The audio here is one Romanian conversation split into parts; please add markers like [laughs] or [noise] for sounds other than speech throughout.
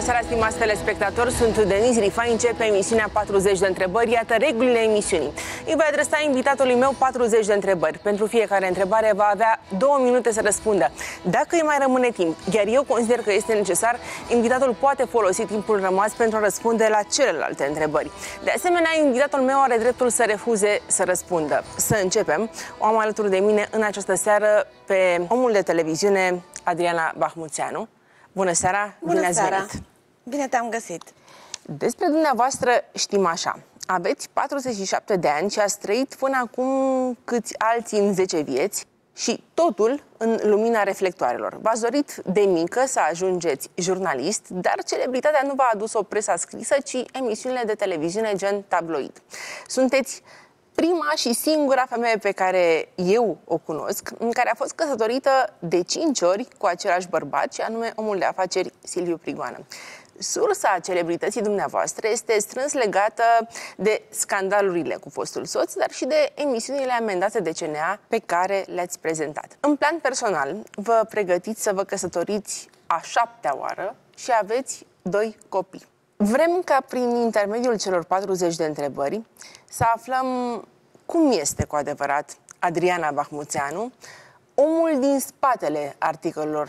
Bună seara, stimați telespectatori, sunt Denis Rifa, începe emisiunea 40 de întrebări, iată regulile emisiunii. Îi voi adresa invitatului meu 40 de întrebări. Pentru fiecare întrebare va avea două minute să răspundă. Dacă îi mai rămâne timp, iar eu consider că este necesar, invitatul poate folosi timpul rămas pentru a răspunde la celelalte întrebări. De asemenea, invitatul meu are dreptul să refuze să răspundă. Să începem. O am alături de mine în această seară pe omul de televiziune Adriana Bahmuțeanu. Bună seara! Bună Bine seara! Venit. Bine te-am găsit! Despre dumneavoastră știm așa. Aveți 47 de ani și ați trăit până acum câți alții în 10 vieți și totul în lumina reflectoarelor. V-ați dorit de mică să ajungeți jurnalist, dar celebritatea nu v-a adus o presa scrisă, ci emisiunile de televiziune gen tabloid. Sunteți prima și singura femeie pe care eu o cunosc, în care a fost căsătorită de 5 ori cu același bărbat, și anume omul de afaceri Silviu Prigoană sursa celebrității dumneavoastră este strâns legată de scandalurile cu fostul soț, dar și de emisiunile amendate de CNA pe care le-ați prezentat. În plan personal, vă pregătiți să vă căsătoriți a șaptea oară și aveți doi copii. Vrem ca prin intermediul celor 40 de întrebări să aflăm cum este cu adevărat Adriana Bahmuțeanu, omul din spatele articolelor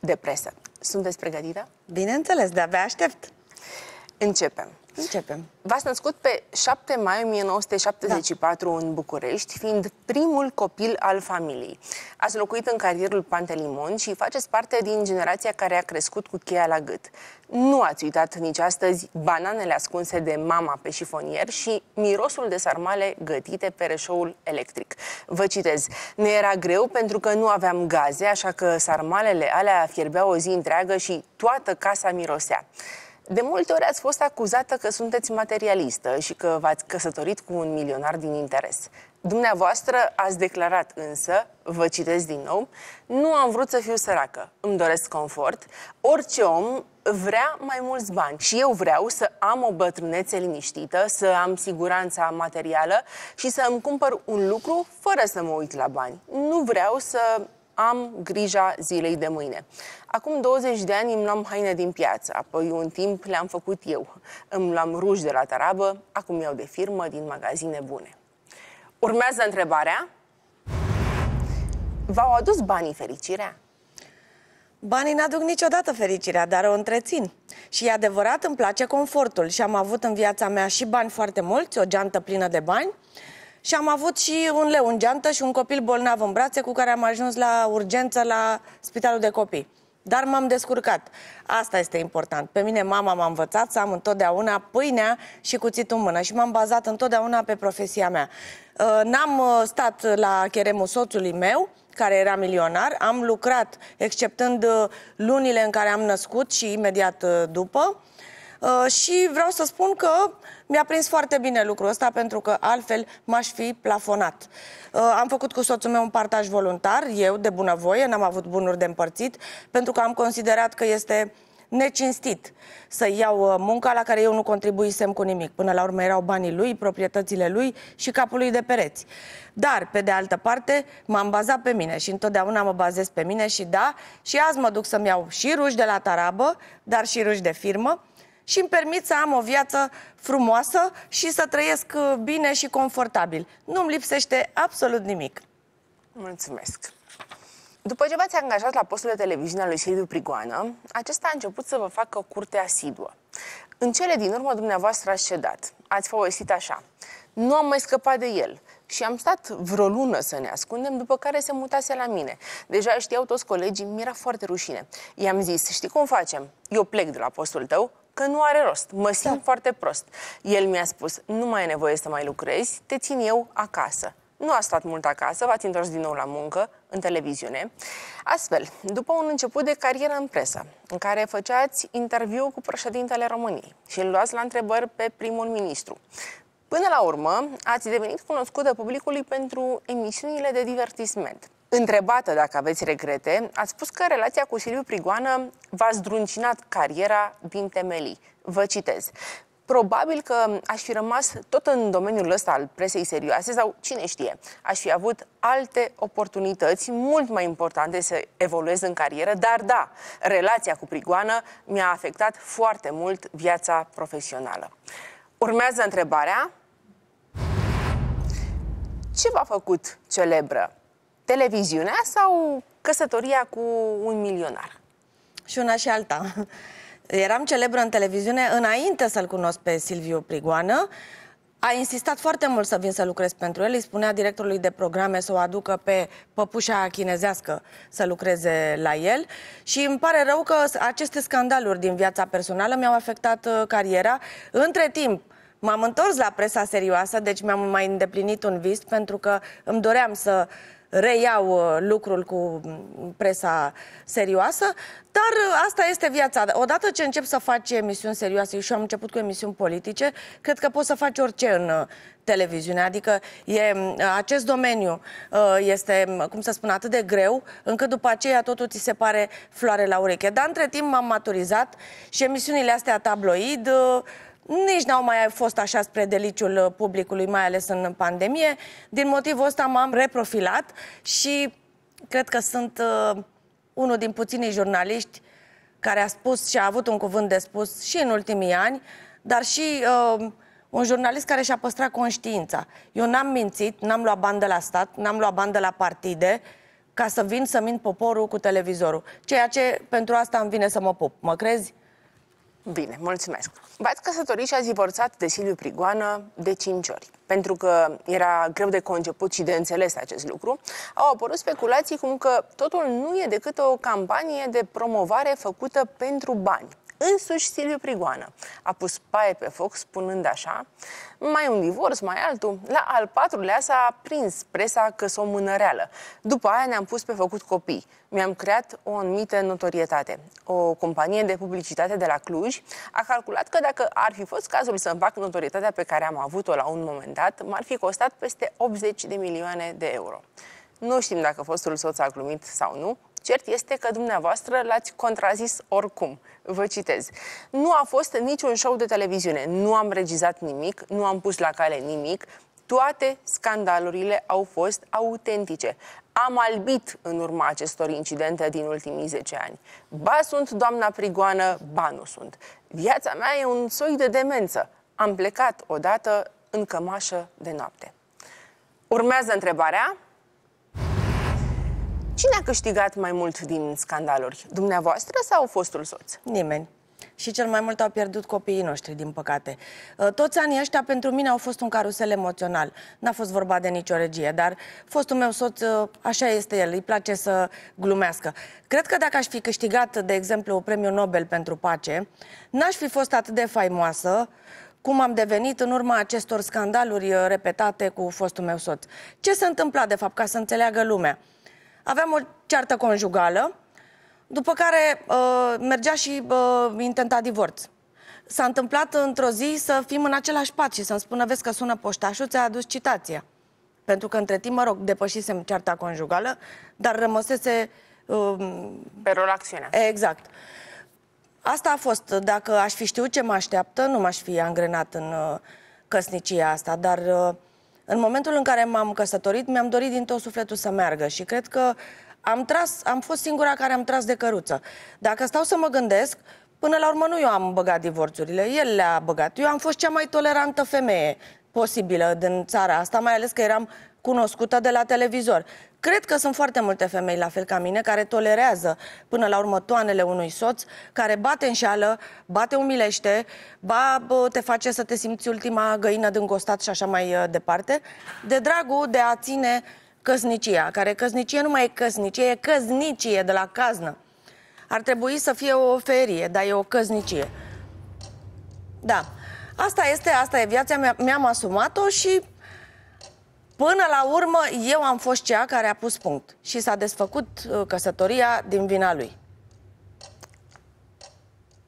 de presă. Sunteți pregătită? Bineînțeles, de-abia aștept. Începem. Începem. V-ați născut pe 7 mai 1974 da. în București, fiind primul copil al familiei. Ați locuit în cartierul Pantelimon și faceți parte din generația care a crescut cu cheia la gât. Nu ați uitat nici astăzi bananele ascunse de mama pe șifonier și mirosul de sarmale gătite pe reșoul electric. Vă citez. Ne era greu pentru că nu aveam gaze, așa că sarmalele alea fierbeau o zi întreagă și toată casa mirosea. De multe ori ați fost acuzată că sunteți materialistă și că v-ați căsătorit cu un milionar din interes. Dumneavoastră ați declarat însă, vă citesc din nou, nu am vrut să fiu săracă, îmi doresc confort, orice om vrea mai mulți bani și eu vreau să am o bătrânețe liniștită, să am siguranța materială și să îmi cumpăr un lucru fără să mă uit la bani. Nu vreau să am grija zilei de mâine. Acum 20 de ani îmi luam haine din piață, apoi un timp le-am făcut eu. Îmi luam ruși de la tarabă, acum iau de firmă din magazine bune. Urmează întrebarea. V-au adus banii fericirea? Banii n-aduc niciodată fericirea, dar o întrețin. Și e adevărat, îmi place confortul și am avut în viața mea și bani foarte mulți, o geantă plină de bani, și am avut și un leu în geantă și un copil bolnav în brațe cu care am ajuns la urgență la spitalul de copii. Dar m-am descurcat. Asta este important. Pe mine mama m-a învățat să am întotdeauna pâinea și cuțitul în mână și m-am bazat întotdeauna pe profesia mea. Uh, n-am uh, stat la cheremul soțului meu, care era milionar, am lucrat, exceptând uh, lunile în care am născut și imediat după. Și vreau să spun că mi-a prins foarte bine lucrul ăsta pentru că altfel m-aș fi plafonat. Uh, am făcut cu soțul meu un partaj voluntar, eu, de bunăvoie, n-am avut bunuri de împărțit, pentru că am considerat că este necinstit să iau uh, munca la care eu nu contribuisem cu nimic. Până la urmă erau banii lui, proprietățile lui și capul lui de pereți. Dar, pe de altă parte, m-am bazat pe mine și întotdeauna mă bazez pe mine și da, și azi mă duc să-mi iau și ruși de la tarabă, dar și ruși de firmă, și îmi permit să am o viață frumoasă și să trăiesc uh, bine și confortabil. Nu-mi lipsește absolut nimic. Mulțumesc! După ce v-ați angajat la postul de televiziune al lui Silviu Prigoană, acesta a început să vă facă curte asiduă. În cele din urmă, dumneavoastră ați cedat. Ați folosit așa. Nu am mai scăpat de el. Și am stat vreo lună să ne ascundem, după care se mutase la mine. Deja știau toți colegii, mi-era foarte rușine. I-am zis, știi cum facem? Eu plec de la postul tău, că nu are rost. Mă simt da. foarte prost. El mi-a spus, nu mai e nevoie să mai lucrezi, te țin eu acasă. Nu a stat mult acasă, v-ați întors din nou la muncă, în televiziune. Astfel, după un început de carieră în presă, în care făceați interviu cu președintele României și îl luați la întrebări pe primul ministru, Până la urmă, ați devenit cunoscută publicului pentru emisiunile de divertisment. Întrebată dacă aveți regrete, ați spus că relația cu Silviu Prigoană v-a zdruncinat cariera din temelii. Vă citez. Probabil că aș fi rămas tot în domeniul ăsta al presei serioase sau cine știe, aș fi avut alte oportunități mult mai importante să evoluez în carieră, dar da, relația cu Prigoană mi-a afectat foarte mult viața profesională. Urmează întrebarea. Ce v-a făcut celebră televiziunea sau căsătoria cu un milionar? Și una și alta. [laughs] Eram celebră în televiziune înainte să-l cunosc pe Silviu Prigoană. A insistat foarte mult să vin să lucrez pentru el. Îi spunea directorului de programe să o aducă pe păpușa chinezească să lucreze la el. Și îmi pare rău că aceste scandaluri din viața personală mi-au afectat uh, cariera. Între timp, M-am întors la presa serioasă, deci mi-am mai îndeplinit un vis pentru că îmi doream să reiau uh, lucrul cu presa serioasă, dar uh, asta este viața. Odată ce încep să faci emisiuni serioase, și eu am început cu emisiuni politice, cred că poți să faci orice în uh, televiziune. Adică e, acest domeniu este, cum să spun, atât de greu, încât după aceea totul ți se pare floare la ureche. Dar între timp m-am maturizat și emisiunile astea tabloid nici n-au mai fost așa spre deliciul uh, publicului, mai ales în pandemie. Din motivul ăsta m-am reprofilat și cred că sunt uh, unul din puținii jurnaliști care a spus și a avut un cuvânt de spus și în ultimii ani, dar și uh, un jurnalist care și-a păstrat conștiința. Eu n-am mințit, n-am luat bani de la stat, n-am luat bani de la partide, ca să vin să mint poporul cu televizorul. Ceea ce pentru asta îmi vine să mă pup. Mă crezi? Bine, mulțumesc. V-ați căsătorit și ați divorțat de Silviu Prigoană de 5 ori. Pentru că era greu de conceput și de înțeles acest lucru, au apărut speculații cum că totul nu e decât o campanie de promovare făcută pentru bani. Însuși Silviu Prigoană a pus paie pe foc spunând așa, mai un divorț, mai altul. La al patrulea s-a prins presa că s-o reală. După aia ne-am pus pe făcut copii. Mi-am creat o anumită notorietate. O companie de publicitate de la Cluj a calculat că dacă ar fi fost cazul să-mi fac notorietatea pe care am avut-o la un moment dat, m-ar fi costat peste 80 de milioane de euro. Nu știm dacă fostul soț a glumit sau nu, Cert este că dumneavoastră l-ați contrazis oricum. Vă citez. Nu a fost niciun show de televiziune. Nu am regizat nimic, nu am pus la cale nimic. Toate scandalurile au fost autentice. Am albit în urma acestor incidente din ultimii 10 ani. Ba sunt doamna prigoană, ba nu sunt. Viața mea e un soi de demență. Am plecat odată în cămașă de noapte. Urmează întrebarea. Cine a câștigat mai mult din scandaluri? Dumneavoastră sau fostul soț? Nimeni. Și cel mai mult au pierdut copiii noștri, din păcate. Uh, toți anii ăștia pentru mine au fost un carusel emoțional. N-a fost vorba de nicio regie, dar fostul meu soț, uh, așa este el, îi place să glumească. Cred că dacă aș fi câștigat, de exemplu, premiul Nobel pentru pace, n-aș fi fost atât de faimoasă, cum am devenit în urma acestor scandaluri uh, repetate cu fostul meu soț. Ce se întâmpla, de fapt, ca să înțeleagă lumea? aveam o ceartă conjugală, după care uh, mergea și uh, intenta divorț. S-a întâmplat într-o zi să fim în același pat și să-mi spună, vezi că sună poștașul, ți-a adus citația. Pentru că între timp, mă rog, depășisem cearta conjugală, dar rămăsese... Uh, Pe rol acțiunea. Exact. Asta a fost. Dacă aș fi știut ce mă așteaptă, nu m-aș fi angrenat în uh, căsnicia asta, dar... Uh, în momentul în care m-am căsătorit, mi-am dorit din tot sufletul să meargă și cred că am tras, am fost singura care am tras de căruță. Dacă stau să mă gândesc, până la urmă nu eu am băgat divorțurile, el le-a băgat. Eu am fost cea mai tolerantă femeie posibilă din țara asta, mai ales că eram cunoscută de la televizor. Cred că sunt foarte multe femei la fel ca mine care tolerează până la urmă toanele unui soț care bate în șală, bate umilește, ba te face să te simți ultima găină din gostat și așa mai uh, departe, de dragul de a ține căsnicia, care căsnicie nu mai e căsnicie, e căsnicie de la caznă. Ar trebui să fie o ferie, dar e o căsnicie. Da, asta este, asta e viața mea, mi-am asumat-o și Până la urmă, eu am fost cea care a pus punct și s-a desfăcut uh, căsătoria din vina lui.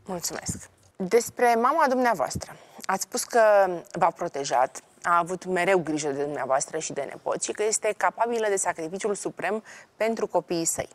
Mulțumesc. Despre mama dumneavoastră. Ați spus că v-a protejat, a avut mereu grijă de dumneavoastră și de nepoți și că este capabilă de sacrificiul suprem pentru copiii săi.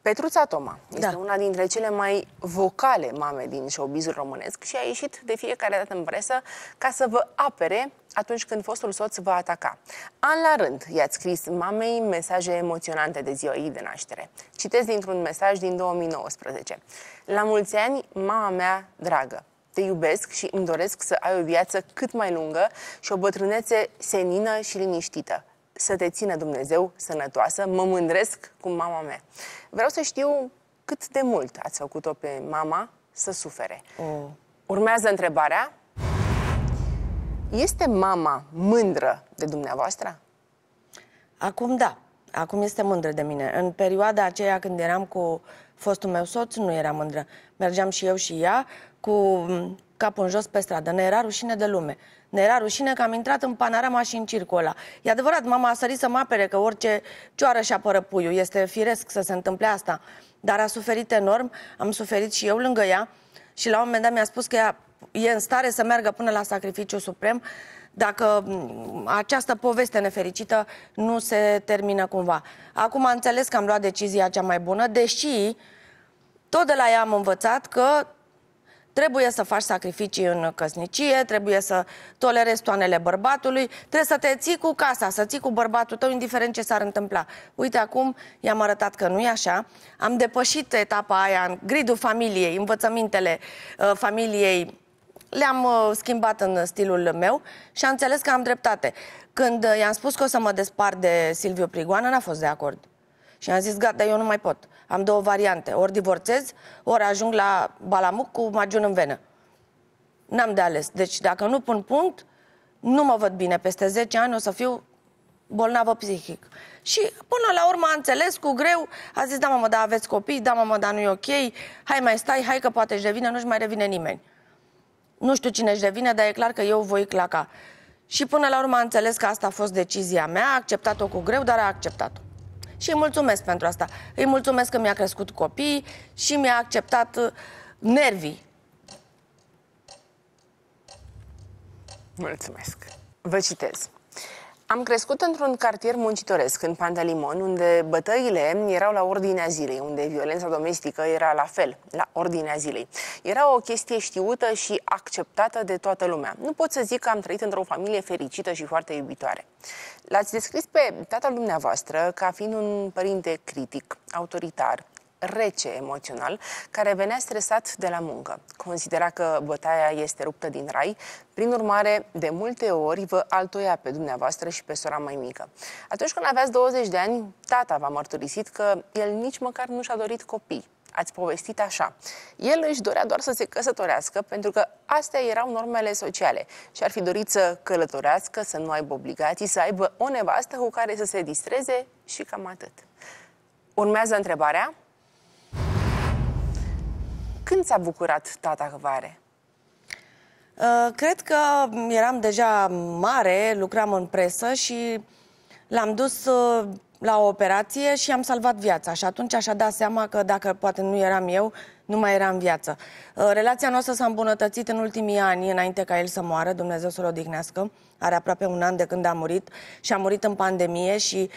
Petruța Toma este da. una dintre cele mai vocale mame din showbizul românesc și a ieșit de fiecare dată în presă ca să vă apere atunci când fostul soț vă ataca. An la rând i-ați scris mamei mesaje emoționante de ziua ei de naștere. Citez dintr-un mesaj din 2019. La mulți ani, mama mea dragă, te iubesc și îmi doresc să ai o viață cât mai lungă și o bătrânețe senină și liniștită. Să te țină Dumnezeu sănătoasă, mă mândresc cu mama mea. Vreau să știu cât de mult ați făcut-o pe mama să sufere. Mm. Urmează întrebarea, este mama mândră de dumneavoastră? Acum da. Acum este mândră de mine. În perioada aceea când eram cu fostul meu soț, nu era mândră. Mergeam și eu și ea cu capul în jos pe stradă. Ne era rușine de lume. Ne era rușine că am intrat în panorama și în circul ăla. E adevărat, mama a sărit să mă apere că orice cioară și apără puiul. Este firesc să se întâmple asta. Dar a suferit enorm, am suferit și eu lângă ea și la un moment dat mi-a spus că ea e în stare să meargă până la sacrificiu suprem dacă această poveste nefericită nu se termină cumva. Acum am înțeles că am luat decizia cea mai bună, deși tot de la ea am învățat că trebuie să faci sacrificii în căsnicie, trebuie să tolerezi toanele bărbatului, trebuie să te ții cu casa, să ții cu bărbatul tău, indiferent ce s-ar întâmpla. Uite, acum i-am arătat că nu e așa, am depășit etapa aia în gridul familiei, învățămintele uh, familiei le-am uh, schimbat în stilul meu și am înțeles că am dreptate. Când uh, i-am spus că o să mă despart de Silviu Prigoană, n-a fost de acord. Și am zis, gata, eu nu mai pot. Am două variante. Ori divorțez, ori ajung la Balamuc cu magiun în venă. N-am de ales. Deci dacă nu pun punct, nu mă văd bine. Peste 10 ani o să fiu bolnavă psihic. Și până la urmă a înțeles cu greu, a zis, da, mamă, da, aveți copii, da, mamă, da, nu e ok, hai mai stai, hai că poate își revine, nu-și mai revine nimeni. Nu știu cine își devine, dar e clar că eu voi claca. Și până la urmă a înțeles că asta a fost decizia mea, a acceptat-o cu greu, dar a acceptat-o. Și îi mulțumesc pentru asta. Îi mulțumesc că mi-a crescut copiii și mi-a acceptat uh, nervii. Mulțumesc. Vă citesc. Am crescut într-un cartier muncitoresc, în Pantalimon, unde bătăile erau la ordinea zilei, unde violența domestică era la fel, la ordinea zilei. Era o chestie știută și acceptată de toată lumea. Nu pot să zic că am trăit într-o familie fericită și foarte iubitoare. L-ați descris pe tatăl dumneavoastră ca fiind un părinte critic, autoritar, rece emoțional, care venea stresat de la muncă. Considera că bătaia este ruptă din rai, prin urmare, de multe ori vă altoia pe dumneavoastră și pe sora mai mică. Atunci când aveați 20 de ani, tata v-a mărturisit că el nici măcar nu și-a dorit copii ați povestit așa. El își dorea doar să se căsătorească pentru că astea erau normele sociale și ar fi dorit să călătorească, să nu aibă obligații, să aibă o nevastă cu care să se distreze și cam atât. Urmează întrebarea, când s-a bucurat tata Hvare? Uh, cred că eram deja mare, lucram în presă și l-am dus uh, la o operație și am salvat viața. Și atunci așa dat seama că dacă poate nu eram eu, nu mai era în viață. Uh, relația noastră s-a îmbunătățit în ultimii ani, înainte ca el să moară, Dumnezeu să-l odihnească. Are aproape un an de când a murit și a murit în pandemie și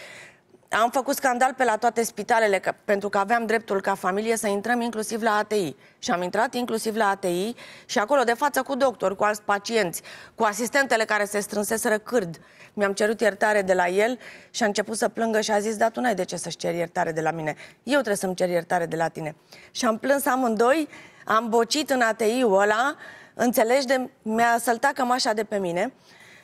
am făcut scandal pe la toate spitalele, că, pentru că aveam dreptul ca familie să intrăm inclusiv la ATI. Și am intrat inclusiv la ATI și acolo de față cu doctor, cu alți pacienți, cu asistentele care se strânseseră cârd. Mi-am cerut iertare de la el și a început să plângă și a zis, da, tu n-ai de ce să-și ceri iertare de la mine. Eu trebuie să-mi cer iertare de la tine. Și am plâns amândoi, am bocit în ATI-ul ăla, înțelegi, de, mi-a săltat cămașa de pe mine.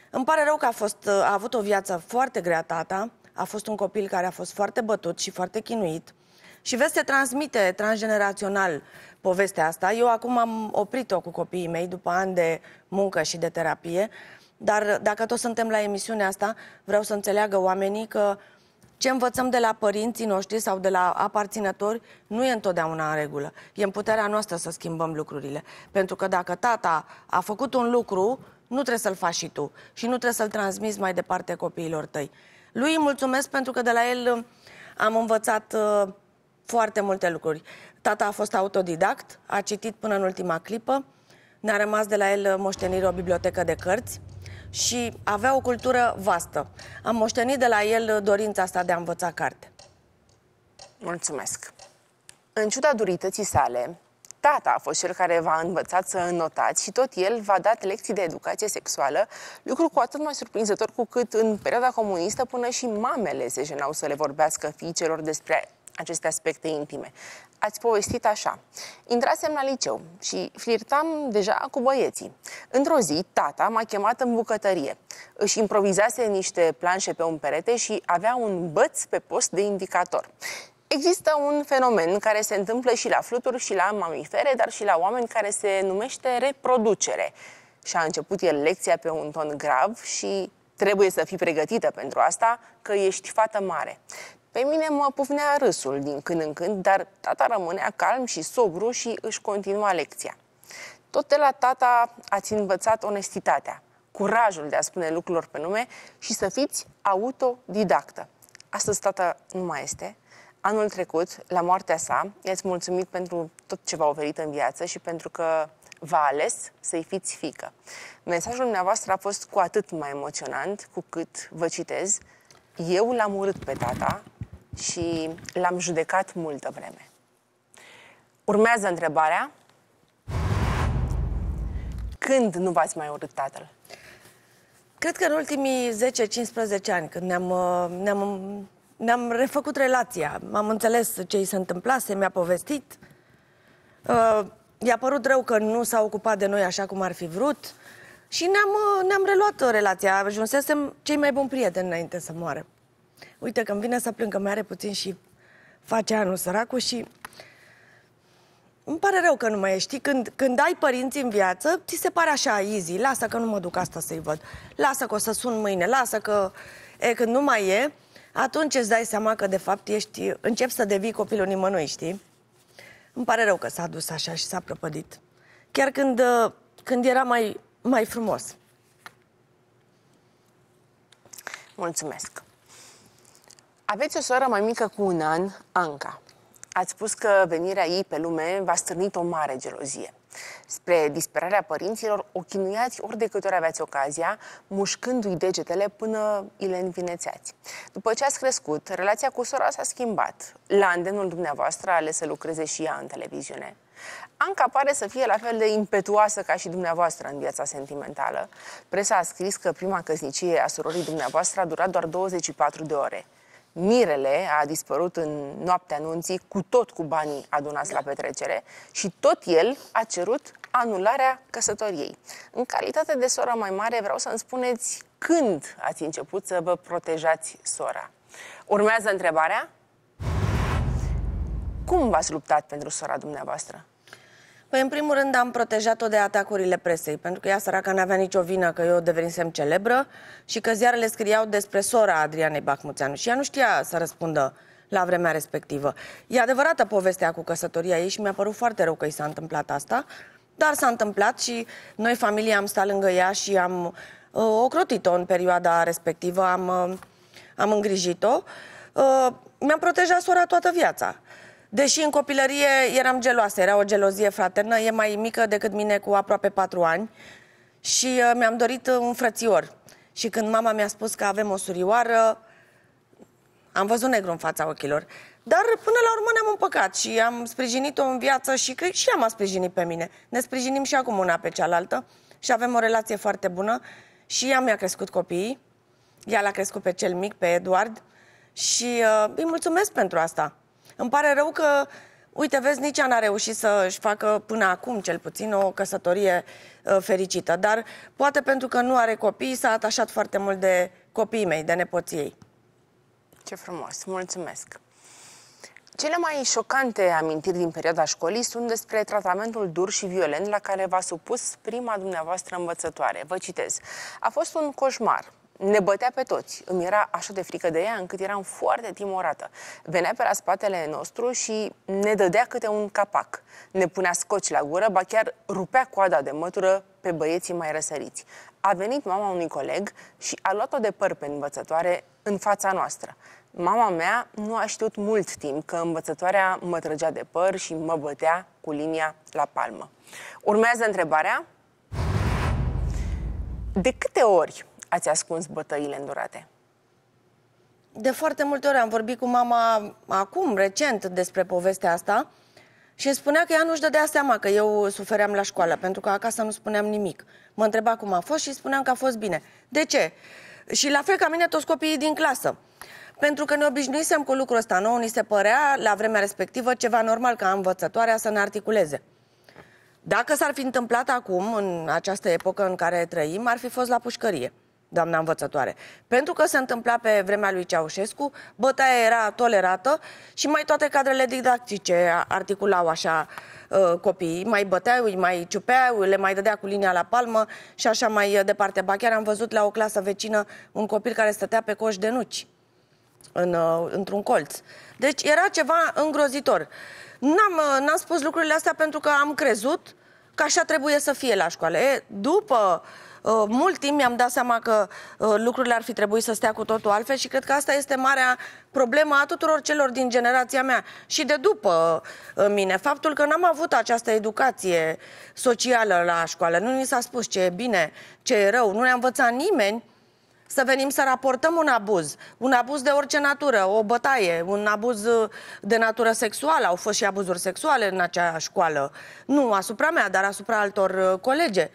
Îmi pare rău că a, fost, a avut o viață foarte grea tata, a fost un copil care a fost foarte bătut și foarte chinuit. Și vezi, se transmite transgenerațional povestea asta. Eu acum am oprit-o cu copiii mei după ani de muncă și de terapie, dar dacă tot suntem la emisiunea asta, vreau să înțeleagă oamenii că ce învățăm de la părinții noștri sau de la aparținători nu e întotdeauna în regulă. E în puterea noastră să schimbăm lucrurile. Pentru că dacă tata a făcut un lucru, nu trebuie să-l faci și tu și nu trebuie să-l transmiți mai departe copiilor tăi. Lui îi mulțumesc pentru că de la el uh, am învățat uh, foarte multe lucruri. Tata a fost autodidact, a citit până în ultima clipă, ne-a rămas de la el uh, moștenire o bibliotecă de cărți și avea o cultură vastă. Am moștenit de la el uh, dorința asta de a învăța carte. Mulțumesc! În ciuda durității sale, tata a fost cel care v-a învățat să înnotați și tot el v-a dat lecții de educație sexuală, lucru cu atât mai surprinzător cu cât în perioada comunistă până și mamele se jenau să le vorbească fiicelor despre aceste aspecte intime. Ați povestit așa. Intrasem la liceu și flirtam deja cu băieții. Într-o zi, tata m-a chemat în bucătărie. Își improvizase niște planșe pe un perete și avea un băț pe post de indicator. Există un fenomen care se întâmplă și la fluturi, și la mamifere, dar și la oameni care se numește reproducere. Și a început el lecția pe un ton grav și trebuie să fii pregătită pentru asta, că ești fată mare. Pe mine mă pufnea râsul din când în când, dar tata rămânea calm și sobru și își continua lecția. Tot de la tata ați învățat onestitatea, curajul de a spune lucrurilor pe nume și să fiți autodidactă. Astăzi tata nu mai este, Anul trecut, la moartea sa, i-ați mulțumit pentru tot ce v-a oferit în viață și pentru că v-a ales să-i fiți fică. Mesajul dumneavoastră a fost cu atât mai emoționant cu cât, vă citez, eu l-am urât pe tata și l-am judecat multă vreme. Urmează întrebarea, când nu v-ați mai urât tatăl? Cred că în ultimii 10-15 ani, când ne-am, uh, ne-am ne-am refăcut relația, am înțeles ce i se întâmplase, mi-a povestit. Uh, i-a părut rău că nu s-a ocupat de noi așa cum ar fi vrut și ne-am, uh, ne-am reluat uh, relația. Ajunsesem cei mai buni prieteni înainte să moară. Uite că îmi vine să plâng, că mai are puțin și face anul săracul și... Îmi pare rău că nu mai ești. Când, când ai părinți în viață, ți se pare așa easy. Lasă că nu mă duc asta să-i văd. Lasă că o să sun mâine. Lasă că... E, când nu mai e, atunci îți dai seama că de fapt ești, începi să devii copilul nimănui, știi? Îmi pare rău că s-a dus așa și s-a prăpădit. Chiar când, uh, când era mai, mai frumos. Mulțumesc. Aveți o soră mai mică cu un an, Anca. Ați spus că venirea ei pe lume v-a stârnit o mare gelozie. Spre disperarea părinților, o chinuiați ori de câte ori aveați ocazia, mușcându-i degetele până îi le învinețeați. După ce ați crescut, relația cu sora s-a schimbat. La îndemnul dumneavoastră a ales să lucreze și ea în televiziune. Anca pare să fie la fel de impetuoasă ca și dumneavoastră în viața sentimentală. Presa a scris că prima căsnicie a surorii dumneavoastră a durat doar 24 de ore. Mirele a dispărut în noaptea anunții cu tot cu banii adunați la petrecere și tot el a cerut anularea căsătoriei. În calitate de sora mai mare, vreau să-mi spuneți când ați început să vă protejați sora. Urmează întrebarea. Cum v-ați luptat pentru sora dumneavoastră? Păi, în primul rând, am protejat-o de atacurile presei, pentru că ea săraca n-avea nicio vină că eu devenisem celebră și că ziarele scriau despre sora Adrianei Bacmuțeanu și ea nu știa să răspundă la vremea respectivă. E adevărată povestea cu căsătoria ei și mi-a părut foarte rău că i s-a întâmplat asta, dar s-a întâmplat și noi, familia, am stat lângă ea și am uh, ocrotit-o în perioada respectivă, am, uh, am îngrijit-o. Uh, mi-am protejat sora toată viața. Deși în copilărie eram geloasă, era o gelozie fraternă, e mai mică decât mine cu aproape patru ani și uh, mi-am dorit uh, un frățior. Și când mama mi-a spus că avem o surioară, am văzut negru în fața ochilor. Dar până la urmă ne-am împăcat și am sprijinit-o în viață și cred și am a sprijinit pe mine. Ne sprijinim și acum una pe cealaltă și avem o relație foarte bună și ea mi-a crescut copiii. Ea l-a crescut pe cel mic, pe Eduard și uh, îi mulțumesc pentru asta. Îmi pare rău că, uite, vezi, nici ea n-a reușit să-și facă până acum, cel puțin, o căsătorie ă, fericită. Dar poate pentru că nu are copii, s-a atașat foarte mult de copiii mei, de nepoții ei. Ce frumos, mulțumesc! Cele mai șocante amintiri din perioada școlii sunt despre tratamentul dur și violent la care v-a supus prima dumneavoastră învățătoare. Vă citez. A fost un coșmar ne bătea pe toți. Îmi era așa de frică de ea încât eram foarte timorată. Venea pe la spatele nostru și ne dădea câte un capac. Ne punea scoci la gură, ba chiar rupea coada de mătură pe băieții mai răsăriți. A venit mama unui coleg și a luat-o de păr pe învățătoare în fața noastră. Mama mea nu a știut mult timp că învățătoarea mă trăgea de păr și mă bătea cu linia la palmă. Urmează întrebarea. De câte ori ați ascuns bătăile îndurate? De foarte multe ori am vorbit cu mama acum, recent, despre povestea asta și îmi spunea că ea nu-și dădea seama că eu sufeream la școală, pentru că acasă nu spuneam nimic. Mă întreba cum a fost și spuneam că a fost bine. De ce? Și la fel ca mine toți copiii din clasă. Pentru că ne obișnuisem cu lucrul ăsta nou, ni se părea la vremea respectivă ceva normal ca învățătoarea să ne articuleze. Dacă s-ar fi întâmplat acum, în această epocă în care trăim, ar fi fost la pușcărie doamna învățătoare. Pentru că se întâmpla pe vremea lui Ceaușescu, bătaia era tolerată și mai toate cadrele didactice articulau așa uh, copiii. Mai băteau, îi mai ciupeau, le mai dădea cu linia la palmă și așa mai ă, departe. Ba chiar am văzut la o clasă vecină un copil care stătea pe coș de nuci în, uh, într-un colț. Deci era ceva îngrozitor. N-am, n-am spus lucrurile astea pentru că am crezut că așa trebuie să fie la școală. E, după uh, Uh, mult timp mi-am dat seama că uh, lucrurile ar fi trebuit să stea cu totul altfel și cred că asta este marea problemă a tuturor celor din generația mea și de după uh, mine. Faptul că n-am avut această educație socială la școală, nu ni s-a spus ce e bine, ce e rău, nu ne-a învățat nimeni să venim să raportăm un abuz, un abuz de orice natură, o bătaie, un abuz de natură sexuală, au fost și abuzuri sexuale în acea școală, nu asupra mea, dar asupra altor colege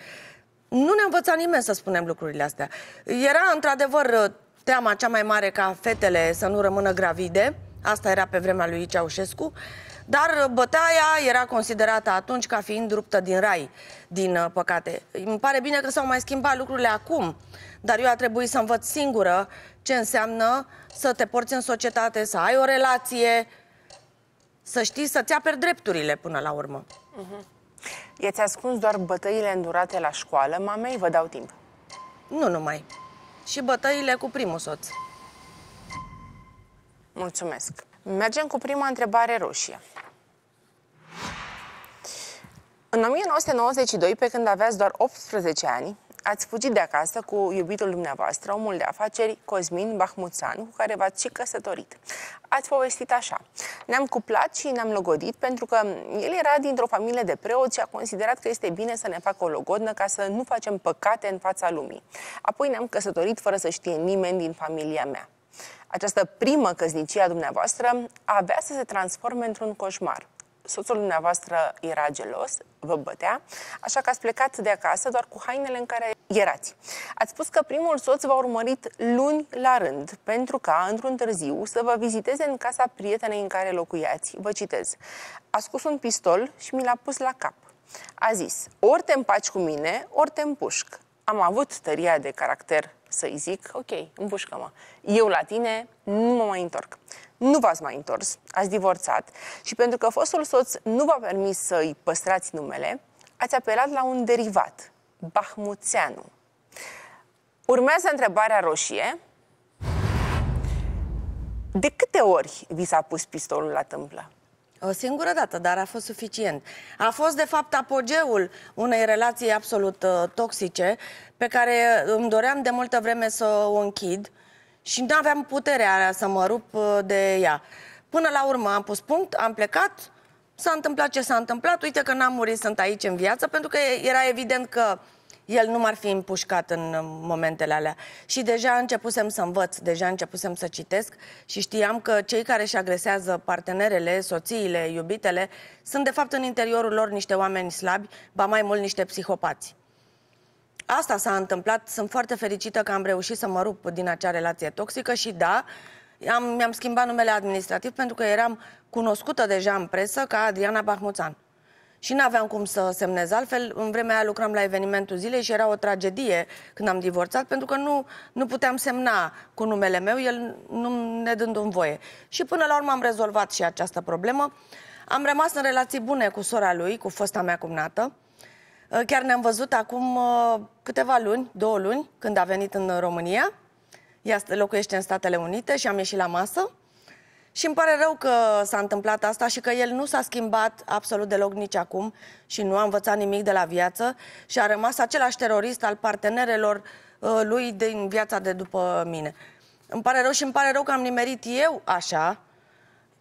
nu ne-a învățat nimeni să spunem lucrurile astea. Era într-adevăr teama cea mai mare ca fetele să nu rămână gravide, asta era pe vremea lui Ceaușescu, dar bătaia era considerată atunci ca fiind ruptă din rai, din uh, păcate. Îmi pare bine că s-au mai schimbat lucrurile acum, dar eu a trebuit să învăț singură ce înseamnă să te porți în societate, să ai o relație, să știi să-ți aperi drepturile până la urmă. Uh-huh. I-ați ascuns doar bătăile îndurate la școală mamei? Vă dau timp. Nu numai. Și bătăile cu primul soț. Mulțumesc. Mergem cu prima întrebare roșie. În 1992, pe când aveați doar 18 ani, Ați fugit de acasă cu iubitul dumneavoastră, omul de afaceri Cosmin Bahmuțan, cu care v-ați și căsătorit. Ați povestit așa. Ne-am cuplat și ne-am logodit pentru că el era dintr-o familie de preoți și a considerat că este bine să ne facă o logodnă ca să nu facem păcate în fața lumii. Apoi ne-am căsătorit fără să știe nimeni din familia mea. Această primă căsnicie a dumneavoastră avea să se transforme într-un coșmar. Soțul dumneavoastră era gelos, vă bătea, așa că ați plecat de acasă doar cu hainele în care erați. Ați spus că primul soț v-a urmărit luni la rând, pentru ca, într-un târziu, să vă viziteze în casa prietenei în care locuiați. Vă citez. A scos un pistol și mi l-a pus la cap. A zis, ori te împaci cu mine, ori te împușc. Am avut tăria de caracter să-i zic, ok, împușcă-mă. Eu la tine nu mă mai întorc nu v-ați mai întors, ați divorțat și pentru că fostul soț nu v-a permis să-i păstrați numele, ați apelat la un derivat, Bahmuțeanu. Urmează întrebarea roșie. De câte ori vi s-a pus pistolul la tâmplă? O singură dată, dar a fost suficient. A fost, de fapt, apogeul unei relații absolut uh, toxice pe care uh, îmi doream de multă vreme să o închid. Uh, și nu aveam puterea aia să mă rup uh, de ea. Până la urmă am pus punct, am plecat, s-a întâmplat ce s-a întâmplat, uite că n-am murit, sunt aici în viață, pentru că era evident că el nu m-ar fi împușcat în uh, momentele alea. Și deja începusem să învăț, deja începusem să citesc și știam că cei care își agresează partenerele, soțiile, iubitele, sunt de fapt în interiorul lor niște oameni slabi, ba mai mult niște psihopați. Asta s-a întâmplat, sunt foarte fericită că am reușit să mă rup din acea relație toxică și da, am, mi-am schimbat numele administrativ pentru că eram cunoscută deja în presă ca Adriana Bahmuțan. Și nu aveam cum să semnez altfel. În vremea aia lucram la evenimentul zilei și era o tragedie când am divorțat, pentru că nu, nu puteam semna cu numele meu, el nu ne dând un voie. Și până la urmă am rezolvat și această problemă. Am rămas în relații bune cu sora lui, cu fosta mea cumnată. Ă, chiar ne-am văzut acum ă, câteva luni, două luni, când a venit în România. Ea locuiește în Statele Unite și am ieșit la masă. Și îmi pare rău că s-a întâmplat asta și că el nu s-a schimbat absolut deloc nici acum și nu a învățat nimic de la viață și a rămas același terorist al partenerelor ă, lui din viața de după mine. Îmi pare rău și îmi pare rău că am nimerit eu așa.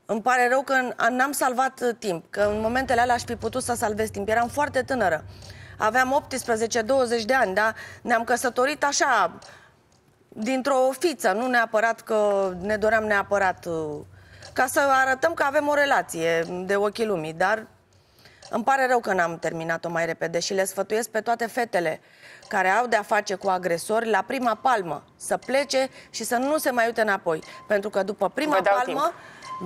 Îmi pare rău că n-am salvat timp, că în momentele alea aș fi putut să salvez timp. Eram foarte tânără aveam 18-20 de ani, da? Ne-am căsătorit așa, dintr-o fiță, nu neapărat că ne doream neapărat uh, ca să arătăm că avem o relație de ochii lumii, dar îmi pare rău că n-am terminat-o mai repede și le sfătuiesc pe toate fetele care au de-a face cu agresori la prima palmă să plece și să nu se mai uite înapoi. Pentru că după prima palmă timp.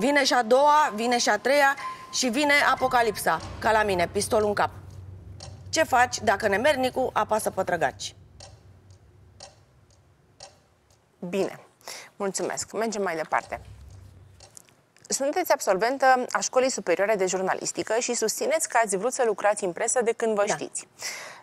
vine și a doua, vine și a treia și vine apocalipsa, ca la mine, pistolul în cap. Ce faci dacă nemernicul apasă pe trăgaci? Bine, mulțumesc. Mergem mai departe. Sunteți absolventă a Școlii Superioare de Jurnalistică și susțineți că ați vrut să lucrați în presă de când vă da. știți.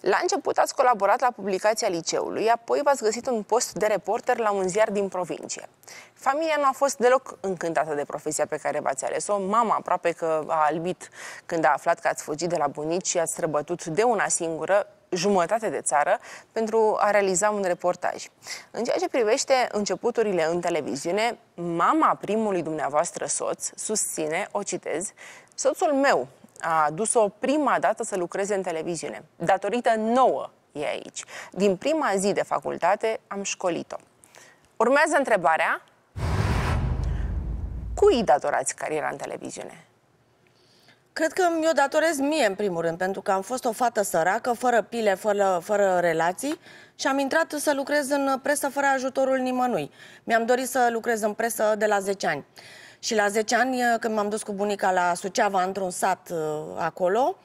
La început ați colaborat la publicația liceului, apoi v-ați găsit un post de reporter la un ziar din provincie. Familia nu a fost deloc încântată de profesia pe care v-ați ales-o. Mama aproape că a albit când a aflat că ați fugit de la bunici și ați străbătut de una singură jumătate de țară pentru a realiza un reportaj. În ceea ce privește începuturile în televiziune, mama primului dumneavoastră soț susține, o citez, soțul meu a dus o prima dată să lucreze în televiziune. Datorită nouă e aici. Din prima zi de facultate am școlit-o. Urmează întrebarea, cui datorați cariera în televiziune? Cred că mi-o datorez mie, în primul rând, pentru că am fost o fată săracă, fără pile, fără, fără relații și am intrat să lucrez în presă fără ajutorul nimănui. Mi-am dorit să lucrez în presă de la 10 ani. Și la 10 ani, eh, când m-am dus cu bunica la Suceava, într-un sat eh, acolo,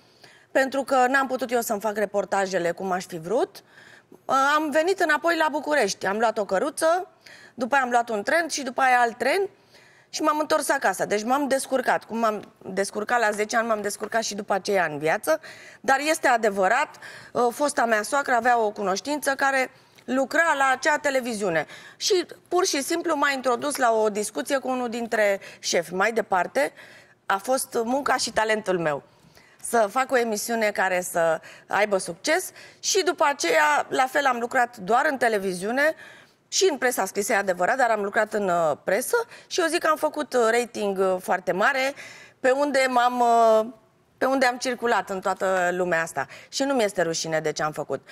pentru că n-am putut eu să-mi fac reportajele cum aș fi vrut, eh, am venit înapoi la București. Am luat o căruță, după aia am luat un tren și după aia alt tren și m-am întors acasă. Deci m-am descurcat. Cum m-am descurcat la 10 ani, m-am descurcat și după aceea în viață. Dar este adevărat, uh, fosta mea soacră avea o cunoștință care lucra la acea televiziune. Și pur și simplu m-a introdus la o discuție cu unul dintre șefi. Mai departe a fost munca și talentul meu să fac o emisiune care să aibă succes și după aceea, la fel, am lucrat doar în televiziune, și în presa scrisă, e adevărat, dar am lucrat în uh, presă și eu zic că am făcut uh, rating uh, foarte mare pe unde m-am pe unde am circulat în toată lumea asta. Și nu mi-este rușine de ce am făcut.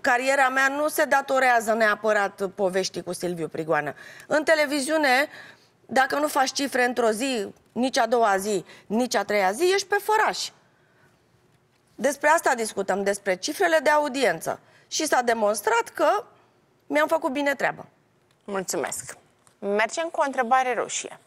cariera mea nu se datorează neapărat poveștii cu Silviu Prigoană. În televiziune, dacă nu faci cifre într-o zi, nici a doua zi, nici a treia zi, ești pe făraș. Despre asta discutăm, despre cifrele de audiență. Și s-a demonstrat că mi-am făcut bine treaba. Mulțumesc. Mergem cu o întrebare roșie.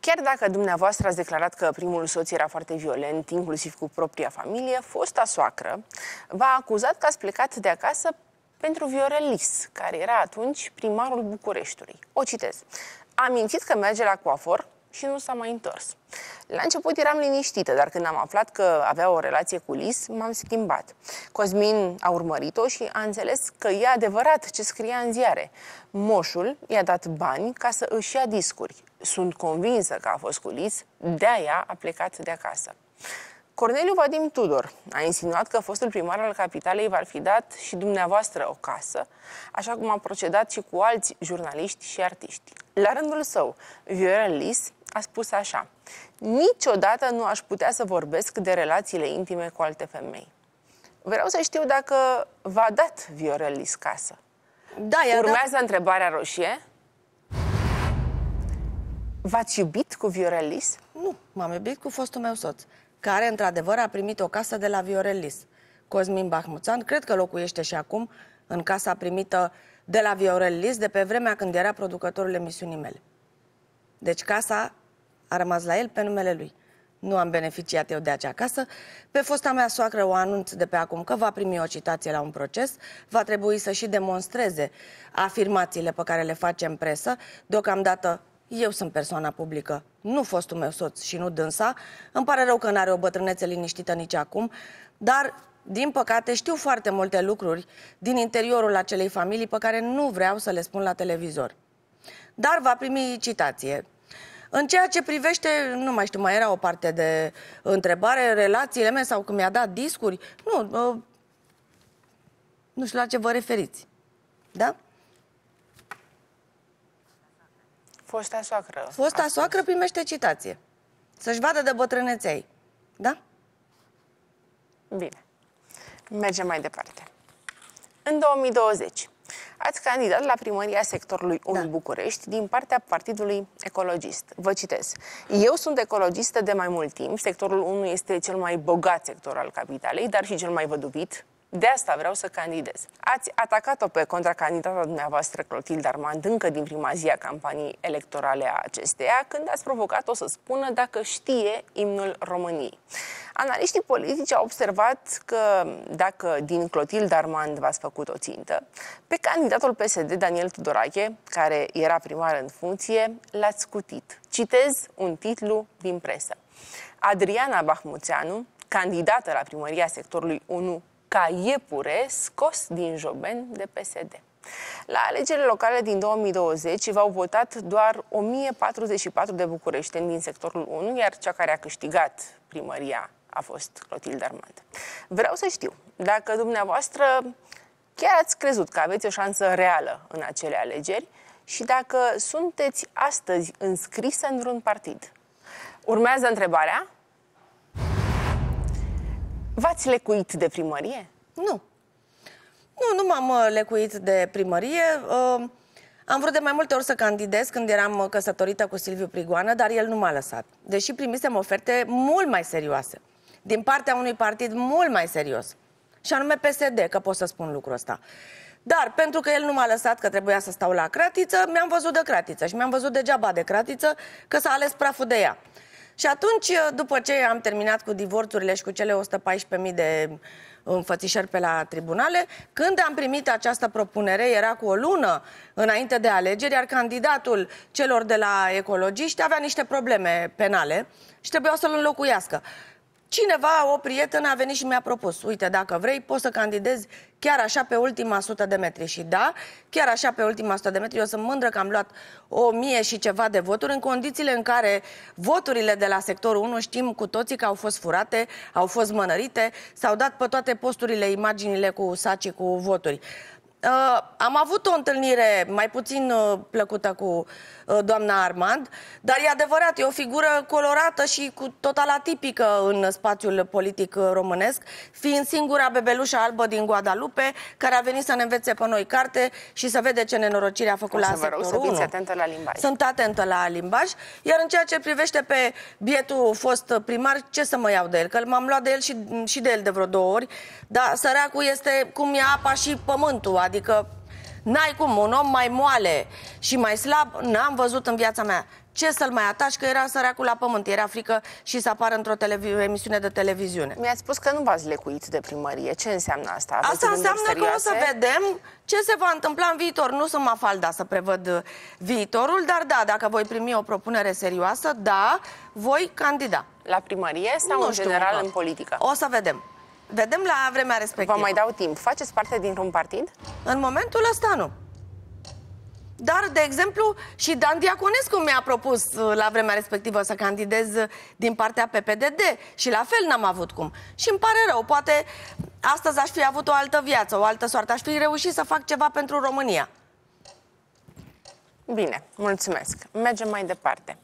Chiar dacă dumneavoastră ați declarat că primul soț era foarte violent, inclusiv cu propria familie, fosta soacră v-a acuzat că ați plecat de acasă pentru Viorel Lis, care era atunci primarul Bucureștiului. O citez. Am mințit că merge la coafor, și nu s-a mai întors. La început eram liniștită, dar când am aflat că avea o relație cu Lis, m-am schimbat. Cosmin a urmărit-o și a înțeles că e adevărat ce scria în ziare. Moșul i-a dat bani ca să își ia discuri. Sunt convinsă că a fost cu Lis, de-aia a plecat de acasă. Corneliu Vadim Tudor a insinuat că fostul primar al capitalei v-ar fi dat și dumneavoastră o casă, așa cum a procedat și cu alți jurnaliști și artiști. La rândul său, Viorel Lis a spus așa, niciodată nu aș putea să vorbesc de relațiile intime cu alte femei. Vreau să știu dacă v-a dat Viorel Liscasă. Da, Urmează dat... întrebarea roșie. V-ați iubit cu Viorel Lis? Nu, m-am iubit cu fostul meu soț, care într-adevăr a primit o casă de la Viorel Lis. Cosmin Bahmuțan, cred că locuiește și acum în casa primită de la Viorel Lis de pe vremea când era producătorul emisiunii mele. Deci casa a rămas la el pe numele lui. Nu am beneficiat eu de acea casă. Pe fosta mea soacră o anunț de pe acum că va primi o citație la un proces, va trebui să și demonstreze afirmațiile pe care le face în presă. Deocamdată eu sunt persoana publică, nu fostul meu soț și nu dânsa. Îmi pare rău că nu are o bătrânețe liniștită nici acum, dar, din păcate, știu foarte multe lucruri din interiorul acelei familii pe care nu vreau să le spun la televizor. Dar va primi citație. În ceea ce privește, nu mai știu, mai era o parte de întrebare, relațiile mele sau când mi-a dat discuri, nu, ă, nu știu la ce vă referiți. Da? Fosta soacră. Fosta soacră primește citație. Să-și vadă de bătrânețea ei. Da? Bine. Mergem mai departe. În 2020, ați candidat la primăria sectorului 1 da. București din partea Partidului Ecologist. Vă citesc. Eu sunt ecologistă de mai mult timp. Sectorul 1 este cel mai bogat sector al capitalei, dar și cel mai văduvit, de asta vreau să candidez. Ați atacat-o pe contracandidata dumneavoastră Clotilde Armand încă din prima zi a campaniei electorale a acesteia, când ați provocat-o să spună dacă știe imnul României. Analiștii politici au observat că dacă din Clotilde Armand v-ați făcut o țintă, pe candidatul PSD Daniel Tudorache, care era primar în funcție, l-ați scutit. Citez un titlu din presă. Adriana Bahmuțeanu, candidată la primăria sectorului 1 ca iepure scos din joben de PSD. La alegerile locale din 2020 v-au votat doar 1044 de bucureșteni din sectorul 1, iar cea care a câștigat primăria a fost Clotilde Armand. Vreau să știu dacă dumneavoastră chiar ați crezut că aveți o șansă reală în acele alegeri și dacă sunteți astăzi înscrisă într-un partid. Urmează întrebarea V-ați lecuit de primărie? Nu. Nu, nu m-am uh, lecuit de primărie. Uh, am vrut de mai multe ori să candidez când eram uh, căsătorită cu Silviu Prigoană, dar el nu m-a lăsat. Deși primisem oferte mult mai serioase, din partea unui partid mult mai serios, și anume PSD, că pot să spun lucrul ăsta. Dar pentru că el nu m-a lăsat că trebuia să stau la cratiță, mi-am văzut de cratiță și mi-am văzut degeaba de cratiță că s-a ales praful de ea. Și atunci, uh, după ce am terminat cu divorțurile și cu cele 114.000 de uh, înfățișări pe la tribunale, când am primit această propunere, era cu o lună înainte de alegeri, iar candidatul celor de la ecologiști avea niște probleme penale și trebuia să-l înlocuiască. Cineva, o prietenă, a venit și mi-a propus, uite, dacă vrei, poți să candidezi chiar așa pe ultima sută de metri. Și da, chiar așa pe ultima sută de metri, eu sunt mândră că am luat o mie și ceva de voturi, în condițiile în care voturile de la sectorul 1 știm cu toții că au fost furate, au fost mănărite, s-au dat pe toate posturile imaginile cu saci cu voturi. Uh, am avut o întâlnire mai puțin uh, plăcută cu uh, Uh, doamna Armand, dar e adevărat, e o figură colorată și cu total atipică în spațiul politic uh, românesc, fiind singura bebelușă albă din Guadalupe, care a venit să ne învețe pe noi carte și să vede ce nenorocire a făcut o să la vă rog să atentă la limbaj. Sunt atentă la limbaj, iar în ceea ce privește pe bietul fost primar, ce să mă iau de el? Că m-am luat de el și, și de el de vreo două ori, dar săracul este cum e apa și pământul, adică N-ai cum, un om mai moale și mai slab n-am văzut în viața mea. Ce să-l mai ataci, că era săracul la pământ, era frică și să apară într-o emisiune de televiziune. Mi-a spus că nu v-ați lecuit de primărie. Ce înseamnă asta? Aveți asta înseamnă că o să vedem ce se va întâmpla în viitor. Nu sunt mafalda să prevăd viitorul, dar da, dacă voi primi o propunere serioasă, da, voi candida. La primărie sau nu în general în politică? O să vedem. Vedem la vremea respectivă. Vă mai dau timp. Faceți parte dintr-un partid? În momentul ăsta nu. Dar, de exemplu, și Dan Diaconescu mi-a propus uh, la vremea respectivă să candidez uh, din partea PPDD și la fel n-am avut cum. Și îmi pare rău, poate astăzi aș fi avut o altă viață, o altă soartă, aș fi reușit să fac ceva pentru România. Bine, mulțumesc. Mergem mai departe.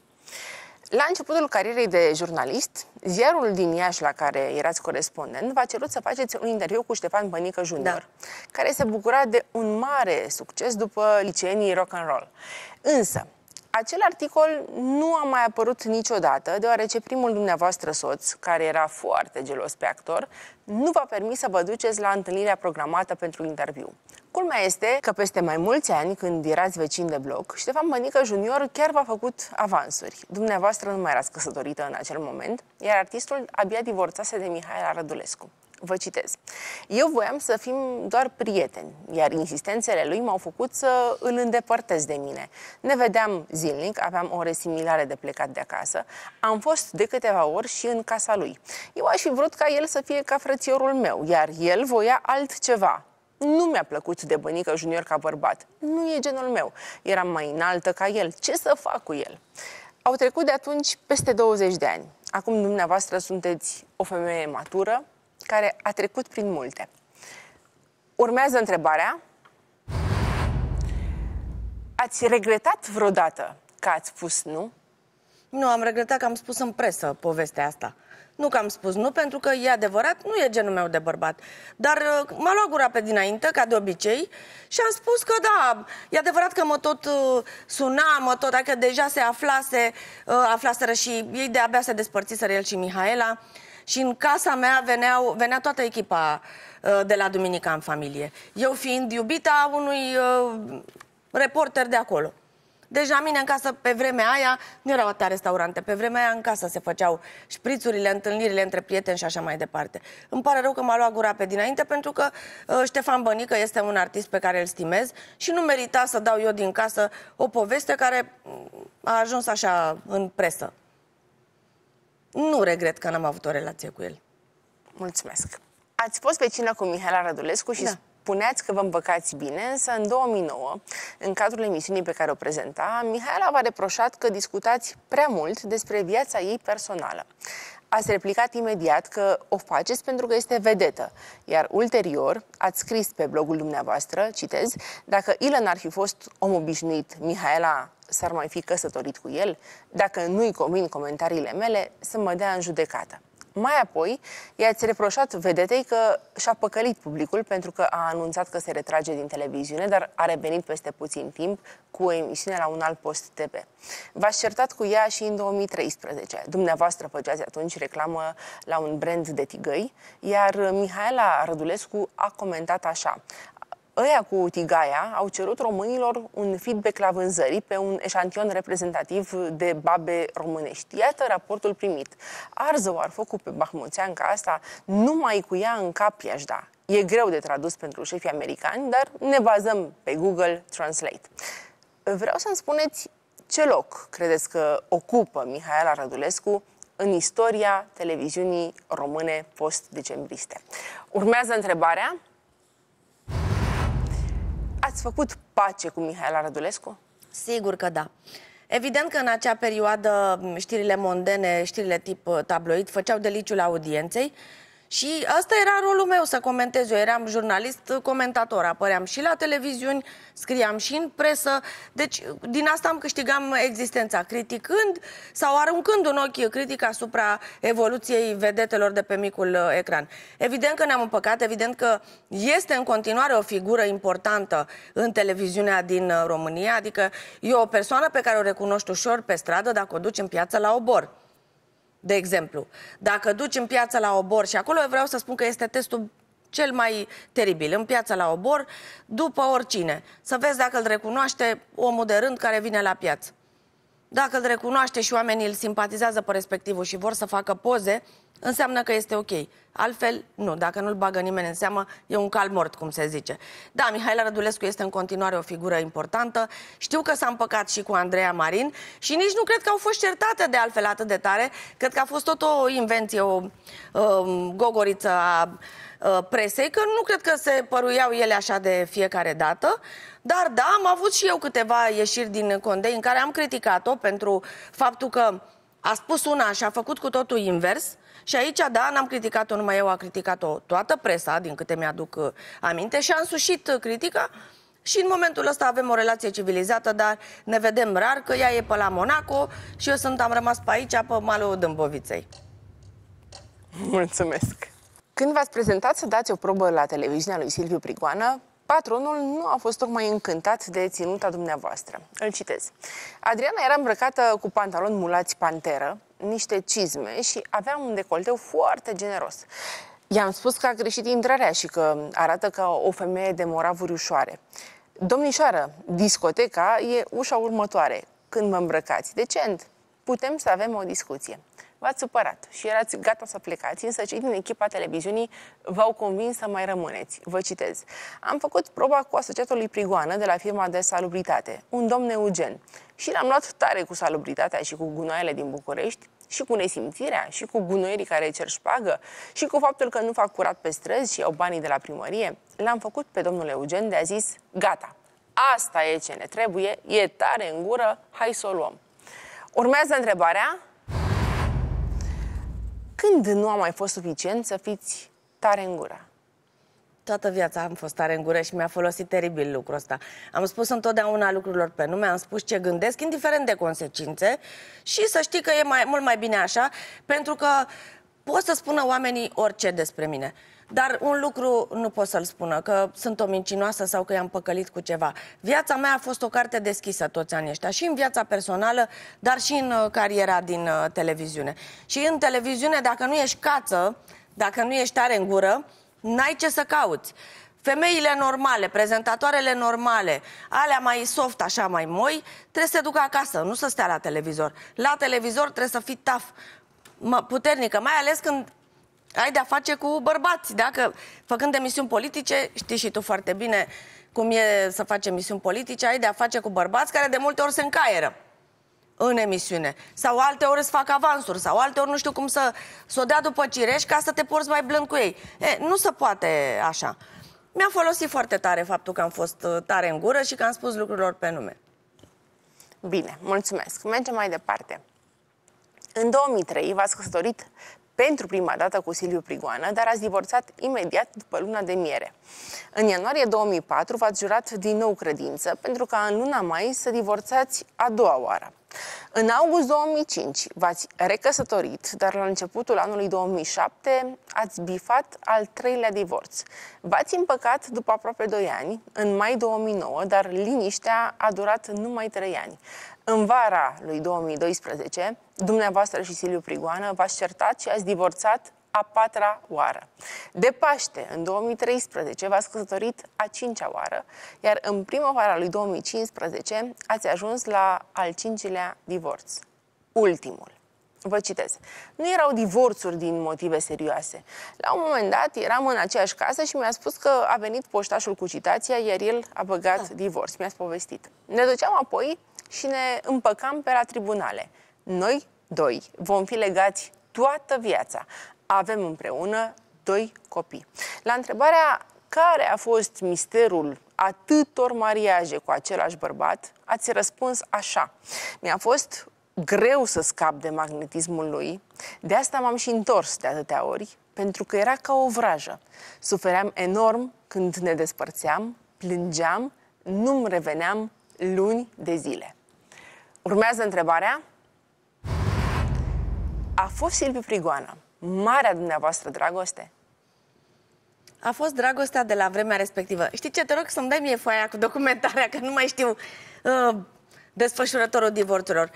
La începutul carierei de jurnalist, ziarul din Iași, la care erați corespondent, v-a cerut să faceți un interviu cu Ștefan Bănică Junior, da. care se bucura de un mare succes după liceenii rock and roll. Însă, acel articol nu a mai apărut niciodată, deoarece primul dumneavoastră soț, care era foarte gelos pe actor, nu v-a permis să vă duceți la întâlnirea programată pentru interviu. Culmea este că peste mai mulți ani, când erați vecini de bloc, Ștefan Mănică Junior chiar v-a făcut avansuri. Dumneavoastră nu mai erați căsătorită în acel moment, iar artistul abia divorțase de Mihai Radulescu. Vă citez. Eu voiam să fim doar prieteni, iar insistențele lui m-au făcut să îl îndepărtez de mine. Ne vedeam zilnic, aveam ore similare de plecat de acasă, am fost de câteva ori și în casa lui. Eu aș fi vrut ca el să fie ca frățiorul meu, iar el voia altceva, nu mi-a plăcut de bănică junior ca bărbat. Nu e genul meu. Eram mai înaltă ca el. Ce să fac cu el? Au trecut de atunci peste 20 de ani. Acum dumneavoastră sunteți o femeie matură, care a trecut prin multe. Urmează întrebarea. Ați regretat vreodată că ați spus nu? Nu, am regretat că am spus în presă povestea asta. Nu că am spus nu, pentru că e adevărat, nu e genul meu de bărbat. Dar uh, m-a luat gura pe dinainte, ca de obicei, și am spus că da, e adevărat că mă tot uh, suna, mă tot, dacă deja se aflase, uh, aflaseră și ei de abia se despărțiseră el și Mihaela. Uh, și în casa mea veneau, venea toată echipa uh, de la Duminica în familie. Eu fiind iubita unui uh, reporter de acolo. Deci la mine în casă, pe vremea aia, nu erau atâtea restaurante. Pe vremea aia în casă se făceau șprițurile, întâlnirile între prieteni și așa mai departe. Îmi pare rău că m-a luat gura pe dinainte, pentru că uh, Ștefan Bănică este un artist pe care îl stimez și nu merita să dau eu din casă o poveste care mm, a ajuns așa în presă nu regret că n-am avut o relație cu el. Mulțumesc. Ați fost vecină cu Mihaela Radulescu și da. spuneați că vă îmbăcați bine, însă în 2009, în cadrul emisiunii pe care o prezenta, Mihaela v-a reproșat că discutați prea mult despre viața ei personală. Ați replicat imediat că o faceți pentru că este vedetă, iar ulterior ați scris pe blogul dumneavoastră, citez, dacă Ilan ar fi fost om obișnuit, Mihaela s-ar mai fi căsătorit cu el, dacă nu-i convin comentariile mele, să mă dea în judecată. Mai apoi, i-ați reproșat vedetei că și-a păcălit publicul pentru că a anunțat că se retrage din televiziune, dar a revenit peste puțin timp cu o emisiune la un alt post TV. V-ați certat cu ea și în 2013. Dumneavoastră făceați atunci reclamă la un brand de tigăi, iar Mihaela Rădulescu a comentat așa. Ăia cu tigaia au cerut românilor un feedback la vânzări pe un eșantion reprezentativ de babe românești. Iată raportul primit. o ar făcut pe Bahmuțeanca asta numai cu ea în cap i-aș da. E greu de tradus pentru șefii americani, dar ne bazăm pe Google Translate. Vreau să-mi spuneți ce loc credeți că ocupă Mihaela Radulescu în istoria televiziunii române post-decembriste. Urmează întrebarea Ați făcut pace cu Mihaela Radulescu? Sigur că da. Evident că în acea perioadă știrile mondene, știrile tip uh, tabloid, făceau deliciul audienței și asta era rolul meu să comentez. Eu eram jurnalist, comentator, apăream și la televiziuni, scriam și în presă. Deci din asta am câștigam existența, criticând sau aruncând un ochi critic asupra evoluției vedetelor de pe micul uh, ecran. Evident că ne-am împăcat, evident că este în continuare o figură importantă în televiziunea din uh, România, adică e o persoană pe care o recunoști ușor pe stradă dacă o duci în piață la obor de exemplu. Dacă duci în piața la obor, și acolo vreau să spun că este testul cel mai teribil, în piața la obor, după oricine. Să vezi dacă îl recunoaște omul de rând care vine la piață. Dacă îl recunoaște și oamenii îl simpatizează pe respectivul și vor să facă poze, înseamnă că este ok. Altfel, nu, dacă nu-l bagă nimeni în seamă, e un cal mort, cum se zice. Da, Mihail Rădulescu este în continuare o figură importantă. Știu că s-a împăcat și cu Andreea Marin și nici nu cred că au fost certate de altfel atât de tare. Cred că a fost tot o invenție, o um, gogoriță a uh, presei, că nu cred că se păruiau ele așa de fiecare dată. Dar da, am avut și eu câteva ieșiri din Condei în care am criticat-o pentru faptul că a spus una și a făcut cu totul invers și aici, da, n-am criticat-o numai eu, a criticat-o toată presa, din câte mi-aduc uh, aminte, și a însușit uh, critica. Și în momentul ăsta avem o relație civilizată, dar ne vedem rar că ea e pe la Monaco și eu sunt, am rămas pe aici, pe malul Dâmboviței. Mulțumesc! Când v-ați prezentat să dați o probă la televiziunea lui Silviu Prigoană, patronul nu a fost tocmai încântat de ținuta dumneavoastră. Îl citez. Adriana era îmbrăcată cu pantaloni mulați panteră, niște cizme și aveam un decolteu foarte generos. I-am spus că a greșit intrarea și că arată ca o femeie de moravuri ușoare. Domnișoară, discoteca e ușa următoare. Când mă îmbrăcați decent, putem să avem o discuție v-ați supărat și erați gata să plecați, însă cei din echipa televiziunii v-au convins să mai rămâneți. Vă citez. Am făcut proba cu asociatul lui Prigoană de la firma de salubritate, un domn eugen, și l-am luat tare cu salubritatea și cu gunoaiele din București, și cu nesimțirea, și cu gunoierii care cer șpagă, și cu faptul că nu fac curat pe străzi și au banii de la primărie, l-am făcut pe domnul Eugen de a zis, gata, asta e ce ne trebuie, e tare în gură, hai să o luăm. Urmează întrebarea, când nu a mai fost suficient să fiți tare în gură? toată viața am fost tare în gură și mi-a folosit teribil lucrul ăsta. Am spus întotdeauna lucrurilor pe nume, am spus ce gândesc, indiferent de consecințe și să știi că e mai, mult mai bine așa, pentru că pot să spună oamenii orice despre mine. Dar un lucru nu pot să-l spună, că sunt o mincinoasă sau că i-am păcălit cu ceva. Viața mea a fost o carte deschisă toți anii ăștia, și în viața personală, dar și în uh, cariera din uh, televiziune. Și în televiziune, dacă nu ești cață, dacă nu ești tare în gură, n-ai ce să cauți. Femeile normale, prezentatoarele normale, alea mai soft, așa mai moi, trebuie să se ducă acasă, nu să stea la televizor. La televizor trebuie să fii taf, puternică, mai ales când ai de-a face cu bărbați. Dacă, făcând emisiuni politice, știi și tu foarte bine cum e să faci emisiuni politice, ai de-a face cu bărbați care de multe ori se încaieră în emisiune. Sau alte ori îți fac avansuri, sau alte ori nu știu cum să, să o dea după cireș ca să te porți mai blând cu ei. E, nu se poate așa. Mi-a folosit foarte tare faptul că am fost uh, tare în gură și că am spus lucrurilor pe nume. Bine, mulțumesc. Mergem mai departe. În 2003 v-ați căsătorit pentru prima dată cu Silviu Prigoană, dar ați divorțat imediat după luna de miere. În ianuarie 2004 v-ați jurat din nou credință, pentru ca în luna mai să divorțați a doua oară. În august 2005 v-ați recăsătorit, dar la începutul anului 2007 ați bifat al treilea divorț. V-ați împăcat după aproape 2 ani, în mai 2009, dar liniștea a durat numai 3 ani. În vara lui 2012, dumneavoastră și Siliu Prigoană v-ați certat și ați divorțat a patra oară. De Paște, în 2013, v-ați căsătorit a cincea oară, iar în primăvara lui 2015 ați ajuns la al cincilea divorț, ultimul. Vă citez. Nu erau divorțuri din motive serioase. La un moment dat eram în aceeași casă și mi-a spus că a venit poștașul cu citația, iar el a băgat da. divorț. Mi-a povestit. Ne duceam apoi și ne împăcam pe la tribunale. Noi doi vom fi legați toată viața. Avem împreună doi copii. La întrebarea care a fost misterul atâtor mariaje cu același bărbat, ați răspuns așa. Mi-a fost greu să scap de magnetismul lui, de asta m-am și întors de atâtea ori, pentru că era ca o vrajă. Sufeream enorm când ne despărțeam, plângeam, nu-mi reveneam luni de zile. Urmează întrebarea. A fost Silviu Prigoană marea dumneavoastră dragoste? A fost dragostea de la vremea respectivă. Știi ce, te rog să-mi dai mie foaia cu documentarea, că nu mai știu uh, desfășurătorul divorțurilor.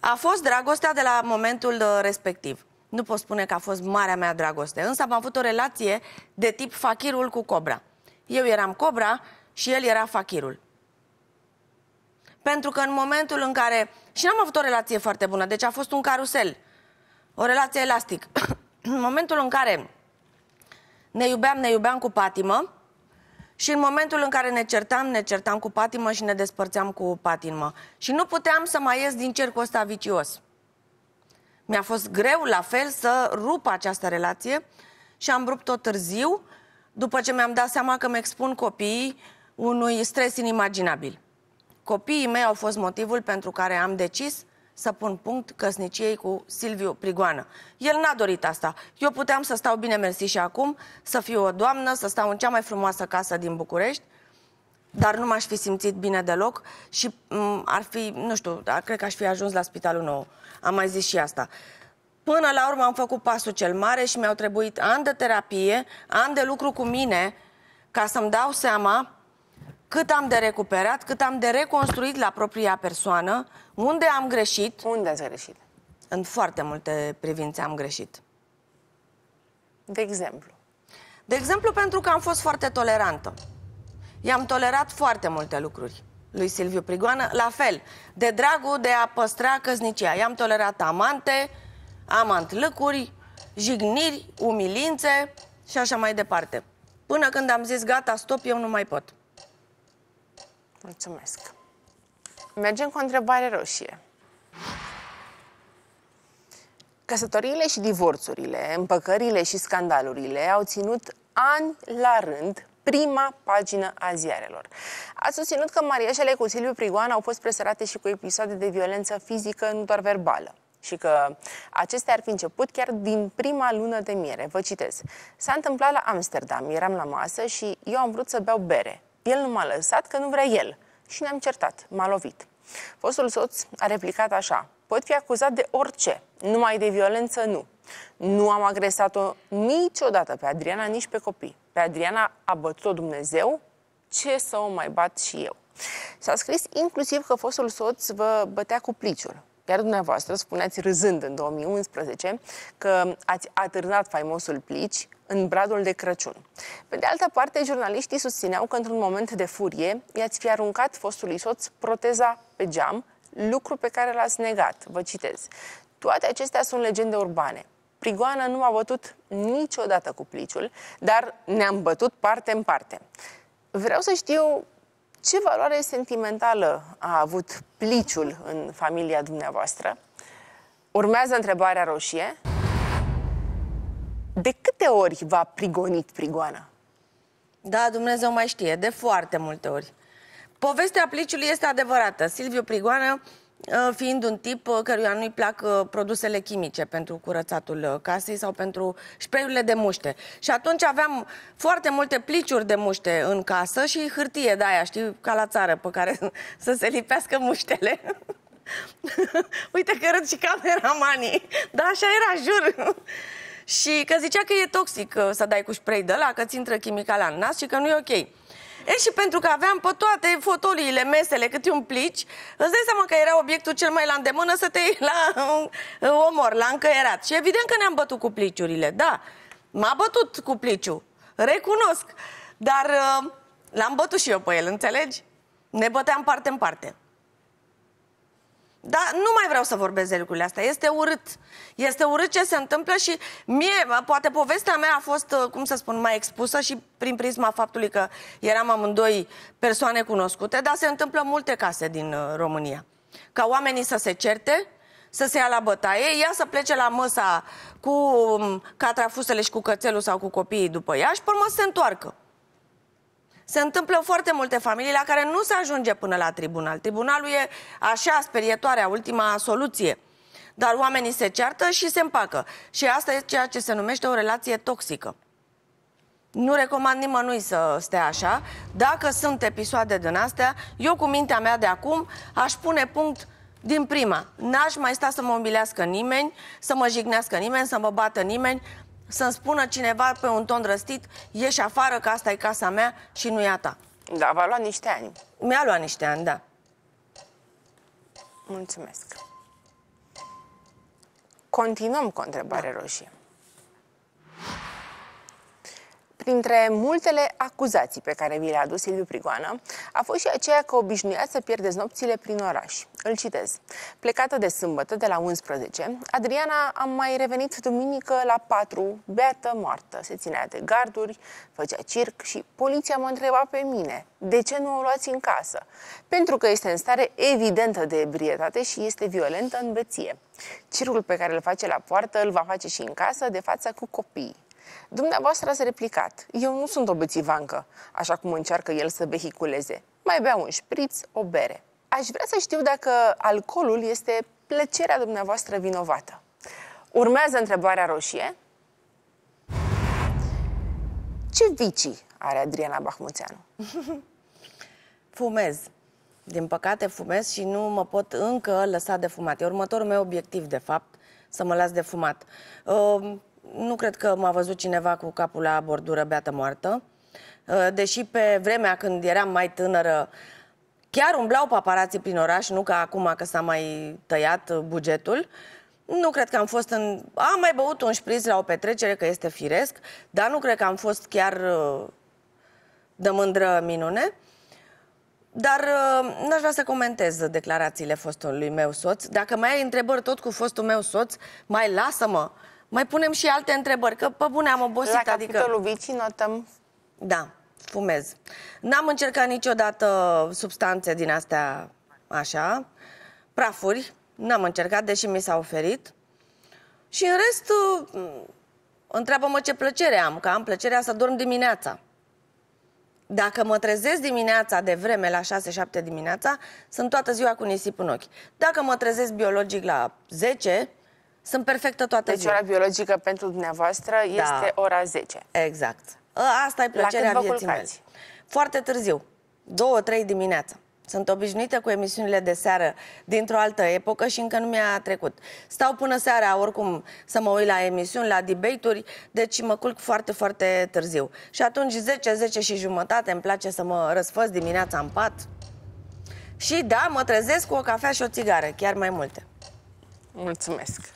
A fost dragostea de la momentul uh, respectiv. Nu pot spune că a fost marea mea dragoste, însă am avut o relație de tip fachirul cu cobra. Eu eram cobra și el era fachirul. Pentru că în momentul în care... Și n-am avut o relație foarte bună, deci a fost un carusel. O relație elastic. [coughs] în momentul în care ne iubeam, ne iubeam cu patimă și în momentul în care ne certam, ne certam cu patimă și ne despărțeam cu patimă. Și nu puteam să mai ies din cercul ăsta vicios. Mi-a fost greu, la fel, să rup această relație și am rupt-o târziu, după ce mi-am dat seama că mi expun copiii unui stres inimaginabil. Copiii mei au fost motivul pentru care am decis să pun punct căsniciei cu Silviu Prigoană. El n-a dorit asta. Eu puteam să stau bine mersi și acum, să fiu o doamnă, să stau în cea mai frumoasă casă din București, dar nu m-aș fi simțit bine deloc și mm, ar fi, nu știu, da, cred că aș fi ajuns la spitalul nou. Am mai zis și asta. Până la urmă am făcut pasul cel mare și mi-au trebuit ani de terapie, ani de lucru cu mine, ca să-mi dau seama cât am de recuperat, cât am de reconstruit la propria persoană, unde am greșit. Unde ați greșit? În foarte multe privințe am greșit. De exemplu? De exemplu, pentru că am fost foarte tolerantă. I-am tolerat foarte multe lucruri lui Silviu Prigoană, la fel, de dragul de a păstra căsnicia. I-am tolerat amante, lucruri, jigniri, umilințe și așa mai departe. Până când am zis, gata, stop, eu nu mai pot. Mulțumesc. Mergem cu o întrebare roșie. Căsătoriile și divorțurile, împăcările și scandalurile au ținut ani la rând prima pagină a ziarelor. A susținut că mariașele cu Silviu Prigoan au fost presărate și cu episoade de violență fizică, nu doar verbală și că acestea ar fi început chiar din prima lună de miere. Vă citez. S-a întâmplat la Amsterdam, eram la masă și eu am vrut să beau bere. El nu m-a lăsat că nu vrea el. Și ne-am certat, m-a lovit. Fostul soț a replicat așa, pot fi acuzat de orice, numai de violență nu. Nu am agresat-o niciodată pe Adriana, nici pe copii. Pe Adriana a bătut-o Dumnezeu, ce să o mai bat și eu. S-a scris inclusiv că fostul soț vă bătea cu pliciul. Iar dumneavoastră spuneați râzând în 2011 că ați atârnat faimosul plici în bradul de Crăciun. Pe de altă parte, jurnaliștii susțineau că într-un moment de furie i-ați fi aruncat fostului soț proteza pe geam, lucru pe care l-ați negat, vă citez. Toate acestea sunt legende urbane. Prigoana nu a bătut niciodată cu pliciul, dar ne-am bătut parte în parte. Vreau să știu ce valoare sentimentală a avut pliciul în familia dumneavoastră. Urmează întrebarea roșie. De câte ori v-a prigonit prigoana? Da, Dumnezeu mai știe, de foarte multe ori. Povestea pliciului este adevărată. Silviu Prigoană, ă, fiind un tip ă, căruia nu-i plac ă, produsele chimice pentru curățatul casei sau pentru spray de muște. Și atunci aveam foarte multe pliciuri de muște în casă și hârtie de aia, știi, ca la țară, pe care [laughs] să se lipească muștele. [laughs] Uite că râd și cameramanii, dar așa era, jur. Și că zicea că e toxic să dai cu spray de la, că-ți intră chimicala în nas și că nu e ok. E și pentru că aveam pe toate fotoliile, mesele, cât un plici, îți dai seama că era obiectul cel mai la îndemână să te iei la omor, la încăierat. Și evident că ne-am bătut cu pliciurile, da. M-a bătut cu pliciu, recunosc. Dar uh, l-am bătut și eu pe el, înțelegi? Ne băteam parte în parte. Dar nu mai vreau să vorbesc de lucrurile astea. Este urât. Este urât ce se întâmplă și mie, poate povestea mea a fost, uh, cum să spun, mai expusă și prin prisma faptului că eram amândoi persoane cunoscute, dar se întâmplă multe case din uh, România. Ca oamenii să se certe, să se ia la bătaie, ea să plece la măsa cu um, catrafusele și cu cățelul sau cu copiii după ea și pe urmă să se întoarcă se întâmplă foarte multe familii la care nu se ajunge până la tribunal. Tribunalul e așa sperietoarea, ultima soluție. Dar oamenii se ceartă și se împacă. Și asta e ceea ce se numește o relație toxică. Nu recomand nimănui să stea așa. Dacă sunt episoade din astea, eu cu mintea mea de acum aș pune punct din prima. N-aș mai sta să mă umilească nimeni, să mă jignească nimeni, să mă bată nimeni să-mi spună cineva pe un ton răstit, ieși afară că asta e casa mea și nu e a ta. Da, va lua niște ani. Mi-a luat niște ani, da. Mulțumesc. Continuăm cu o întrebare da. roșie. Printre multele acuzații pe care mi le-a adus Silviu Prigoană, a fost și aceea că obișnuia să pierdeți nopțile prin oraș. Îl citez. Plecată de sâmbătă de la 11, Adriana a mai revenit duminică la 4, beată moartă. Se ținea de garduri, făcea circ și poliția mă întreba pe mine, de ce nu o luați în casă? Pentru că este în stare evidentă de ebrietate și este violentă în beție. Cirul pe care îl face la poartă îl va face și în casă, de fața cu copiii. Dumneavoastră ați replicat, eu nu sunt o bețivancă, așa cum încearcă el să vehiculeze. Mai bea un șpriț, o bere. Aș vrea să știu dacă alcoolul este plăcerea dumneavoastră vinovată. Urmează întrebarea roșie. Ce vicii are Adriana Bahmuțeanu? [laughs] Fumez. Din păcate fumez și nu mă pot încă lăsa de fumat. E următorul meu obiectiv, de fapt, să mă las de fumat. Uh, nu cred că m-a văzut cineva cu capul la bordură beată moartă. Uh, deși pe vremea când eram mai tânără, chiar umblau paparații prin oraș, nu ca acum că s-a mai tăiat uh, bugetul. Nu cred că am fost în... Am mai băut un șpriz la o petrecere, că este firesc, dar nu cred că am fost chiar uh, de mândră minune. Dar n-aș vrea să comentez declarațiile fostului meu soț. Dacă mai ai întrebări tot cu fostul meu soț, mai lasă-mă! Mai punem și alte întrebări, că pe bune am obosit. La adică... capitolul vicii notăm... Da, fumez. N-am încercat niciodată substanțe din astea așa, prafuri, n-am încercat, deși mi s-a oferit. Și în rest, mm, întreabă-mă ce plăcere am, că am plăcerea să dorm dimineața. Dacă mă trezesc dimineața de vreme la 6-7 dimineața, sunt toată ziua cu nisip în ochi. Dacă mă trezesc biologic la 10, sunt perfectă toată deci, ziua. Deci ora biologică pentru dumneavoastră da. este ora 10. Exact. Ă, asta e plăcerea vieții mele. Foarte târziu, 2-3 dimineața. Sunt obișnuită cu emisiunile de seară dintr-o altă epocă și încă nu mi-a trecut. Stau până seara, oricum, să mă uit la emisiuni, la debate-uri, deci mă culc foarte, foarte târziu. Și atunci 10, 10 și jumătate îmi place să mă răsfăț dimineața în pat. Și da, mă trezesc cu o cafea și o țigară, chiar mai multe. Mulțumesc!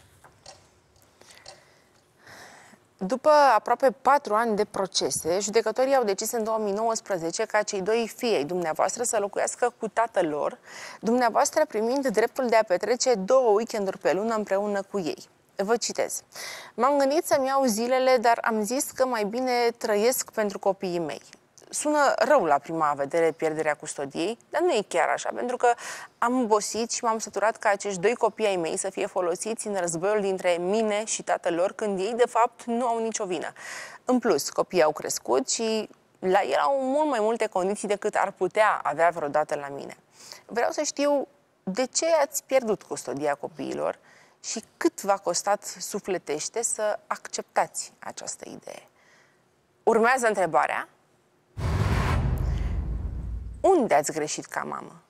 După aproape patru ani de procese, judecătorii au decis în 2019 ca cei doi fiei dumneavoastră să locuiască cu tatăl lor, dumneavoastră primind dreptul de a petrece două weekenduri pe lună împreună cu ei. Vă citez. M-am gândit să-mi iau zilele, dar am zis că mai bine trăiesc pentru copiii mei sună rău la prima vedere pierderea custodiei, dar nu e chiar așa, pentru că am obosit și m-am săturat ca acești doi copii ai mei să fie folosiți în războiul dintre mine și tatăl lor, când ei, de fapt, nu au nicio vină. În plus, copiii au crescut și la el au mult mai multe condiții decât ar putea avea vreodată la mine. Vreau să știu de ce ați pierdut custodia copiilor și cât v-a costat sufletește să acceptați această idee. Urmează întrebarea unde ați greșit ca mamă?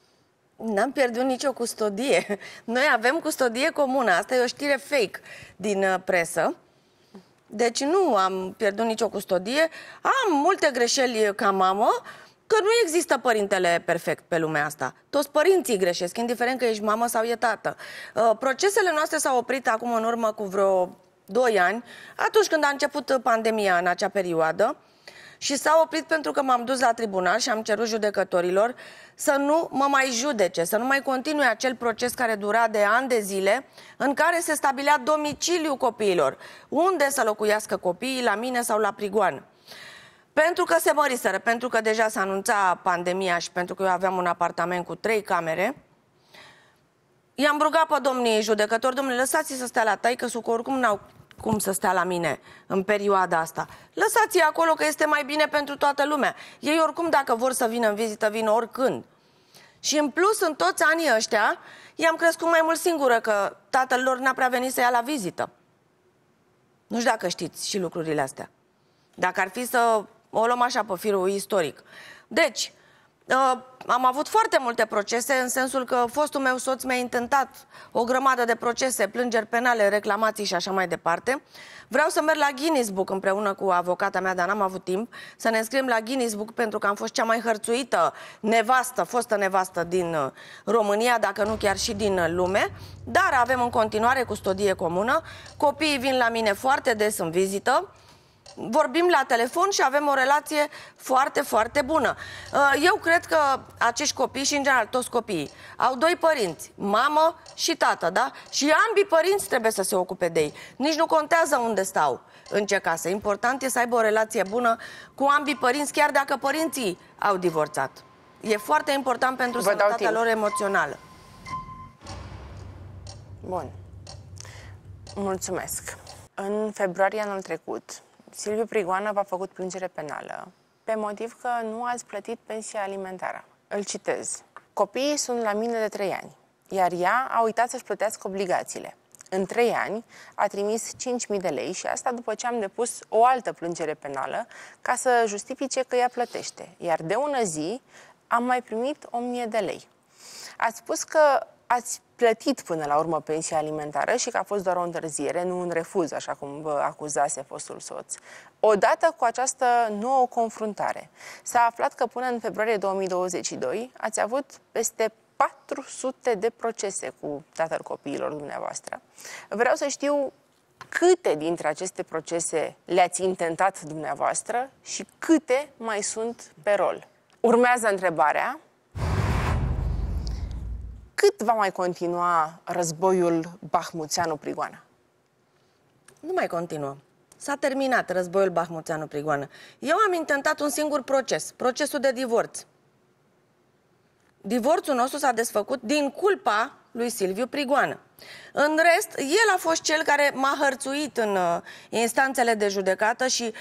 N-am pierdut nicio custodie. [laughs] Noi avem custodie comună. Asta e o știre fake din uh, presă. Deci nu am pierdut nicio custodie. Am multe greșeli ca mamă, că nu există părintele perfect pe lumea asta. Toți părinții greșesc, indiferent că ești mamă sau e tată. Uh, procesele noastre s-au oprit acum în urmă cu vreo 2 ani, atunci când a început pandemia în acea perioadă și s-a oprit pentru că m-am dus la tribunal și am cerut judecătorilor să nu mă mai judece, să nu mai continue acel proces care dura de ani de zile, în care se stabilea domiciliul copiilor, unde să locuiască copiii, la mine sau la prigoan. Pentru că se măriseră, pentru că deja s-a anunța pandemia și pentru că eu aveam un apartament cu trei camere, i-am rugat pe domnii judecători, domnule, lăsați-i să stea la taică, că oricum n-au cum să stea la mine în perioada asta. Lăsați-i acolo că este mai bine pentru toată lumea. Ei oricum dacă vor să vină în vizită, vin oricând. Și în plus, în toți anii ăștia, i-am crescut mai mult singură, că tatăl lor n-a prea venit să ia la vizită. Nu știu dacă știți și lucrurile astea. Dacă ar fi să o luăm așa pe firul istoric. Deci, Uh, am avut foarte multe procese, în sensul că fostul meu soț mi-a intentat o grămadă de procese, plângeri penale, reclamații și așa mai departe. Vreau să merg la Guinness Book împreună cu avocata mea, dar n-am avut timp, să ne înscriem la Guinness Book pentru că am fost cea mai hărțuită nevastă, fostă nevastă din uh, România, dacă nu chiar și din uh, lume. Dar avem în continuare custodie comună. Copiii vin la mine foarte des în vizită vorbim la telefon și avem o relație foarte, foarte bună. Uh, eu cred că acești copii și, în general, toți copiii au doi părinți, mamă și tată, da? Și ambii părinți trebuie să se ocupe de ei. Nici nu contează unde stau, în ce casă. Important e să aibă o relație bună cu ambii părinți, chiar dacă părinții au divorțat. E foarte important pentru Vă sănătatea lor emoțională. Bun. Mulțumesc. În februarie anul trecut, Silviu Prigoană v-a făcut plângere penală pe motiv că nu ați plătit pensia alimentară. Îl citez. Copiii sunt la mine de trei ani, iar ea a uitat să-și plătească obligațiile. În trei ani a trimis 5.000 de lei și asta după ce am depus o altă plângere penală ca să justifice că ea plătește. Iar de ună zi am mai primit 1.000 de lei. Ați spus că ați plătit până la urmă pensia alimentară și că a fost doar o întârziere, nu un refuz, așa cum acuzase fostul soț. Odată cu această nouă confruntare, s-a aflat că până în februarie 2022 ați avut peste 400 de procese cu tatăl copiilor dumneavoastră. Vreau să știu câte dintre aceste procese le-ați intentat dumneavoastră și câte mai sunt pe rol. Urmează întrebarea cât va mai continua războiul Bahmuțeanu-Prigoana? Nu mai continuă. S-a terminat războiul Bahmuțeanu-Prigoană. Eu am intentat un singur proces, procesul de divorț. Divorțul nostru s-a desfăcut din culpa lui Silviu Prigoană. În rest, el a fost cel care m-a hărțuit în uh, instanțele de judecată și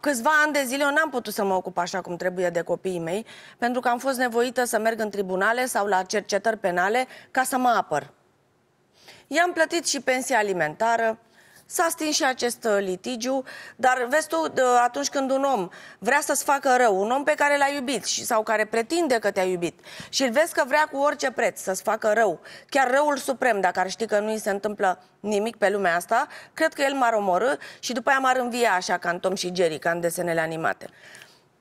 câțiva ani de zile eu n-am putut să mă ocup așa cum trebuie de copiii mei, pentru că am fost nevoită să merg în tribunale sau la cercetări penale ca să mă apăr. I-am plătit și pensia alimentară, S-a stins și acest uh, litigiu, dar vezi tu, uh, atunci când un om vrea să-ți facă rău, un om pe care l-a iubit și, sau care pretinde că te-a iubit și îl vezi că vrea cu orice preț să-ți facă rău, chiar răul suprem, dacă ar ști că nu îi se întâmplă nimic pe lumea asta, cred că el m-ar omorâ și după aia m-ar învia așa ca în Tom și Jerry, ca în desenele animate.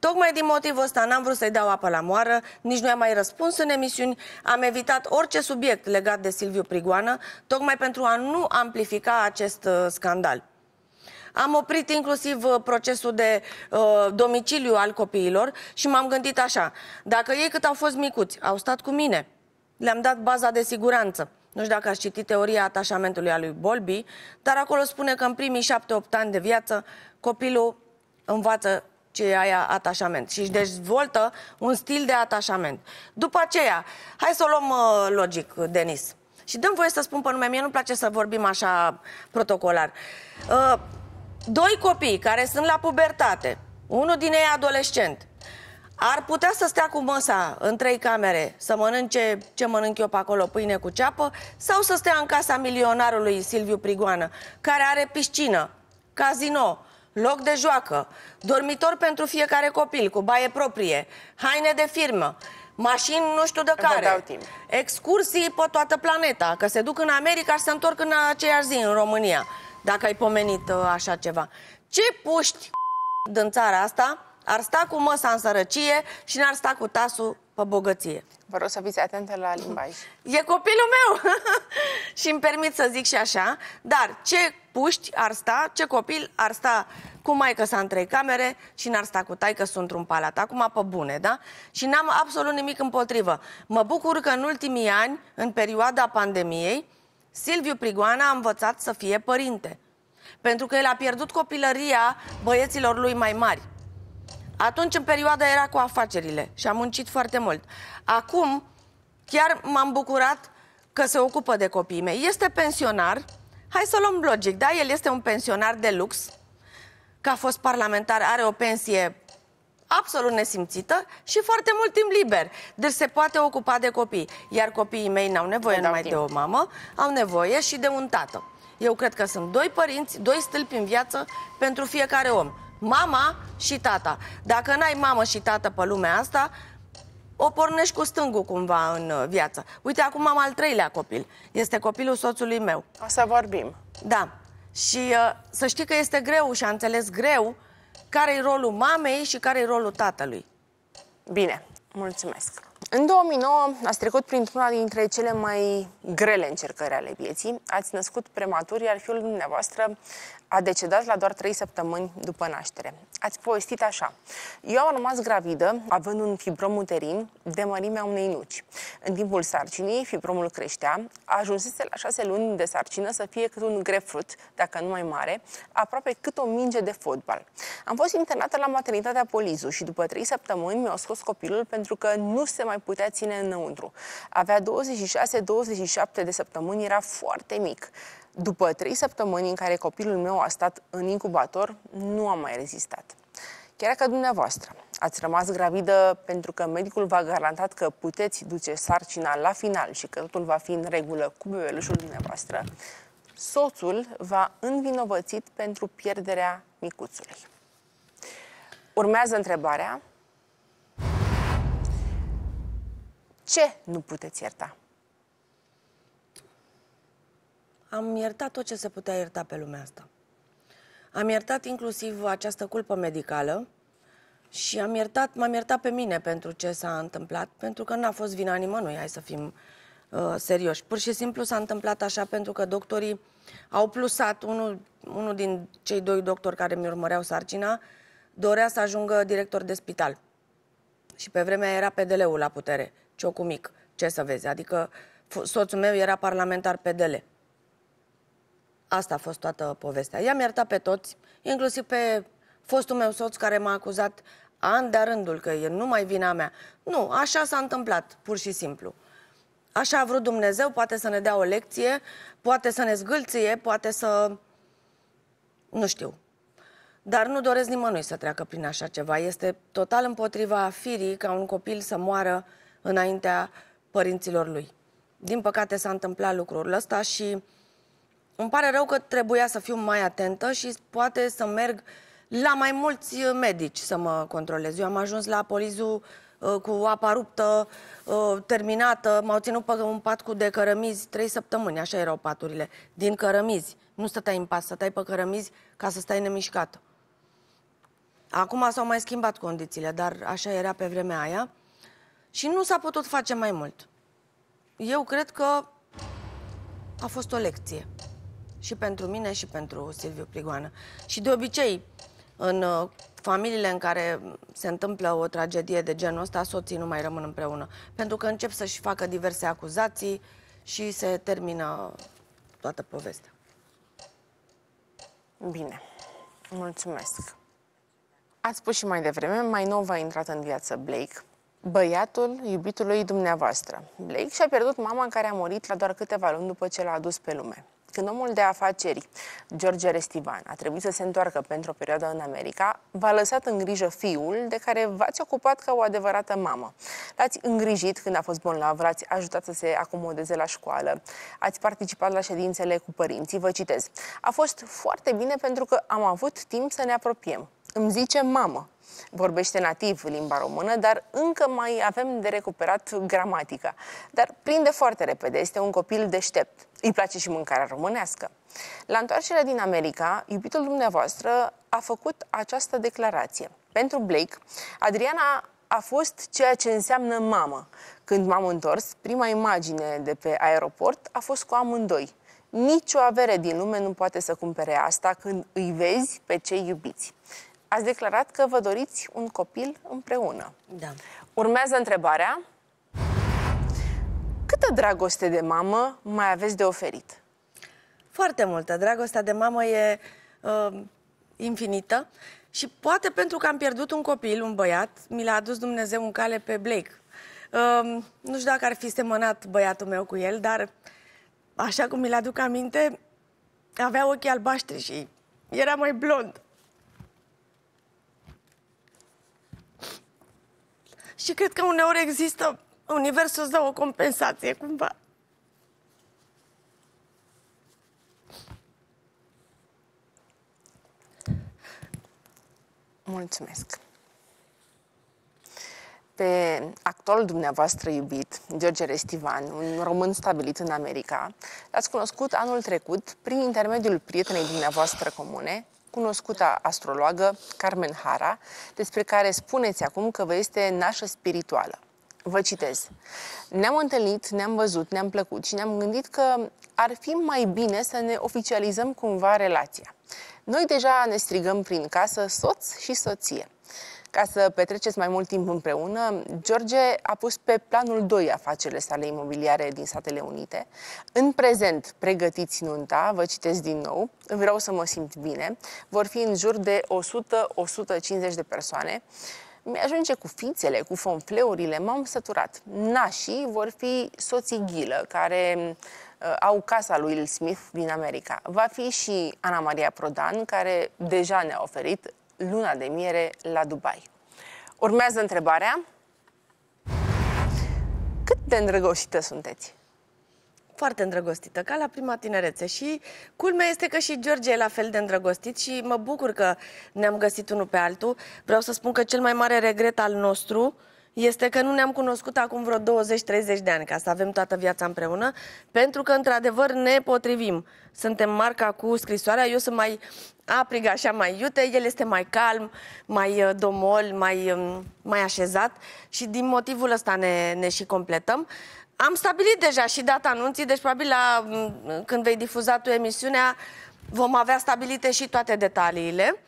Tocmai din motivul ăsta n-am vrut să-i dau apă la moară, nici nu am mai răspuns în emisiuni, am evitat orice subiect legat de Silviu Prigoană, tocmai pentru a nu amplifica acest uh, scandal. Am oprit inclusiv uh, procesul de uh, domiciliu al copiilor și m-am gândit așa, dacă ei cât au fost micuți, au stat cu mine, le-am dat baza de siguranță. Nu știu dacă ați citit teoria atașamentului a lui Bolbi, dar acolo spune că în primii șapte-opt ani de viață copilul învață ce aia atașament și își dezvoltă un stil de atașament. După aceea, hai să o luăm uh, logic, Denis. Și dăm voie să spun pe nume, mie nu-mi place să vorbim așa protocolar. Uh, doi copii care sunt la pubertate, unul din ei adolescent, ar putea să stea cu măsa în trei camere, să mănânce ce mănânc eu pe acolo, pâine cu ceapă, sau să stea în casa milionarului Silviu Prigoană, care are piscină, casino, loc de joacă, dormitor pentru fiecare copil, cu baie proprie, haine de firmă, mașini nu știu de care, timp. excursii pe toată planeta, că se duc în America și se întorc în aceeași zi în România, dacă ai pomenit uh, așa ceva. Ce puști din [laughs] țara asta ar sta cu măsa în sărăcie și n-ar sta cu tasul pe bogăție. Vă rog să fiți atentă la limbaj. E copilul meu [laughs] și îmi permit să zic și așa, dar ce puști ar sta, ce copil ar sta cu maică sa în trei camere și n-ar sta cu taică sunt un palat. Acum pe bune, da? Și n-am absolut nimic împotrivă. Mă bucur că în ultimii ani, în perioada pandemiei, Silviu Prigoana a învățat să fie părinte. Pentru că el a pierdut copilăria băieților lui mai mari. Atunci, în perioada era cu afacerile și am muncit foarte mult. Acum, chiar m-am bucurat că se ocupă de copiii mei. Este pensionar, hai să luăm logic, da? El este un pensionar de lux, că a fost parlamentar, are o pensie absolut nesimțită și foarte mult timp liber. Deci se poate ocupa de copii. Iar copiii mei n-au nevoie numai timp. de o mamă, au nevoie și de un tată. Eu cred că sunt doi părinți, doi stâlpi în viață pentru fiecare om mama și tata. Dacă n-ai mamă și tată pe lumea asta, o pornești cu stângul cumva în uh, viață. Uite, acum am al treilea copil. Este copilul soțului meu. O să vorbim. Da. Și uh, să știi că este greu și a înțeles greu care-i rolul mamei și care-i rolul tatălui. Bine, mulțumesc. În 2009 ați trecut printr-una dintre cele mai grele încercări ale vieții. Ați născut prematur, iar fiul dumneavoastră a decedat la doar 3 săptămâni după naștere. Ați povestit așa. Eu am rămas gravidă, având un fibrom uterin de mărimea unei nuci. În timpul sarcinii, fibromul creștea, ajunsese la 6 luni de sarcină să fie cât un grefrut, dacă nu mai mare, aproape cât o minge de fotbal. Am fost internată la maternitatea Polizu și după 3 săptămâni mi-au scos copilul pentru că nu se mai putea ține înăuntru. Avea 26-27 de săptămâni, era foarte mic. După trei săptămâni în care copilul meu a stat în incubator, nu am mai rezistat. Chiar dacă dumneavoastră ați rămas gravidă pentru că medicul v-a garantat că puteți duce sarcina la final și că totul va fi în regulă cu bebelușul dumneavoastră, soțul va învinovățit pentru pierderea micuțului. Urmează întrebarea, ce nu puteți ierta? am iertat tot ce se putea ierta pe lumea asta. Am iertat inclusiv această culpă medicală și am iertat, m-am iertat pe mine pentru ce s-a întâmplat, pentru că n-a fost vina nimănui, hai să fim uh, serioși. Pur și simplu s-a întâmplat așa pentru că doctorii au plusat, unul, unul din cei doi doctori care mi urmăreau sarcina dorea să ajungă director de spital. Și pe vremea era PDL-ul la putere, Ciocu Mic, ce să vezi, adică soțul meu era parlamentar PDL. Asta a fost toată povestea. I-am iertat pe toți, inclusiv pe fostul meu soț care m-a acuzat an de rândul că e numai vina mea. Nu, așa s-a întâmplat, pur și simplu. Așa a vrut Dumnezeu, poate să ne dea o lecție, poate să ne zgâlție, poate să... Nu știu. Dar nu doresc nimănui să treacă prin așa ceva. Este total împotriva firii ca un copil să moară înaintea părinților lui. Din păcate s-a întâmplat lucrul ăsta și îmi pare rău că trebuia să fiu mai atentă și poate să merg la mai mulți uh, medici să mă controlez. Eu am ajuns la polizul uh, cu apa ruptă, uh, terminată, m-au ținut pe un pat cu de cărămizi trei săptămâni, așa erau paturile, din cărămizi. Nu stăteai în pas, stăteai pe cărămizi ca să stai nemișcată. Acum s-au mai schimbat condițiile, dar așa era pe vremea aia și nu s-a putut face mai mult. Eu cred că a fost o lecție și pentru mine și pentru Silviu Prigoană. Și de obicei, în uh, familiile în care se întâmplă o tragedie de genul ăsta, soții nu mai rămân împreună, pentru că încep să-și facă diverse acuzații și se termină toată povestea. Bine, mulțumesc. Ați spus și mai devreme, mai nou v-a intrat în viață Blake, băiatul iubitului dumneavoastră. Blake și-a pierdut mama care a murit la doar câteva luni după ce l-a adus pe lume. Când omul de afaceri, George Restivan, a trebuit să se întoarcă pentru o perioadă în America, v-a lăsat în grijă fiul de care v-ați ocupat ca o adevărată mamă. L-ați îngrijit când a fost bolnav, l-ați ajutat să se acomodeze la școală, ați participat la ședințele cu părinții, vă citez. A fost foarte bine pentru că am avut timp să ne apropiem. Îmi zice mamă, vorbește nativ limba română, dar încă mai avem de recuperat gramatica. Dar prinde foarte repede, este un copil deștept. Îi place și mâncarea românească. La întoarcerea din America, iubitul dumneavoastră a făcut această declarație. Pentru Blake, Adriana a fost ceea ce înseamnă mamă. Când m-am întors, prima imagine de pe aeroport a fost cu amândoi. Nici o avere din lume nu poate să cumpere asta când îi vezi pe cei iubiți ați declarat că vă doriți un copil împreună. Da. Urmează întrebarea. Câtă dragoste de mamă mai aveți de oferit? Foarte multă. Dragostea de mamă e uh, infinită și poate pentru că am pierdut un copil, un băiat, mi l-a adus Dumnezeu în cale pe Blake. Uh, nu știu dacă ar fi semănat băiatul meu cu el, dar așa cum mi-l aduc aminte, avea ochii albaștri și era mai blond. Și cred că uneori există, universul să o compensație cumva. Mulțumesc. Pe actualul dumneavoastră iubit, George Restivan, un român stabilit în America, l-ați cunoscut anul trecut prin intermediul prietenei dumneavoastră comune, cunoscuta astrologă Carmen Hara, despre care spuneți acum că vă este nașă spirituală. Vă citez. Ne-am întâlnit, ne-am văzut, ne-am plăcut și ne-am gândit că ar fi mai bine să ne oficializăm cumva relația. Noi deja ne strigăm prin casă soț și soție ca să petreceți mai mult timp împreună, George a pus pe planul 2 afacerile sale imobiliare din Statele Unite. În prezent, pregătiți nunta, vă citesc din nou, vreau să mă simt bine, vor fi în jur de 100-150 de persoane. Mi-ajunge cu fițele, cu fonfleurile, m-am săturat. Nașii vor fi soții ghilă, care uh, au casa lui Will Smith din America. Va fi și Ana Maria Prodan, care deja ne-a oferit luna de miere la Dubai. Urmează întrebarea. Cât de îndrăgostită sunteți? foarte îndrăgostită, ca la prima tinerețe. Și culmea este că și George e la fel de îndrăgostit și mă bucur că ne-am găsit unul pe altul. Vreau să spun că cel mai mare regret al nostru uh, este că nu ne-am cunoscut acum vreo 20-30 de ani, ca să avem toată viața împreună, pentru că, într-adevăr, ne potrivim. Suntem marca cu scrisoarea, eu sunt mai aprig, așa mai iute, el este mai calm, mai uh, domol, mai, um, mai așezat și din motivul ăsta ne, ne și completăm. Am stabilit deja și data anunții, deci probabil la, um, când vei difuza tu emisiunea, vom avea stabilite și toate detaliile.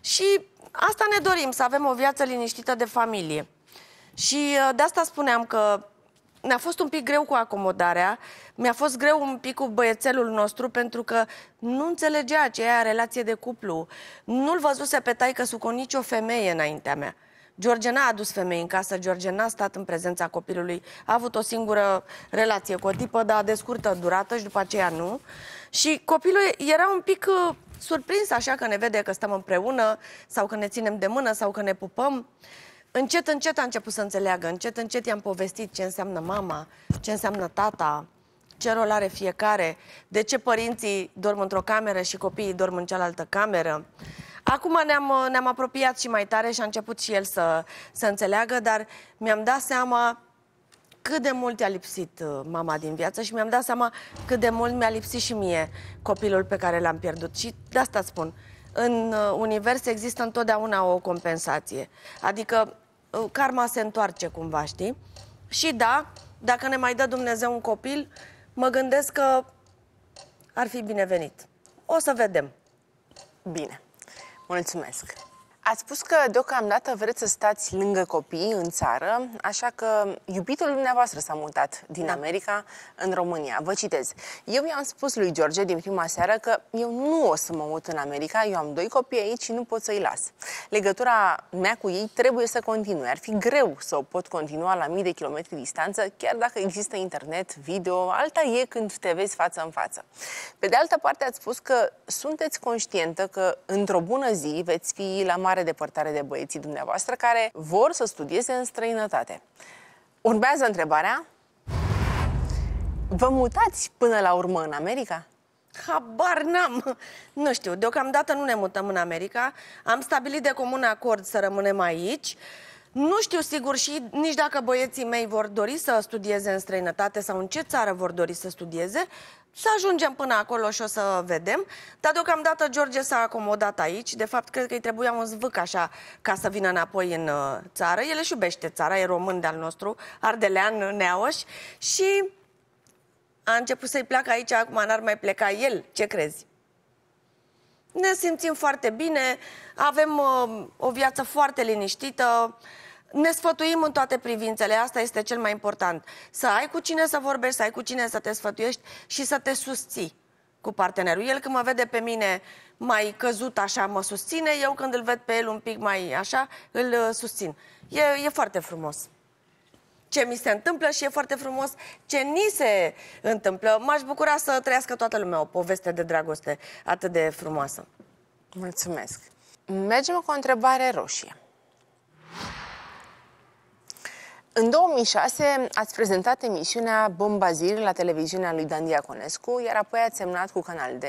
Și asta ne dorim, să avem o viață liniștită de familie. Și uh, de asta spuneam că ne-a fost un pic greu cu acomodarea, mi-a fost greu un pic cu băiețelul nostru pentru că nu înțelegea ce e relație de cuplu. Nu-l văzuse pe taică cu nicio femeie înaintea mea. George n-a adus femei în casă, George n-a stat în prezența copilului, a avut o singură relație cu o tipă, dar de scurtă durată și după aceea nu. Și copilul era un pic uh, surprins așa că ne vede că stăm împreună sau că ne ținem de mână sau că ne pupăm încet, încet a început să înțeleagă, încet, încet i-am povestit ce înseamnă mama, ce înseamnă tata, ce rol are fiecare, de ce părinții dorm într-o cameră și copiii dorm în cealaltă cameră. Acum ne-am, ne-am apropiat și mai tare și a început și el să, să înțeleagă, dar mi-am dat seama cât de mult i-a lipsit uh, mama din viață și mi-am dat seama cât de mult mi-a lipsit și mie copilul pe care l-am pierdut. Și de asta spun, în uh, univers există întotdeauna o compensație. Adică Uh, karma se întoarce cumva, știi? Și da, dacă ne mai dă Dumnezeu un copil, mă gândesc că ar fi binevenit. O să vedem. Bine. Mulțumesc. Ați spus că deocamdată vreți să stați lângă copii în țară, așa că iubitul dumneavoastră s-a mutat din da. America în România. Vă citez. Eu i-am spus lui George din prima seară că eu nu o să mă mut în America, eu am doi copii aici și nu pot să-i las. Legătura mea cu ei trebuie să continue. Ar fi greu să o pot continua la mii de kilometri distanță, chiar dacă există internet, video, alta e când te vezi față în față. Pe de altă parte, ați spus că sunteți conștientă că într-o bună zi veți fi la mare mare depărtare de băieții dumneavoastră care vor să studieze în străinătate. Urmează întrebarea. Vă mutați până la urmă în America? Habar n-am. Nu știu, deocamdată nu ne mutăm în America. Am stabilit de comun acord să rămânem aici. Nu știu sigur și nici dacă băieții mei vor dori să studieze în străinătate sau în ce țară vor dori să studieze, să ajungem până acolo și o să vedem. Dar deocamdată George s-a acomodat aici. De fapt, cred că îi trebuia un zvâc așa ca să vină înapoi în uh, țară. El își iubește țara, e român de-al nostru, ardelean, neaoș. Și a început să-i pleacă aici, acum n-ar mai pleca el. Ce crezi? Ne simțim foarte bine, avem uh, o viață foarte liniștită ne sfătuim în toate privințele, asta este cel mai important. Să ai cu cine să vorbești, să ai cu cine să te sfătuiești și să te susții cu partenerul. El când mă vede pe mine mai căzut așa, mă susține, eu când îl ved pe el un pic mai așa, îl uh, susțin. E, e foarte frumos ce mi se întâmplă și e foarte frumos ce ni se întâmplă. M-aș bucura să trăiască toată lumea o poveste de dragoste atât de frumoasă. Mulțumesc. Mergem cu o întrebare roșie. În 2006 ați prezentat emisiunea Bombazir la televiziunea lui Dan Diaconescu, iar apoi ați semnat cu Canal D.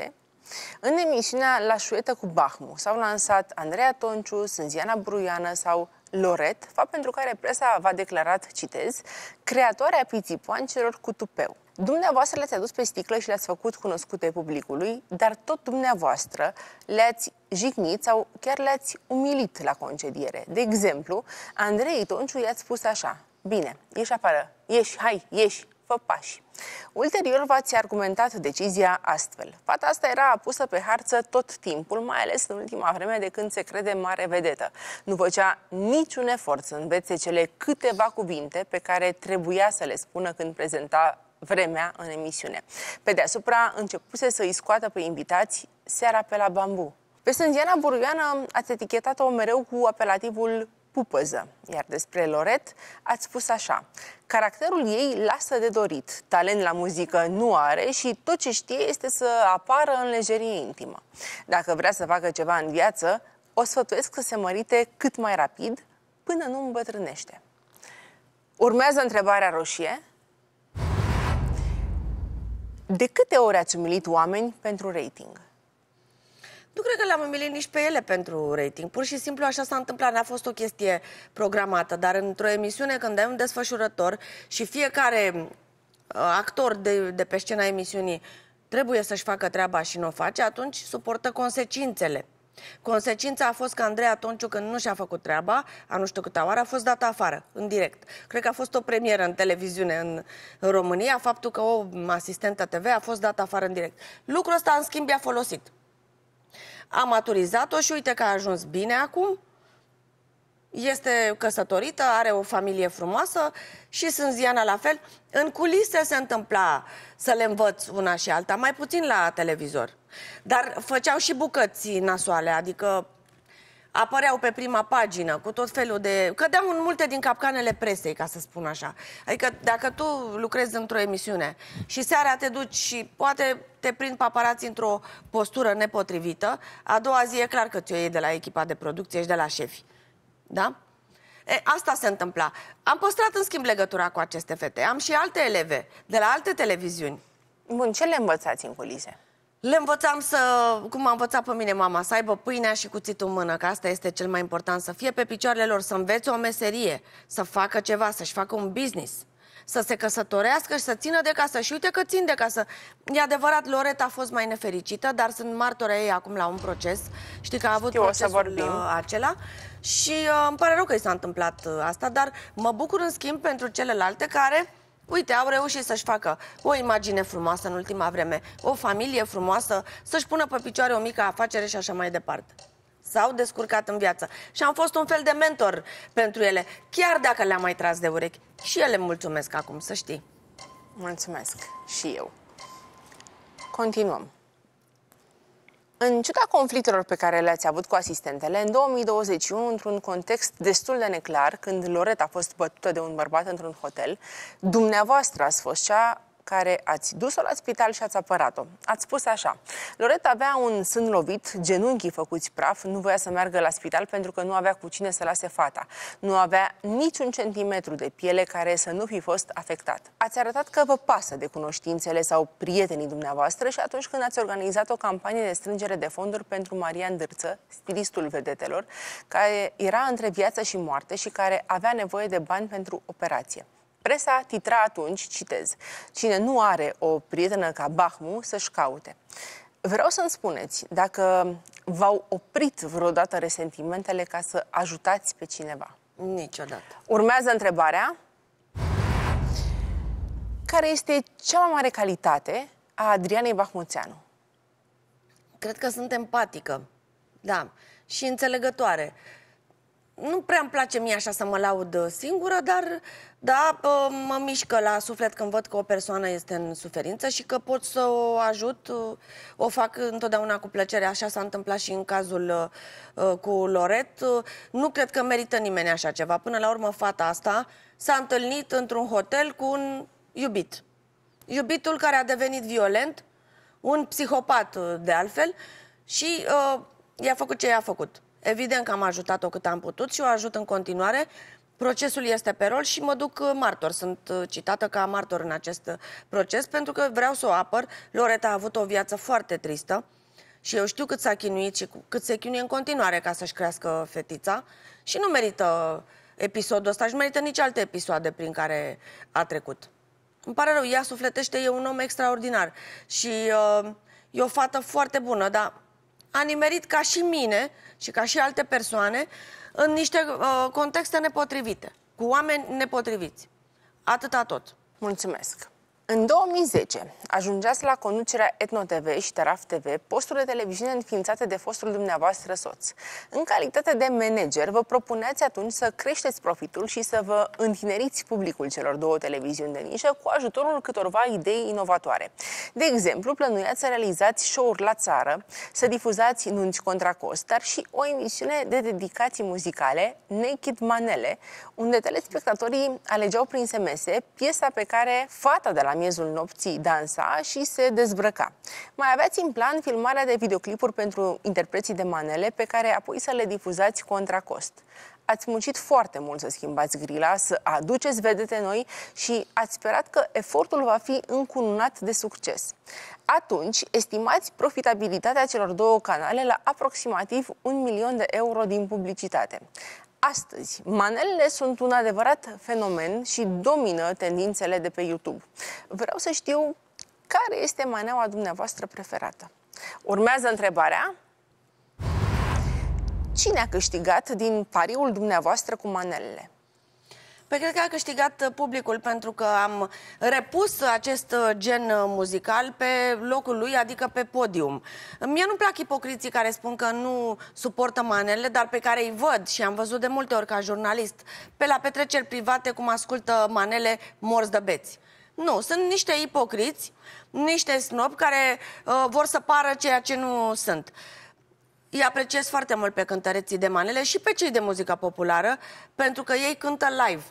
În emisiunea La șuetă cu Bahmu s-au lansat Andreea Tonciu, Sânziana Bruiană sau Loret, fapt pentru care presa v-a declarat, citez, creatoarea pițipoancelor cu tupeu. Dumneavoastră le-ați adus pe sticlă și le-ați făcut cunoscute publicului, dar tot dumneavoastră le-ați jignit sau chiar le-ați umilit la concediere. De exemplu, Andrei Tonciu i-ați spus așa, Bine, ieși afară, ieși, hai, ieși, fă pași. Ulterior v-ați argumentat decizia astfel. Fata asta era apusă pe harță tot timpul, mai ales în ultima vreme de când se crede mare vedetă. Nu făcea niciun efort să învețe cele câteva cuvinte pe care trebuia să le spună când prezenta vremea în emisiune. Pe deasupra, începuse să-i scoată pe invitați seara pe la bambu. Pe Sândiana Buruiană ați etichetat-o mereu cu apelativul pupăză. Iar despre Loret ați spus așa. Caracterul ei lasă de dorit, talent la muzică nu are și tot ce știe este să apară în lejerie intimă. Dacă vrea să facă ceva în viață, o sfătuiesc să se mărite cât mai rapid până nu îmbătrânește. Urmează întrebarea roșie. De câte ori ați umilit oameni pentru rating? Nu cred că le-am umilit nici pe ele pentru rating. Pur și simplu așa s-a întâmplat, n-a fost o chestie programată, dar într-o emisiune când ai un desfășurător și fiecare uh, actor de, de pe scena emisiunii trebuie să-și facă treaba și nu o face, atunci suportă consecințele. Consecința a fost că Andrei atunci când nu și-a făcut treaba, a nu știu câte oară, a fost dat afară, în direct. Cred că a fost o premieră în televiziune în, în România, faptul că o asistentă TV a fost dat afară în direct. Lucrul ăsta, în schimb, i-a folosit a maturizat-o și uite că a ajuns bine acum. Este căsătorită, are o familie frumoasă și sunt Ziana la fel. În culise se întâmpla să le învăț una și alta, mai puțin la televizor. Dar făceau și bucăți nasoale, adică apăreau pe prima pagină cu tot felul de... Cădeau în multe din capcanele presei, ca să spun așa. Adică dacă tu lucrezi într-o emisiune și seara te duci și poate te prind paparații într-o postură nepotrivită, a doua zi e clar că ți-o iei de la echipa de producție și de la șefi. Da? E, asta se întâmpla. Am păstrat, în schimb, legătura cu aceste fete. Am și alte eleve de la alte televiziuni. Bun, ce le învățați în culise? Le învățam să, cum a învățat pe mine mama, să aibă pâinea și cuțitul în mână, că asta este cel mai important, să fie pe picioarele lor, să învețe o meserie, să facă ceva, să-și facă un business, să se căsătorească și să țină de casă. Și uite că țin de casă. E adevărat, Loreta a fost mai nefericită, dar sunt martorea ei acum la un proces. Știi că a avut Știu, procesul să vorbim. Uh, acela. Și uh, îmi pare rău că i s-a întâmplat uh, asta, dar mă bucur în schimb pentru celelalte care Uite, au reușit să-și facă o imagine frumoasă în ultima vreme, o familie frumoasă, să-și pună pe picioare o mică afacere și așa mai departe. S-au descurcat în viață și am fost un fel de mentor pentru ele, chiar dacă le-am mai tras de urechi. Și ele mulțumesc acum, să știi. Mulțumesc și eu. Continuăm. În ciuda conflictelor pe care le-ați avut cu asistentele, în 2021, într-un context destul de neclar, când Loret a fost bătută de un bărbat într-un hotel, dumneavoastră ați fost cea care ați dus-o la spital și ați apărat-o. Ați spus așa, Loreta avea un sân lovit, genunchii făcuți praf, nu voia să meargă la spital pentru că nu avea cu cine să lase fata. Nu avea niciun centimetru de piele care să nu fi fost afectat. Ați arătat că vă pasă de cunoștințele sau prietenii dumneavoastră și atunci când ați organizat o campanie de strângere de fonduri pentru Maria Îndârță, stilistul vedetelor, care era între viață și moarte și care avea nevoie de bani pentru operație. Presa titra atunci, citez, cine nu are o prietenă ca Bahmu să-și caute. Vreau să-mi spuneți dacă v-au oprit vreodată resentimentele ca să ajutați pe cineva. Niciodată. Urmează întrebarea. Care este cea mai mare calitate a Adrianei Bahmuțeanu? Cred că sunt empatică. Da. Și înțelegătoare. Nu prea îmi place mie așa să mă laud singură, dar da, mă mișcă la suflet când văd că o persoană este în suferință și că pot să o ajut. O fac întotdeauna cu plăcere. Așa s-a întâmplat și în cazul uh, cu Loret. Uh, nu cred că merită nimeni așa ceva. Până la urmă, fata asta s-a întâlnit într-un hotel cu un iubit. Iubitul care a devenit violent, un psihopat uh, de altfel, și uh, i-a făcut ce i-a făcut. Evident că am ajutat-o cât am putut și o ajut în continuare, Procesul este pe rol și mă duc uh, martor. Sunt uh, citată ca martor în acest uh, proces pentru că vreau să o apăr. Loreta a avut o viață foarte tristă și eu știu cât s-a chinuit și cât se chinuie în continuare ca să-și crească fetița și nu merită episodul ăsta și merită nici alte episoade prin care a trecut. Îmi pare rău, ea sufletește, e un om extraordinar și uh, e o fată foarte bună, dar a nimerit ca și mine și ca și alte persoane uh, în niște uh, contexte nepotrivite, cu oameni nepotriviți. Atâta tot. Mulțumesc! În 2010 ajungeați la conducerea Etno TV și Teraf TV, posturile de televiziune înființate de fostul dumneavoastră soț. În calitate de manager, vă propuneați atunci să creșteți profitul și să vă întineriți publicul celor două televiziuni de nișă cu ajutorul câtorva idei inovatoare. De exemplu, plănuiați să realizați show-uri la țară, să difuzați nunți contra cost, dar și o emisiune de dedicații muzicale, Naked Manele, unde telespectatorii alegeau prin SMS piesa pe care fata de la miezul nopții dansa și se dezbrăca. Mai aveați în plan filmarea de videoclipuri pentru interpreții de manele pe care apoi să le difuzați contra cost. Ați muncit foarte mult să schimbați grila, să aduceți vedete noi și ați sperat că efortul va fi încununat de succes. Atunci, estimați profitabilitatea celor două canale la aproximativ un milion de euro din publicitate. Astăzi, manelele sunt un adevărat fenomen și domină tendințele de pe YouTube. Vreau să știu care este maneaua dumneavoastră preferată. Urmează întrebarea. Cine a câștigat din pariul dumneavoastră cu manelele? Pe păi cred că a câștigat uh, publicul pentru că am repus acest uh, gen uh, muzical pe locul lui, adică pe podium. Mie nu-mi plac ipocriții care spun că nu suportă manele, dar pe care îi văd și am văzut de multe ori ca jurnalist pe la petreceri private cum ascultă manele morți de beți. Nu, sunt niște ipocriți, niște snob care uh, vor să pară ceea ce nu sunt. Îi apreciez foarte mult pe cântăreții de manele și pe cei de muzică populară, pentru că ei cântă live.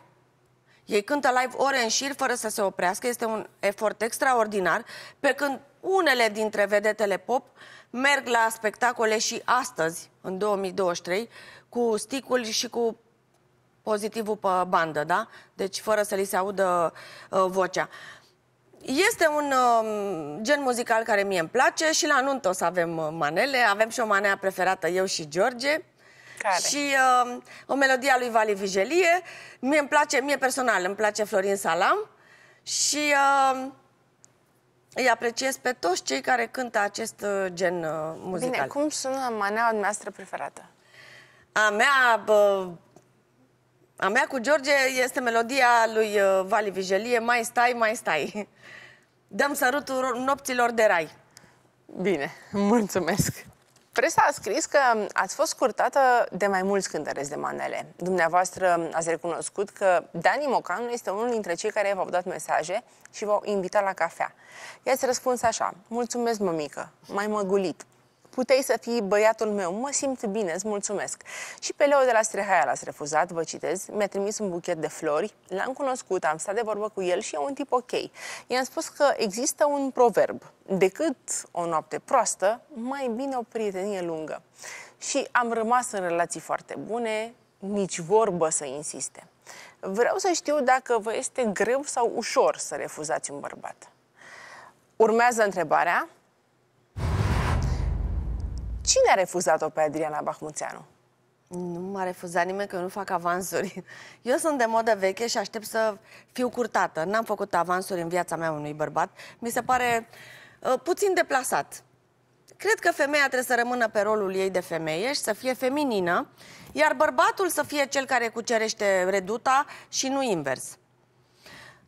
Ei cântă live ore în șir fără să se oprească, este un efort extraordinar, pe când unele dintre vedetele pop merg la spectacole și astăzi, în 2023, cu sticul și cu pozitivul pe bandă, da? Deci fără să li se audă uh, vocea. Este un uh, gen muzical care mie îmi place și la nuntă o să avem uh, manele. Avem și o manea preferată eu și George. Care? Și uh, o melodie a lui Vali Vigelie. Mie îmi place, mie personal, îmi place Florin Salam. Și uh, îi apreciez pe toți cei care cântă acest uh, gen uh, muzical. Bine, cum sună maneaua noastră preferată? A mea... Bă, a mea cu George este melodia lui uh, Vali Vigelie, Mai stai, mai stai. [laughs] Dăm sărutul nopților de rai. Bine, [laughs] mulțumesc. Presa a scris că ați fost scurtată de mai mulți cântăreți de manele. Dumneavoastră ați recunoscut că Dani Mocanu este unul dintre cei care v-au dat mesaje și v-au invitat la cafea. I-ați răspuns așa, mulțumesc mămică, mai măgulit. Puteai să fii băiatul meu, mă simt bine, îți mulțumesc. Și pe Leo de la Strehaia l-ați refuzat, vă citez, mi-a trimis un buchet de flori, l-am cunoscut, am stat de vorbă cu el și e un tip ok. I-am spus că există un proverb, decât o noapte proastă, mai bine o prietenie lungă. Și am rămas în relații foarte bune, nici vorbă să insiste. Vreau să știu dacă vă este greu sau ușor să refuzați un bărbat. Urmează întrebarea, Cine a refuzat-o pe Adriana Bahmuțeanu? Nu m-a refuzat nimeni că eu nu fac avansuri. [laughs] Eu sunt de modă veche și aștept să fiu curtată. N-am făcut avansuri în viața mea unui bărbat. Mi se pare uh, puțin deplasat. Cred că femeia trebuie să rămână pe rolul ei de femeie și să fie feminină, iar bărbatul să fie cel care cucerește reduta și nu invers.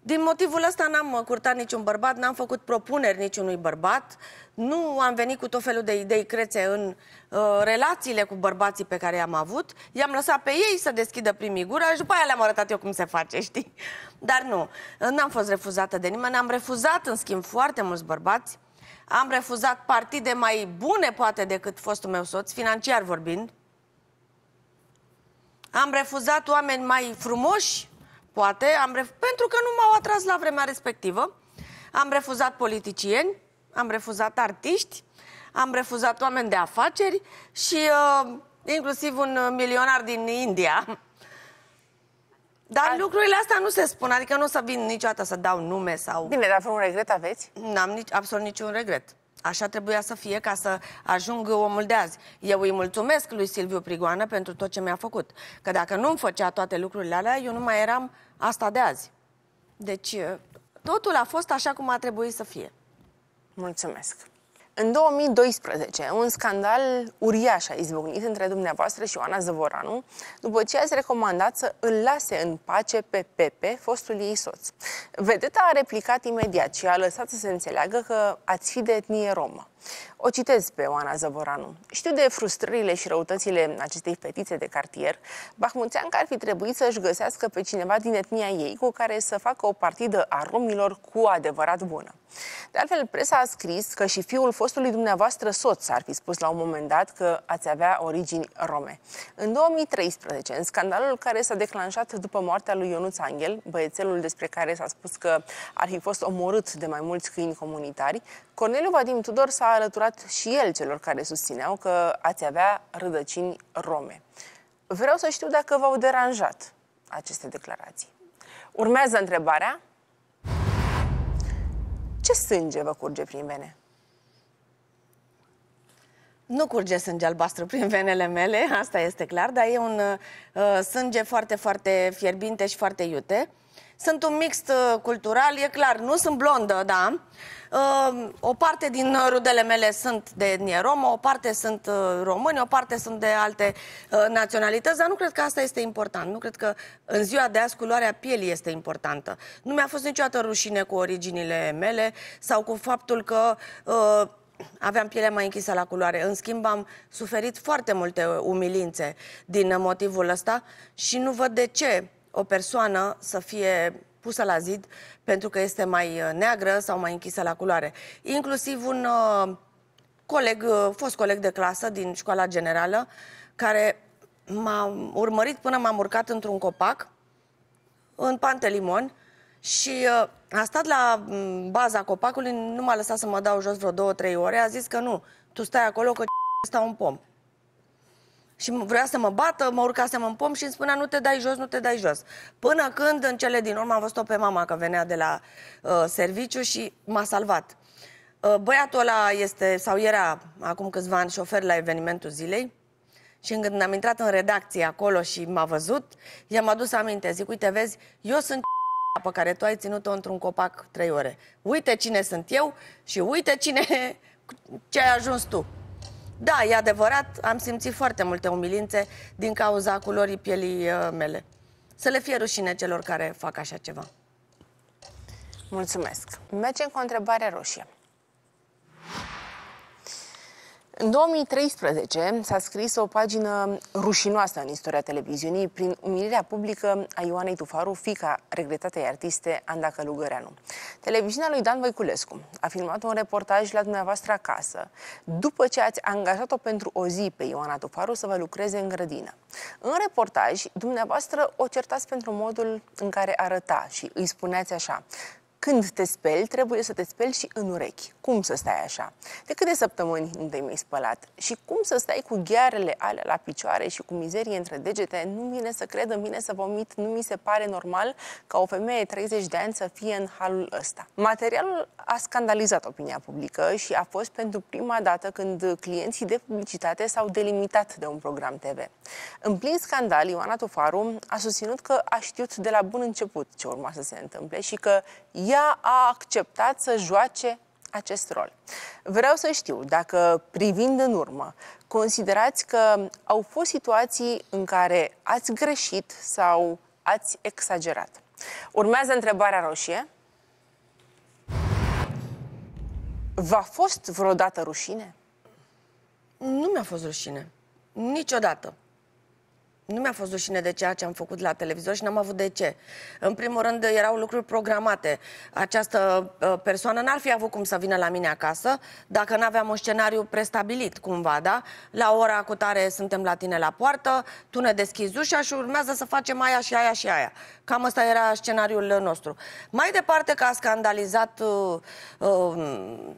Din motivul ăsta n-am curtat niciun bărbat, n-am făcut propuneri niciunui bărbat, nu am venit cu tot felul de idei crețe în uh, relațiile cu bărbații pe care i-am avut, i-am lăsat pe ei să deschidă primii gura și după aia le-am arătat eu cum se face, [laughs] știi? Dar nu, n-am fost refuzată de nimeni, am refuzat în schimb foarte mulți bărbați, am refuzat partide mai bune poate decât fostul meu soț, financiar vorbind, am refuzat oameni mai frumoși, poate, am ref- pentru că nu m-au atras la vremea respectivă. Am refuzat politicieni, am refuzat artiști, am refuzat oameni de afaceri și uh, inclusiv un milionar din India. Dar A... lucrurile astea nu se spun, adică nu o să vin niciodată să dau nume sau... Bine, dar vreun regret aveți? N-am nici, absolut niciun regret. Așa trebuia să fie ca să ajung omul de azi. Eu îi mulțumesc lui Silviu Prigoană pentru tot ce mi-a făcut. Că dacă nu-mi făcea toate lucrurile alea, eu nu mai eram asta de azi. Deci totul a fost așa cum a trebuit să fie. Mulțumesc! În 2012, un scandal uriaș a izbucnit între dumneavoastră și Oana Zăvoranu, după ce ați recomandat să îl lase în pace pe Pepe, fostul ei soț. Vedeta a replicat imediat și a lăsat să se înțeleagă că ați fi de etnie romă. O citez pe Oana Zăvoranu. Știu de frustrările și răutățile acestei fetițe de cartier, că ar fi trebuit să-și găsească pe cineva din etnia ei cu care să facă o partidă a romilor cu adevărat bună. De altfel, presa a scris că și fiul fostului dumneavoastră soț ar fi spus la un moment dat că ați avea origini rome. În 2013, în scandalul care s-a declanșat după moartea lui Ionuț Angel, băiețelul despre care s-a spus că ar fi fost omorât de mai mulți câini comunitari, Corneliu Vadim Tudor s-a alăturat adresat și el celor care susțineau că ați avea rădăcini rome. Vreau să știu dacă v-au deranjat aceste declarații. Urmează întrebarea. Ce sânge vă curge prin vene? Nu curge sânge albastru [laughs] prin venele mele, asta este clar, dar e un uh, sânge foarte, foarte fierbinte și foarte iute. Uh, sunt un mix uh, cultural, e clar, nu sunt blondă, da. Uh, o parte din rudele mele sunt de etnie romă, o parte sunt uh, români, o parte sunt de alte naționalități, dar nu cred că asta este important. Nu cred că în ziua de azi culoarea pielii este importantă. Nu mi-a fost niciodată rușine cu originile mele sau cu faptul că aveam pielea mai închisă la culoare. În schimb, am suferit foarte multe umilințe din motivul ăsta și nu văd de ce o persoană să fie pusă la zid pentru că este mai uh, neagră sau mai închisă la culoare. Inclusiv un uh, coleg, uh, fost coleg de clasă din școala generală, care m-a urmărit până m-am urcat într-un copac, în Pantelimon, și a stat la mm, baza copacului, nu m-a lăsat să mă dau jos vreo două, trei ore, a zis că nu, tu stai acolo că stau un pom. Și vrea să mă bată, mă să mă pom și îmi spunea nu te dai jos, nu te dai jos. Până când, în cele din urmă, am văzut-o pe mama că venea de la uh, serviciu și m-a salvat. Uh, băiatul ăla este, sau era acum câțiva ani, șofer la evenimentul zilei. Și când am intrat în redacție acolo și m-a văzut, i-am adus aminte. Zic, uite, vezi, eu sunt [laughs] pe care tu ai ținut-o într-un copac trei ore. Uite cine sunt eu și uite cine [laughs] ce ai ajuns tu. Da, e adevărat, am simțit foarte multe umilințe din cauza culorii pielii uh, mele. Să le fie rușine celor care fac așa ceva. Mulțumesc. Mergem cu o întrebare roșie. În 2013 s-a scris o pagină rușinoasă în istoria televiziunii prin umilirea publică a Ioanei Tufaru, fica regretatei artiste Anda Călugăreanu. Televiziunea lui Dan Voiculescu a filmat un reportaj la dumneavoastră acasă, după ce ați angajat-o pentru o zi pe Ioana Tufaru să vă lucreze în grădină. În reportaj, dumneavoastră o certați pentru modul în care arăta și îi spuneați așa, când te speli, trebuie să te speli și în urechi. Cum să stai așa? De câte săptămâni nu te-ai mai spălat? Și cum să stai cu ghearele ale la picioare și cu mizerie între degete? Nu vine să cred, în mine să vomit, nu mi se pare normal ca o femeie 30 de ani să fie în halul ăsta. Materialul a scandalizat opinia publică și a fost pentru prima dată când clienții de publicitate s-au delimitat de un program TV. În plin scandal, Ioana Tufaru a susținut că a știut de la bun început ce urma să se întâmple și că ea a acceptat să joace acest rol. Vreau să știu dacă, privind în urmă, considerați că au fost situații în care ați greșit sau ați exagerat. Urmează întrebarea roșie. V-a fost vreodată rușine? Nu mi-a fost rușine. Niciodată. Nu mi-a fost rușine de ceea ce am făcut la televizor și n-am avut de ce. În primul rând, erau lucruri programate. Această uh, persoană n-ar fi avut cum să vină la mine acasă dacă n-aveam un scenariu prestabilit, cumva, da? La ora cu tare suntem la tine la poartă, tu ne deschizi ușa și urmează să facem aia și aia și aia. Cam ăsta era scenariul nostru. Mai departe că a scandalizat... Uh, uh,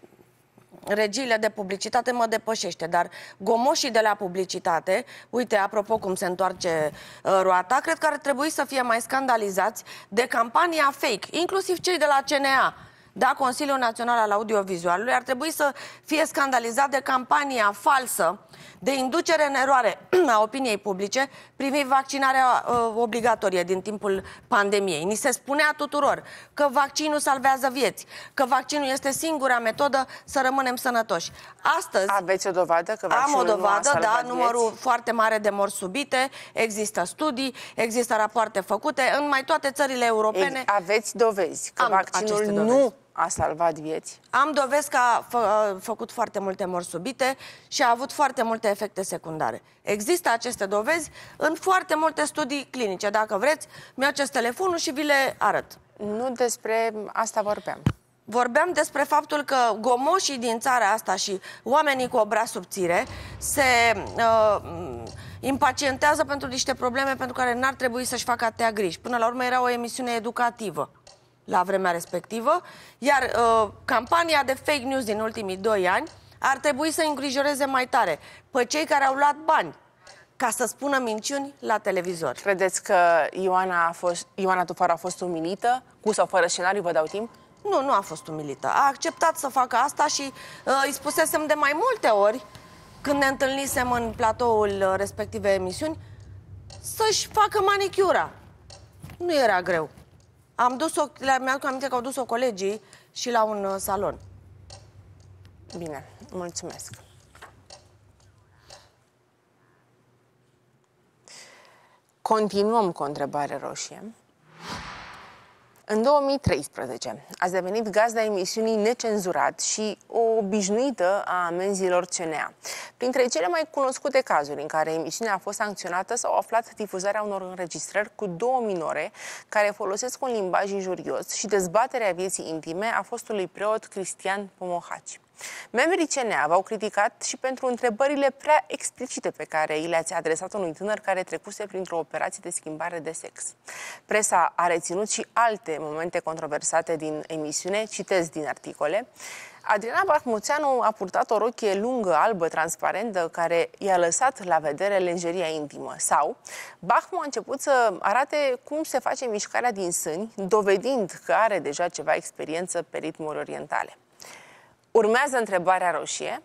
regiile de publicitate mă depășește, dar gomoșii de la publicitate, uite, apropo cum se întoarce uh, roata, cred că ar trebui să fie mai scandalizați de campania fake, inclusiv cei de la CNA, da, Consiliul Național al Audiovizualului ar trebui să fie scandalizat de campania falsă de inducere în eroare [clears throat] a opiniei publice privind vaccinarea uh, obligatorie din timpul pandemiei. Ni se spunea tuturor că vaccinul salvează vieți, că vaccinul este singura metodă să rămânem sănătoși. Astăzi aveți o dovadă că vaccinul am o dovadă, nu da, numărul foarte mare de morți subite, există studii, există rapoarte făcute în mai toate țările europene. Aveți dovezi că am vaccinul nu a salvat vieți? Am dovezi că a fă, făcut foarte multe mori subite și a avut foarte multe efecte secundare. Există aceste dovezi în foarte multe studii clinice. Dacă vreți, mi-au acest telefonul și vi le arăt. Nu despre asta vorbeam. Vorbeam despre faptul că gomoșii din țara asta și oamenii cu obraz subțire se uh, impacientează pentru niște probleme pentru care n-ar trebui să-și facă atâtea griji. Până la urmă era o emisiune educativă la vremea respectivă, iar uh, campania de fake news din ultimii doi ani ar trebui să îngrijoreze mai tare pe cei care au luat bani ca să spună minciuni la televizor. Credeți că Ioana, a fost, Ioana Tufar a fost umilită, cu sau fără scenariu, vă dau timp? Nu, nu a fost umilită. A acceptat să facă asta și uh, îi spusesem de mai multe ori, când ne întâlnisem în platoul uh, respective emisiuni, să-și facă manicura. Nu era greu. Am dus-o, mi-aduc aminte că au dus-o colegii și la un uh, salon. Bine, mulțumesc. Continuăm cu o întrebare roșie. În 2013 ați devenit gazda emisiunii Necenzurat și o obișnuită a amenzilor CNA. Printre cele mai cunoscute cazuri în care emisiunea a fost sancționată s-au aflat difuzarea unor înregistrări cu două minore care folosesc un limbaj injurios și dezbaterea vieții intime a fostului preot Cristian Pomohaci. Membrii CNA v-au criticat și pentru întrebările prea explicite pe care i le-ați adresat unui tânăr care trecuse printr-o operație de schimbare de sex. Presa a reținut și alte momente controversate din emisiune, citez din articole. Adriana Bahmuțeanu a purtat o rochie lungă, albă, transparentă, care i-a lăsat la vedere lenjeria intimă. Sau, Bahmu a început să arate cum se face mișcarea din sâni, dovedind că are deja ceva experiență pe ritmuri orientale. Urmează întrebarea roșie.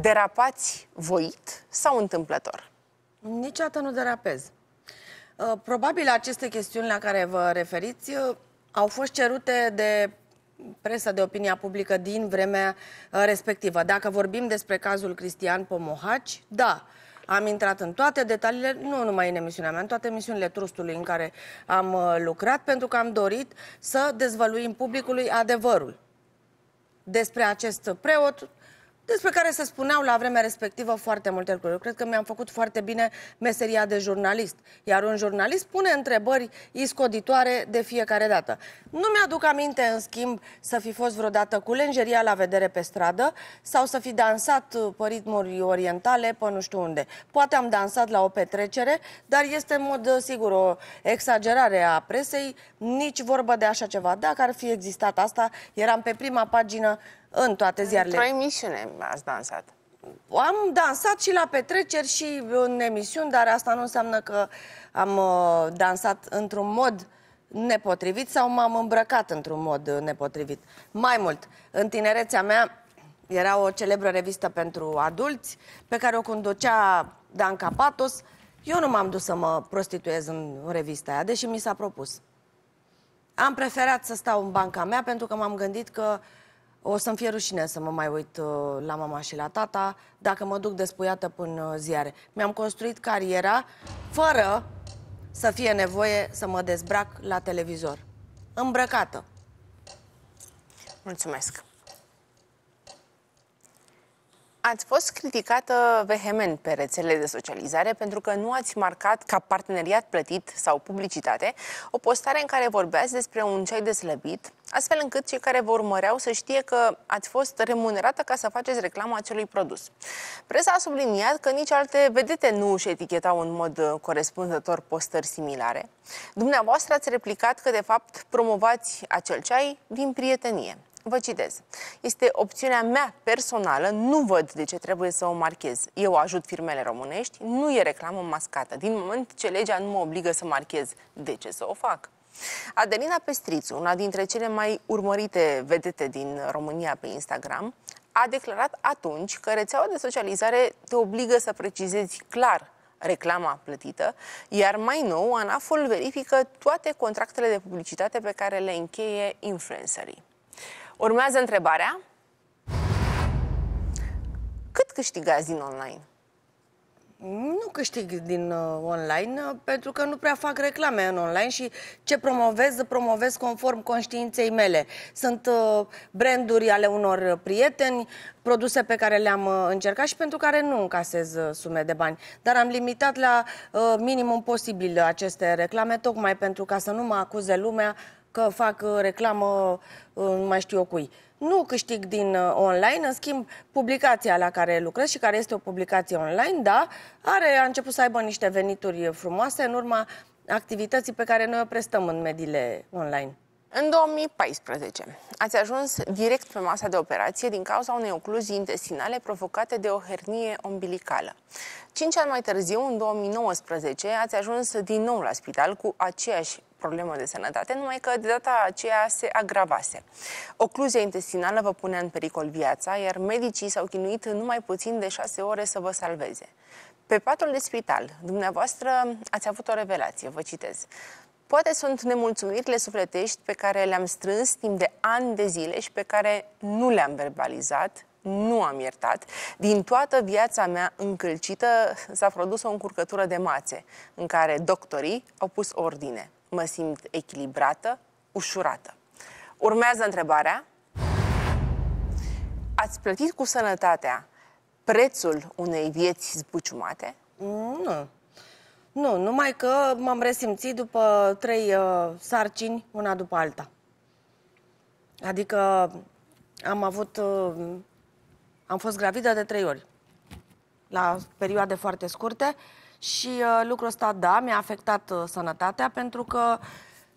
Derapați voit sau întâmplător? Niciodată nu derapez. Uh, probabil aceste chestiuni la care vă referiți uh, au fost cerute de presa de opinia publică din vremea uh, respectivă. Dacă vorbim despre cazul Cristian Pomohaci, da, am intrat în toate detaliile, nu numai în emisiunea mea, în toate emisiunile trustului în care am uh, lucrat, pentru că am dorit să dezvăluim publicului adevărul despre acest preot despre care se spuneau la vremea respectivă foarte multe lucruri. Eu cred că mi-am făcut foarte bine meseria de jurnalist, iar un jurnalist pune întrebări iscoditoare de fiecare dată. Nu mi-aduc aminte, în schimb, să fi fost vreodată cu lenjeria la vedere pe stradă sau să fi dansat pe ritmuri orientale pe nu știu unde. Poate am dansat la o petrecere, dar este în mod sigur o exagerare a presei, nici vorbă de așa ceva. Dacă ar fi existat asta, eram pe prima pagină în toate ziarele. Într-o emisiune ați dansat. Am dansat și la petreceri și în emisiuni, dar asta nu înseamnă că am uh, dansat într-un mod nepotrivit sau m-am îmbrăcat într-un mod uh, nepotrivit. Mai mult, în tinerețea mea era o celebră revistă pentru adulți pe care o conducea Dan Capatos. Eu nu m-am dus să mă prostituez în revista aia, deși mi s-a propus. Am preferat să stau în banca mea pentru că m-am gândit că uh, o să-mi fie rușine să mă mai uit uh, la mama și la tata dacă mă duc despuiată până uh, ziare. Mi-am construit cariera fără să fie nevoie să mă dezbrac la televizor. Îmbrăcată. Mulțumesc. Ați fost criticată vehement pe rețelele de socializare pentru că nu ați marcat ca parteneriat plătit sau publicitate o postare în care vorbeați despre un ceai de slăbit, astfel încât cei care vă urmăreau să știe că ați fost remunerată ca să faceți reclama acelui produs. Presa a subliniat că nici alte vedete nu își etichetau în mod uh, corespunzător postări similare. Dumneavoastră ați replicat că, de fapt, promovați acel ceai din prietenie. Vă citez. Este opțiunea mea personală, nu văd de ce trebuie să o marchez. Eu ajut firmele românești, nu e reclamă mascată. Din moment ce legea nu mă obligă să marchez, de ce să o fac? Adelina Pestrițu, una dintre cele mai urmărite vedete din România pe Instagram, a declarat atunci că rețeaua de socializare te obligă să precizezi clar reclama plătită, iar mai nou, ANAF-ul verifică toate contractele de publicitate pe care le încheie influencerii. Urmează întrebarea. Cât câștigați din online? Nu câștig din uh, online uh, pentru că nu prea fac reclame în online și ce promovez, promovez conform conștiinței mele. Sunt uh, branduri ale unor prieteni, produse pe care le-am uh, încercat și pentru care nu încasez uh, sume de bani. Dar am limitat la uh, minimum posibil aceste reclame, tocmai pentru ca să nu mă acuze lumea că fac uh, reclamă uh, nu mai știu eu cui. Nu câștig din uh, online, în schimb, publicația la care lucrez și care este o publicație online, da, are, a început să aibă niște venituri frumoase în urma activității pe care noi o prestăm în mediile online. În 2014 ați ajuns direct pe masa de operație din cauza unei ocluzii intestinale provocate de o hernie ombilicală. Cinci ani mai târziu, în 2019, ați ajuns din nou la spital cu aceeași problemă de sănătate, numai că de data aceea se agravase. Ocluzia intestinală vă punea în pericol viața, iar medicii s-au chinuit numai puțin de șase ore să vă salveze. Pe patul de spital, dumneavoastră ați avut o revelație, vă citez. Poate sunt nemulțumirile sufletești pe care le-am strâns timp de ani de zile și pe care nu le-am verbalizat, nu am iertat. Din toată viața mea încălcită s-a produs o încurcătură de mațe, în care doctorii au pus ordine. Mă simt echilibrată, ușurată. Urmează întrebarea. Ați plătit cu sănătatea prețul unei vieți zbuciumate? Nu. Nu, numai că m-am resimțit după trei uh, sarcini, una după alta. Adică am avut... Uh, am fost gravidă de trei ori, la perioade foarte scurte și uh, lucrul ăsta, da, mi-a afectat uh, sănătatea pentru că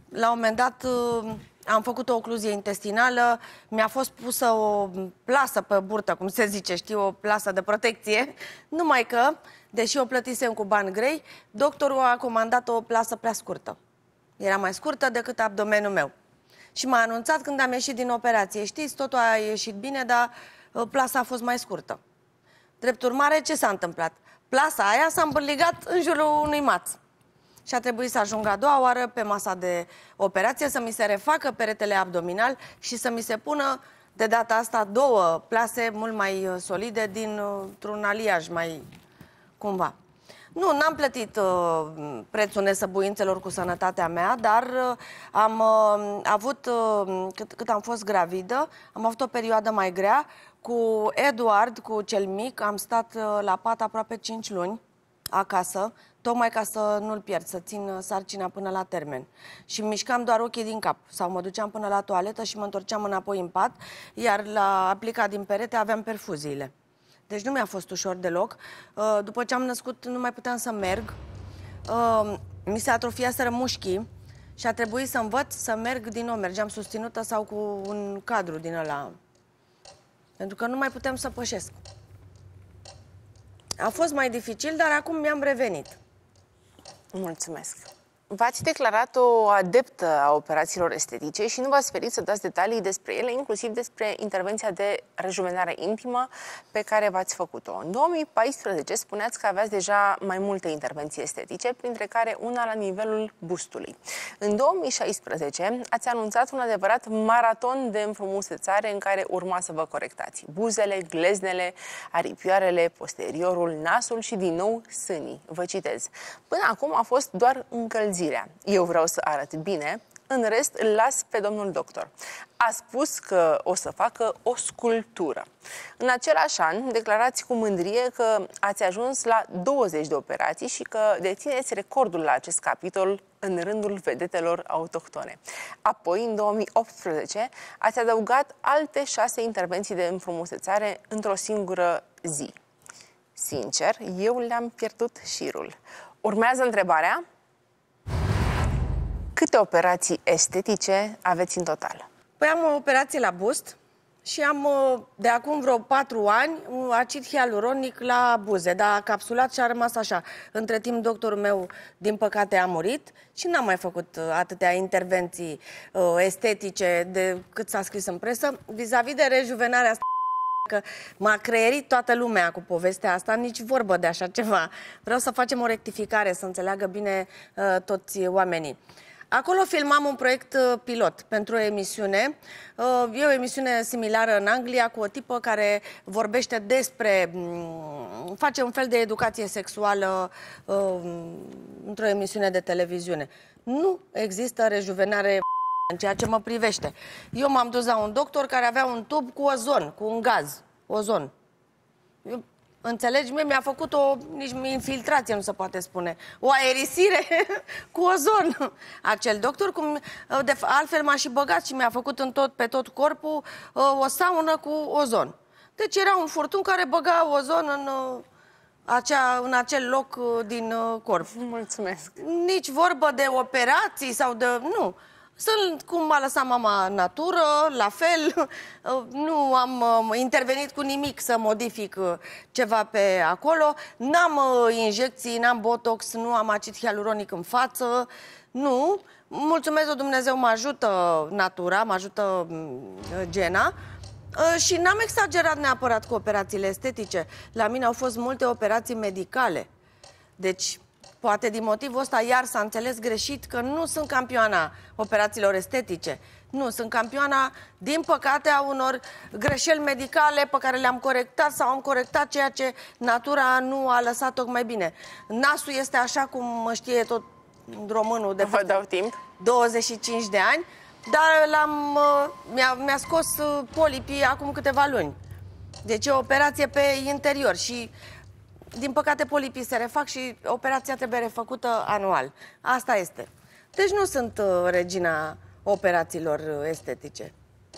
la un moment dat... Uh, am făcut o ocluzie intestinală, mi-a fost pusă o plasă pe burtă, cum se zice, știu, o plasă de protecție, [laughs] numai că, deși o plătisem cu bani grei, doctorul a comandat o plasă prea scurtă. Era mai scurtă decât abdomenul meu. Și m-a anunțat când am ieșit din operație, știți, totul a ieșit bine, dar uh, plasa a fost mai scurtă. Drept urmare, ce s-a întâmplat? Plasa aia s-a îmbârligat în jurul unui maț și a trebuit să ajung a doua oară pe masa de operație, să mi se refacă peretele abdominal și să mi se pună de data asta două plase mult mai uh, solide dintr-un aliaj mai cumva. Nu, n-am plătit uh, prețul nesăbuințelor cu sănătatea mea, dar uh, am uh, avut, uh, cât, cât am fost gravidă, am avut o perioadă mai grea. Cu Eduard, cu cel mic, am stat uh, la pat aproape 5 luni acasă, tocmai ca să nu-l pierd, să țin uh, sarcina până la termen. Și mișcam doar ochii din cap sau mă duceam până la toaletă și mă întorceam înapoi în pat, iar la aplica din perete aveam perfuziile. Deci nu mi-a fost ușor deloc. Uh, după ce am născut, nu mai puteam să merg. Uh, mi se atrofiaseră mușchii și a trebuit să învăț să merg din nou. Mergeam susținută sau cu un cadru din ăla. Pentru că nu mai puteam să pășesc. A fost mai dificil, dar acum mi-am revenit. Mulțumesc! V-ați declarat o adeptă a operațiilor estetice și nu v-ați ferit să dați detalii despre ele, inclusiv despre intervenția de rejuvenare intimă pe care v-ați făcut-o. În 2014 spuneați că aveați deja mai multe intervenții estetice, printre care una la nivelul bustului. În 2016 ați anunțat un adevărat maraton de înfrumusețare în care urma să vă corectați buzele, gleznele, aripioarele, posteriorul, nasul și din nou sânii. Vă citez. Până acum a fost doar încălzit gândirea. Eu vreau să arăt bine, în rest îl las pe domnul doctor. A spus că o să facă o sculptură. În același an, declarați cu mândrie că ați ajuns la 20 de operații și că dețineți recordul la acest capitol în rândul vedetelor autohtone. Apoi, în 2018, ați adăugat alte șase intervenții de înfrumusețare într-o singură zi. Sincer, eu le-am pierdut șirul. Urmează întrebarea Câte operații estetice aveți în total? Păi am o operație la bust și am uh, de acum vreo patru ani un acid hialuronic la buze, dar a capsulat și a rămas așa. Între timp doctorul meu, din păcate, a murit și n-am mai făcut uh, atâtea intervenții uh, estetice de cât s-a scris în presă. Vis-a-vis -vis de rejuvenarea asta că m-a creierit toată lumea cu povestea asta, nici vorbă de așa ceva. Vreau să facem o rectificare, să înțeleagă bine uh, toți oamenii. Uh, Acolo filmam un proiect uh, pilot pentru o emisiune. Uh, e o emisiune similară în Anglia cu o tipă care vorbește despre... Mm, face un fel de educație sexuală uh, într-o emisiune de televiziune. Nu există rejuvenare în ceea ce mă privește. Eu m-am dus la un doctor care avea un tub cu ozon, cu un gaz, ozon. Înțelegi? Mie mi-a făcut o nici infiltrație, nu se poate spune. O aerisire [laughs] cu ozon. Acel doctor, cum de altfel m-a și băgat și mi-a făcut în tot, pe tot corpul ă, o saună cu ozon. Deci era un furtun care băga ozon în, ă, acea, în acel loc ă, din corp. Mulțumesc. Nici vorbă de operații sau de... Nu. Sunt cum m-a lăsat mama natură, la fel, [laughs] nu am uh, intervenit cu nimic să modific uh, ceva pe acolo, n-am uh, injecții, n-am botox, nu am acid hialuronic în față, nu. Mulțumesc, Dumnezeu, mă ajută natura, mă ajută gena, și n-am exagerat neapărat cu operațiile estetice. La mine au fost multe operații medicale. Deci, Poate din motivul ăsta iar s-a înțeles greșit că nu sunt campioana operațiilor estetice. Nu, sunt campioana, din păcate, a unor greșeli medicale pe care le-am corectat sau am corectat ceea ce natura nu a lăsat tocmai bine. Nasul este așa cum știe tot românul de Vă dau timp. 25 de ani, dar l-am, uh, mi-a, mi-a scos uh, polipii acum câteva luni. Deci e o operație pe interior și din păcate, polipii se refac și operația trebuie refăcută anual. Asta este. Deci nu sunt uh, regina operațiilor uh, estetice.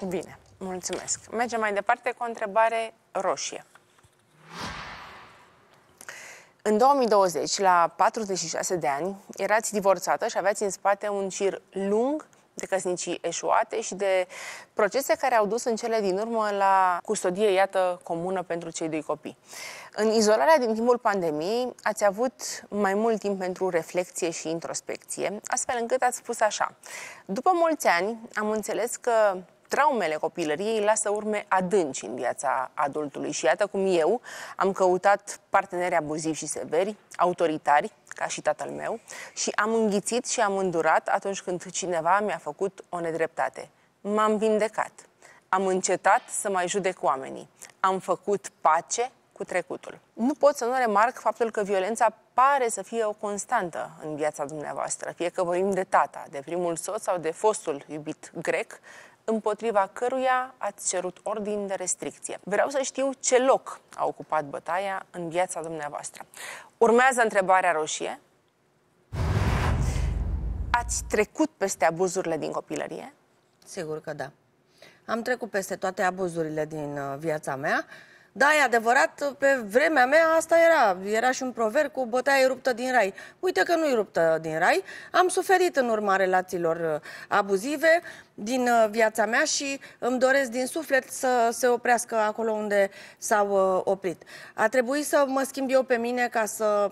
Bine, mulțumesc. Mergem mai departe cu o întrebare roșie. În 2020, la 46 de ani, erați divorțată și aveați în spate un cir lung de căsnicii eșuate și de procese care au dus în cele din urmă la custodie, iată, comună pentru cei doi copii. În izolarea din timpul pandemiei ați avut mai mult timp pentru reflexie și introspecție, astfel încât ați spus așa. După mulți ani am înțeles că traumele copilăriei lasă urme adânci în viața adultului și iată cum eu am căutat parteneri abuzivi și severi, autoritari, ca și tatăl meu, și am înghițit și am îndurat atunci când cineva mi-a făcut o nedreptate. M-am vindecat. Am încetat să mai judec oamenii. Am făcut pace cu trecutul. Nu pot să nu remarc faptul că violența pare să fie o constantă în viața dumneavoastră, fie că vorbim de tata, de primul soț sau de fostul iubit grec, împotriva căruia ați cerut ordin de restricție. Vreau să știu ce loc a ocupat bătaia în viața dumneavoastră. Urmează întrebarea roșie. Ați trecut peste abuzurile din copilărie? Sigur că da. Am trecut peste toate abuzurile din uh, viața mea da, e adevărat, pe vremea mea asta era. Era și un proverb cu e ruptă din rai. Uite că nu-i ruptă din rai. Am suferit în urma relațiilor uh, abuzive din uh, viața mea și îmi doresc din suflet să se oprească acolo unde s-au uh, oprit. A trebuit să mă schimb eu pe mine ca să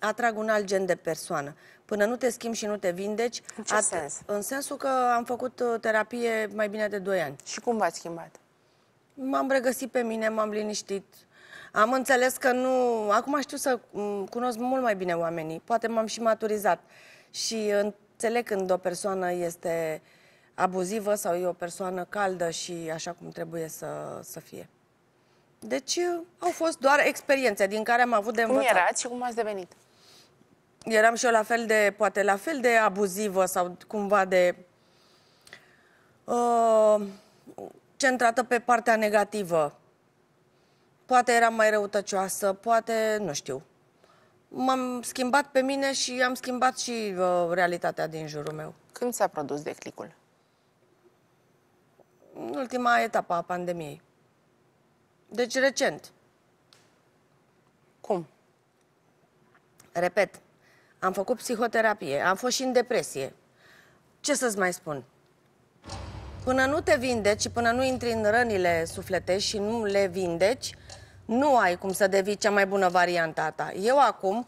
atrag un alt gen de persoană. Până nu te schimbi și nu te vindeci. În ce sens? În sensul că am făcut terapie mai bine de 2 ani. Și cum v-ați schimbat? m-am regăsit pe mine, m-am liniștit. Am înțeles că nu... Acum știu să cunosc mult mai bine oamenii. Poate m-am și maturizat. Și înțeleg când o persoană este abuzivă sau e o persoană caldă și așa cum trebuie să, să fie. Deci au fost doar experiențe din care am avut de învățat. Cum erați și cum ați devenit? Eram și eu la fel de, poate la fel de abuzivă sau cumva de... Uh, centrată pe partea negativă. Poate eram mai răutăcioasă, poate, nu știu. M-am schimbat pe mine și am schimbat și uh, realitatea din jurul meu. Când s-a produs declicul? În ultima etapă a pandemiei. Deci recent. Cum? Repet, am făcut psihoterapie, am fost și în depresie. Ce să-ți mai spun? Până nu te vindeci și până nu intri în rănile sufletești și nu le vindeci, nu ai cum să devii cea mai bună variantă a ta. Eu acum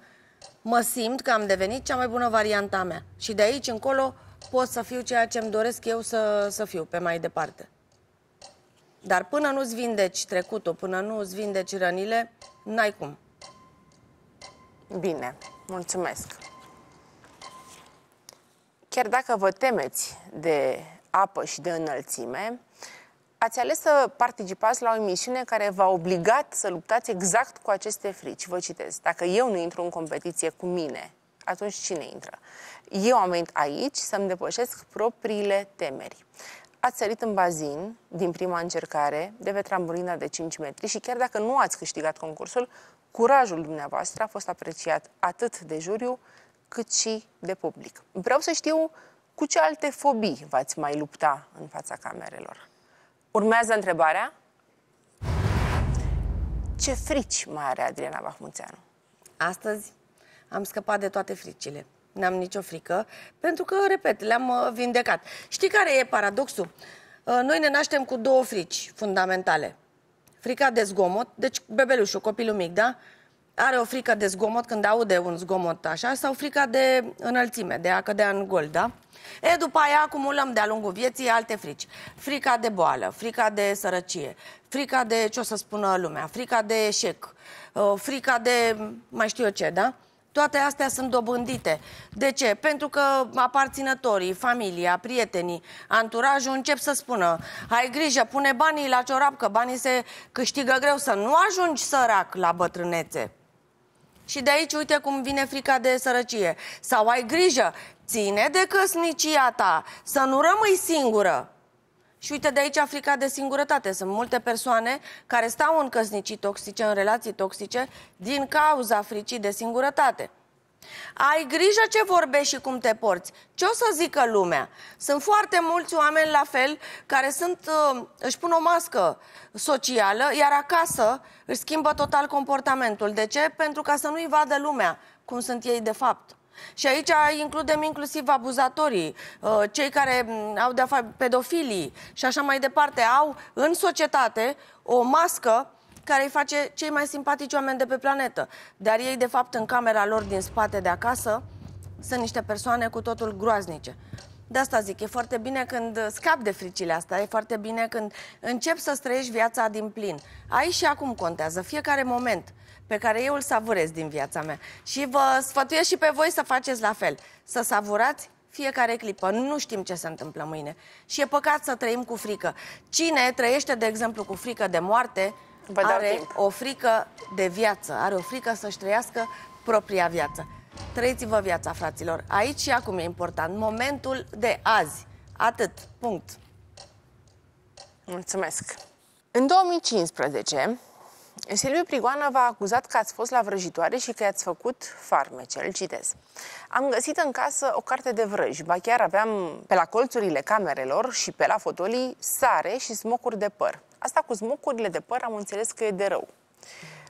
mă simt că am devenit cea mai bună variantă a mea. Și de aici încolo pot să fiu ceea ce îmi doresc eu să, să fiu pe mai departe. Dar până nu-ți vindeci trecutul, până nu-ți vindeci rănile, n-ai cum. Bine, mulțumesc. Chiar dacă vă temeți de apă și de înălțime, ați ales să participați la o emisiune care v-a obligat să luptați exact cu aceste frici. Vă citez. Dacă eu nu intru în competiție cu mine, atunci cine intră? Eu am venit aici să-mi depășesc propriile temeri. Ați sărit în bazin din prima încercare de pe de 5 metri și chiar dacă nu ați câștigat concursul, curajul dumneavoastră a fost apreciat atât de juriu cât și de public. Vreau să știu cu ce alte fobii v-ați mai lupta în fața camerelor? Urmează întrebarea. Ce frici mai are Adriana Bahmuțeanu? Astăzi am scăpat de toate fricile. N-am nicio frică, pentru că, repet, le-am uh, vindecat. Știi care e paradoxul? Uh, noi ne naștem cu două frici fundamentale. Frica de zgomot, deci bebelușul, copilul mic, da? are o frică de zgomot când aude un zgomot așa sau frica de înălțime, de a cădea în gol, da? E, după aia acumulăm de-a lungul vieții alte frici. Frica de boală, frica de sărăcie, frica de ce o să spună lumea, frica de eșec, uh, frica de mai știu eu ce, da? Toate astea sunt dobândite. De ce? Pentru că aparținătorii, familia, prietenii, anturajul încep să spună Ai grijă, pune banii la ciorap, că banii se câștigă greu, să nu ajungi sărac la bătrânețe și de aici uite cum vine frica de sărăcie. Sau ai grijă, ține de căsnicia ta, să nu rămâi singură. Și uite de aici frica de singurătate. Sunt multe persoane care stau în căsnicii toxice, în relații toxice, din cauza fricii de singurătate. Ai grijă ce vorbești și cum te porți. Ce o să zică lumea? Sunt foarte mulți oameni la fel care sunt, uh, își pun o mască socială, iar acasă își schimbă total comportamentul. De ce? Pentru ca să nu-i vadă lumea cum sunt ei de fapt. Și aici includem inclusiv abuzatorii, uh, cei care au de-a pedofilii și așa mai departe. Au în societate o mască care îi face cei mai simpatici oameni de pe planetă. Dar ei, de fapt, în camera lor din spate de acasă, sunt niște persoane cu totul groaznice. De asta zic, e foarte bine când scap de fricile astea, e foarte bine când încep să străiești viața din plin. Aici și acum contează, fiecare moment pe care eu îl savurez din viața mea. Și vă sfătuiesc și pe voi să faceți la fel, să savurați fiecare clipă. Nu știm ce se întâmplă mâine. Și e păcat să trăim cu frică. Cine trăiește, de exemplu, cu frică de moarte, Vă păi are o frică de viață, are o frică să-și trăiască propria viață. Trăiți-vă viața, fraților. Aici și acum e important. Momentul de azi. Atât. Punct. Mulțumesc. În 2015, Silviu Prigoană v-a acuzat că ați fost la vrăjitoare și că i-ați făcut farmece. Îl citez. Am găsit în casă o carte de vrăj. ba chiar aveam pe la colțurile camerelor și pe la fotolii sare și smocuri de păr. Asta cu smocurile de păr am înțeles că e de rău.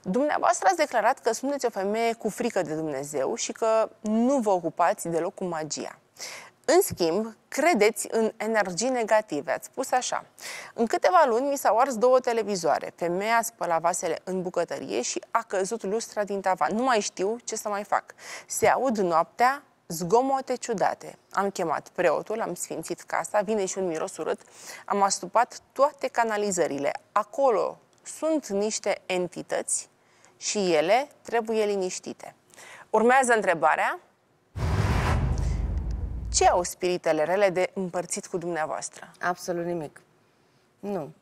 Dumneavoastră ați declarat că sunteți o femeie cu frică de Dumnezeu și că nu vă ocupați deloc cu magia. În schimb, credeți în energii negative. Ați spus așa. În câteva luni mi s-au ars două televizoare. Femeia spăla vasele în bucătărie și a căzut lustra din tavan. Nu mai știu ce să mai fac. Se aud noaptea zgomote ciudate. Am chemat preotul, am sfințit casa, vine și un miros urât. Am astupat toate canalizările. Acolo sunt niște entități și ele trebuie liniștite. Urmează întrebarea ce au spiritele rele de împărțit cu dumneavoastră? Absolut nimic. Nu.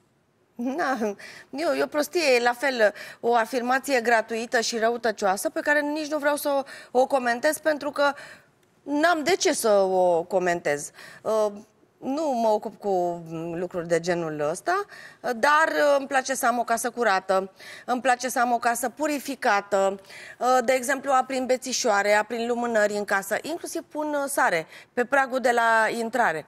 Na, e o, e o prostie, e la fel o afirmație gratuită și răutăcioasă pe care nici nu vreau să o, o comentez pentru că n-am de ce să o comentez. Uh, nu mă ocup cu lucruri de genul ăsta, dar uh, îmi place să am o casă curată, îmi place să am o casă purificată, uh, de exemplu aprind bețișoare, aprind lumânări în casă, inclusiv pun uh, sare pe pragul de la intrare.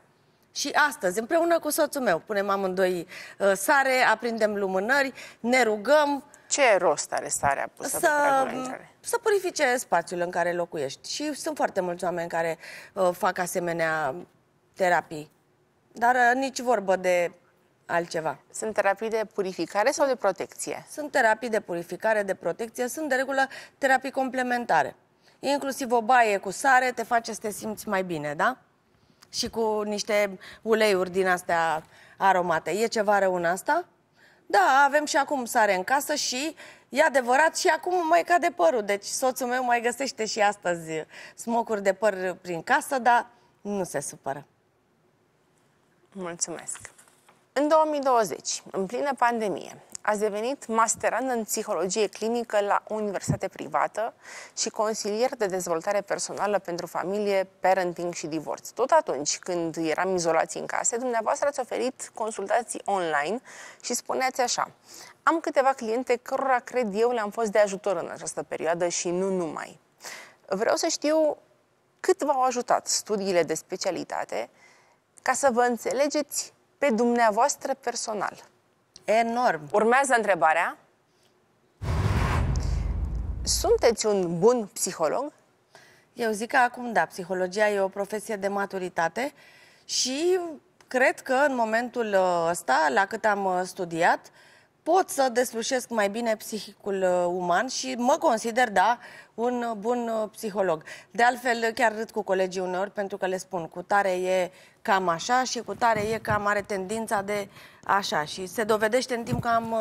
Și astăzi, împreună cu soțul meu, punem amândoi sare, aprindem lumânări, ne rugăm. Ce rost are sarea pusă să, pe Să purifice spațiul în care locuiești. Și sunt foarte mulți oameni care uh, fac asemenea terapii. Dar uh, nici vorbă de altceva. Sunt terapii de purificare sau de protecție? Sunt terapii de purificare, de protecție, sunt de regulă terapii complementare. inclusiv o baie cu sare te face să te simți mai bine, da? Și cu niște uleiuri din astea aromate. E ceva rău în asta? Da, avem și acum sare în casă și e adevărat și acum mai cade părul. Deci soțul meu mai găsește și astăzi smocuri de păr prin casă, dar nu se supără. Mulțumesc! În 2020, în plină pandemie, ați devenit masterand în psihologie clinică la universitate privată și consilier de dezvoltare personală pentru familie, parenting și divorț. Tot atunci când eram izolați în case, dumneavoastră ați oferit consultații online și spuneați așa, am câteva cliente cărora cred eu le-am fost de ajutor în această perioadă și nu numai. Vreau să știu cât v-au ajutat studiile de specialitate ca să vă înțelegeți pe dumneavoastră personal. Enorm. Urmează întrebarea. Sunteți un bun psiholog? Eu zic că acum da, psihologia e o profesie de maturitate și cred că în momentul uh, ăsta, la cât am uh, studiat, pot să deslușesc mai bine psihicul uh, uman și mă consider, da, un bun psiholog. De altfel, chiar râd cu colegii uneori pentru că le spun, cu tare e cam așa și cu tare e cam are tendința de așa. Și se dovedește în timp că am, uh,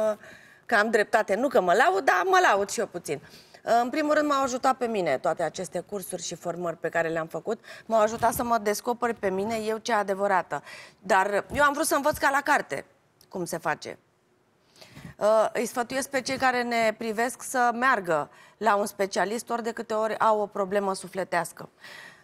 că am dreptate. Nu că mă laud, dar mă laud și eu puțin. Uh, în primul rând m-au ajutat pe mine toate aceste cursuri și formări pe care le-am făcut. M-au ajutat să mă descoper pe mine eu cea adevărată. Dar eu am vrut să învăț ca la carte cum se face. Uh, îi sfătuiesc pe cei care ne privesc să meargă la un specialist ori de câte ori au o problemă sufletească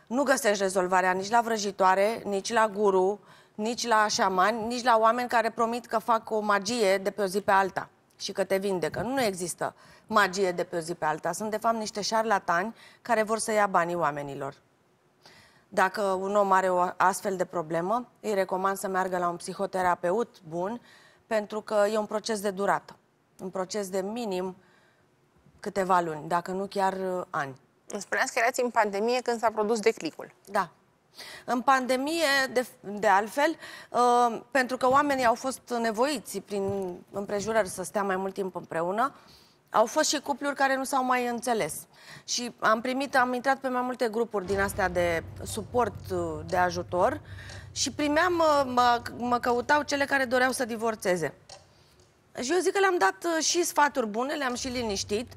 nu găsești rezolvarea nici la vrăjitoare, nici la guru, nici la șamani, nici la oameni care promit că fac o magie de pe o zi pe alta și că te vindecă. Nu există magie de pe o zi pe alta. Sunt, de fapt, niște șarlatani care vor să ia banii oamenilor. Dacă un om are o astfel de problemă, îi recomand să meargă la un psihoterapeut bun, pentru că e un proces de durată, un proces de minim câteva luni, dacă nu chiar uh, ani. Îmi spuneați că erați în pandemie când s-a produs declicul. Da. În pandemie, de, de altfel, uh, pentru că oamenii au fost nevoiți prin împrejurări să stea mai mult timp împreună, au fost și cupluri care nu s-au mai înțeles. Și am primit, am intrat pe mai multe grupuri din astea de suport, ă, de ajutor și primeam, ă, mă, mă căutau cele care doreau să divorțeze. Și eu zic că le-am dat uh, și sfaturi bune, le-am și liniștit,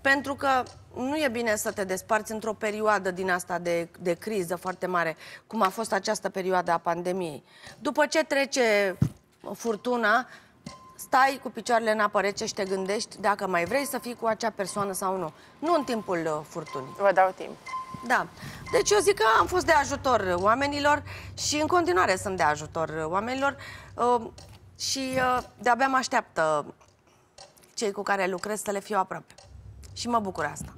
pentru că nu e bine să te desparți într-o perioadă din asta de, de criză foarte mare, cum a fost această perioadă a pandemiei. După ce trece furtuna, stai cu picioarele în apă rece și te gândești dacă mai vrei să fii cu acea persoană sau nu. Nu în timpul uh, furtunii. Vă dau timp. Da. Deci eu zic că am fost de ajutor uh, oamenilor și în continuare sunt de ajutor oamenilor. Și uh, de-abia mă așteaptă cei cu care lucrez să le fiu aproape. Și mă bucur asta.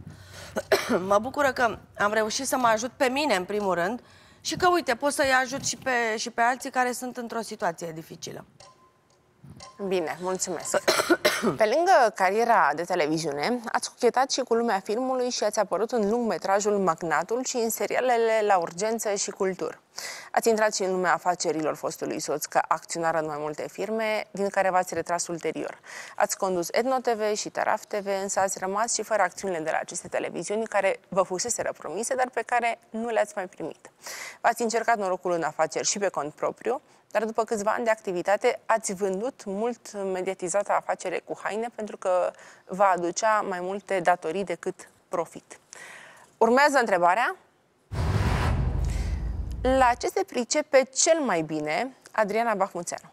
[clears throat] mă bucură că am reușit să mă ajut pe mine, în primul rând, și că, uite, pot să-i ajut și pe, și pe alții care sunt într-o situație dificilă. Bine, mulțumesc. Pe lângă cariera de televiziune, ați cuchetat și cu lumea filmului și ați apărut în lungmetrajul Magnatul și în serialele La Urgență și „Cultur”. Ați intrat și în lumea afacerilor fostului soț ca acționar în mai multe firme, din care v-ați retras ulterior. Ați condus Etno TV și Taraf TV, însă ați rămas și fără acțiunile de la aceste televiziuni care vă fuseseră promise, dar pe care nu le-ați mai primit. V-ați încercat norocul în afaceri și pe cont propriu, dar după câțiva ani de activitate ați vândut mult mediatizată afacere cu haine pentru că va aducea mai multe datorii decât profit. Urmează întrebarea. La ce se pricepe cel mai bine Adriana Bahmuțeanu?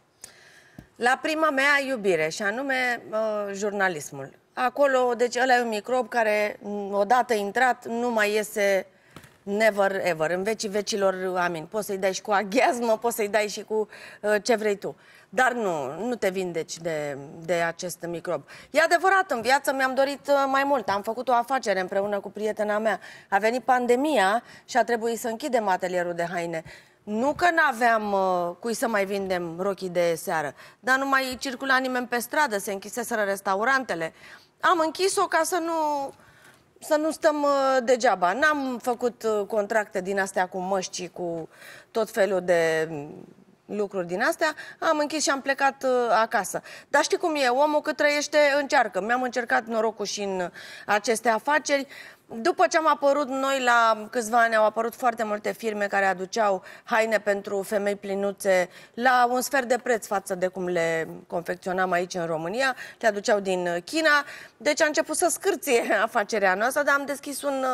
La prima mea iubire, și anume uh, jurnalismul. Acolo, deci ăla e un microb care, odată intrat, nu mai iese never ever, în vecii vecilor, amin. Poți să-i dai și cu aghiazmă, poți să-i dai și cu uh, ce vrei tu. Dar nu, nu te vindeci de, de acest microb. E adevărat, în viață mi-am dorit uh, mai mult. Am făcut o afacere împreună cu prietena mea. A venit pandemia și a trebuit să închidem atelierul de haine. Nu că n-aveam uh, cui să mai vindem rochii de seară, dar nu mai circula nimeni pe stradă, se închiseseră restaurantele. Am închis-o ca să nu să nu stăm uh, degeaba. N-am făcut uh, contracte din astea cu măștii, cu tot felul de mm, lucruri din astea, am închis și am plecat uh, acasă. Dar știi cum e, omul cât trăiește, încearcă. Mi-am încercat norocul și în aceste afaceri. După ce am apărut noi la câțiva ani, au apărut foarte multe firme care aduceau haine pentru femei plinuțe la un sfert de preț față de cum le confecționam aici în România, le aduceau din China. Deci a început să scârție [laughs] afacerea noastră, dar am deschis un,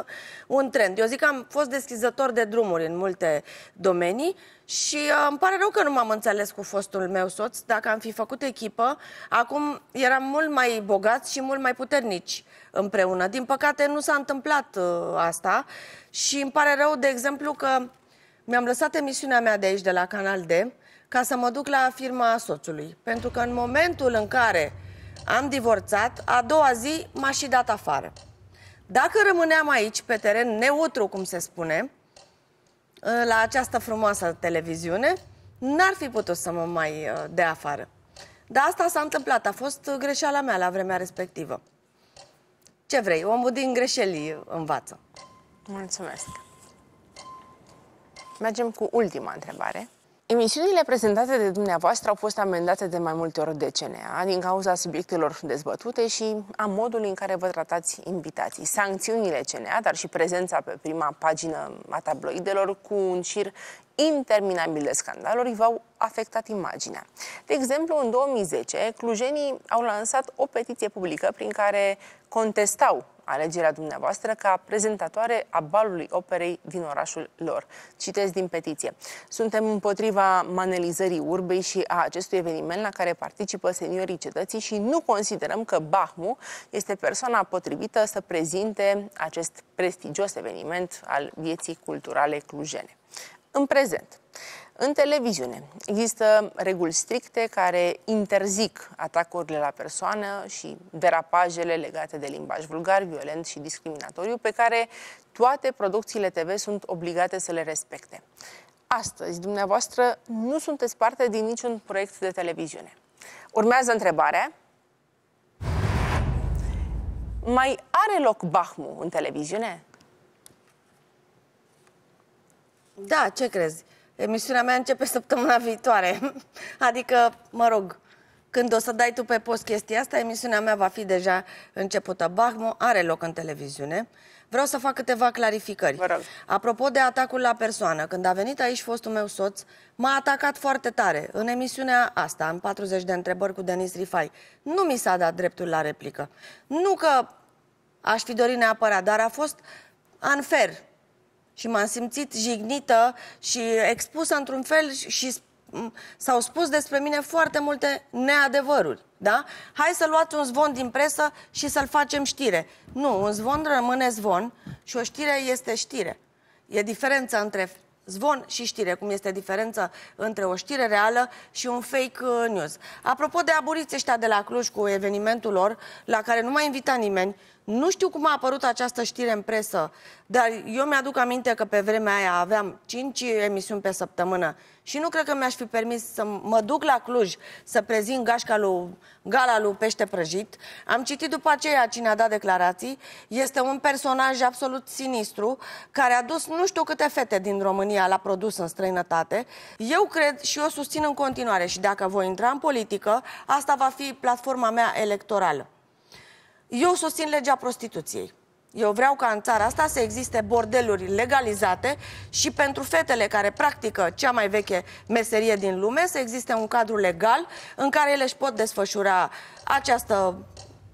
un trend. Eu zic că am fost deschizător de drumuri în multe domenii și uh, îmi pare rău că nu m-am înțeles cu fostul meu soț. Dacă am fi făcut echipă, acum eram mult mai bogați și mult mai puternici împreună. Din păcate nu s-a întâmplat uh, asta și îmi pare rău, de exemplu, că mi-am lăsat emisiunea mea de aici, de la Canal D, ca să mă duc la firma soțului. Pentru că în momentul în care am divorțat, a doua zi m-a și dat afară. Dacă rămâneam aici, pe teren neutru, cum se spune, uh, la această frumoasă televiziune, n-ar fi putut să mă mai uh, dea afară. Dar asta s-a întâmplat, a fost uh, greșeala mea la vremea respectivă. Ce vrei? Omul din greșeli învață. Mulțumesc. Mergem cu ultima întrebare. Emisiunile prezentate de dumneavoastră au fost amendate de mai multe ori de CNA din cauza subiectelor dezbătute și a modului în care vă tratați invitații. Sancțiunile CNA, dar și prezența pe prima pagină a tabloidelor cu un șir interminabile scandaluri v-au afectat imaginea. De exemplu, în 2010, clujenii au lansat o petiție publică prin care contestau alegerea dumneavoastră ca prezentatoare a balului operei din orașul lor. Citez din petiție. Suntem împotriva manelizării urbei și a acestui eveniment la care participă seniorii cetății și nu considerăm că Bahmu este persoana potrivită să prezinte acest prestigios eveniment al vieții culturale clujene. În prezent, în televiziune există reguli stricte care interzic atacurile la persoană și derapajele legate de limbaj vulgar, violent și discriminatoriu, pe care toate producțiile TV sunt obligate să le respecte. Astăzi, dumneavoastră, nu sunteți parte din niciun proiect de televiziune. Urmează întrebarea. Mai are loc Bahmu în televiziune? Da, ce crezi? Emisiunea mea începe săptămâna viitoare. [laughs] Adică, mă rog, când o să dai tu pe post chestia asta, emisiunea mea va fi deja începută. Bahmo are loc în televiziune. Vreau să fac câteva clarificări. Apropo de atacul la persoană, când a venit aici fostul meu soț, m-a atacat foarte tare în emisiunea asta, în 40 de întrebări cu Denis Rifai. Nu mi s-a dat dreptul la replică. Nu că aș fi dorit neapărat, dar a fost unfair și m-am simțit jignită și expusă într-un fel și s-au spus despre mine foarte multe neadevăruri. Da? Hai să luați un zvon din presă și să-l facem știre. Nu, un zvon rămâne zvon și o știre este știre. E diferența între zvon și știre, cum este diferența între o știre reală și un fake uh, news. Apropo de aburiți ăștia de la Cluj cu evenimentul lor, la care nu m-a invitat nimeni, nu știu cum a apărut această știre în presă, dar eu mi-aduc aminte că pe vremea aia aveam 5 emisiuni pe săptămână și nu cred că mi-aș fi permis să mă duc la Cluj să prezint gașca lui, gala lui Pește Prăjit. Am citit după aceea cine a dat declarații. Este un personaj absolut sinistru care a dus nu știu câte fete din România la produs în străinătate. Eu cred și eu susțin în continuare și dacă voi intra în politică, asta va fi platforma mea electorală. Eu susțin legea prostituției. Eu vreau ca în țara asta să existe bordeluri legalizate și pentru fetele care practică cea mai veche meserie din lume să existe un cadru legal în care ele își pot desfășura această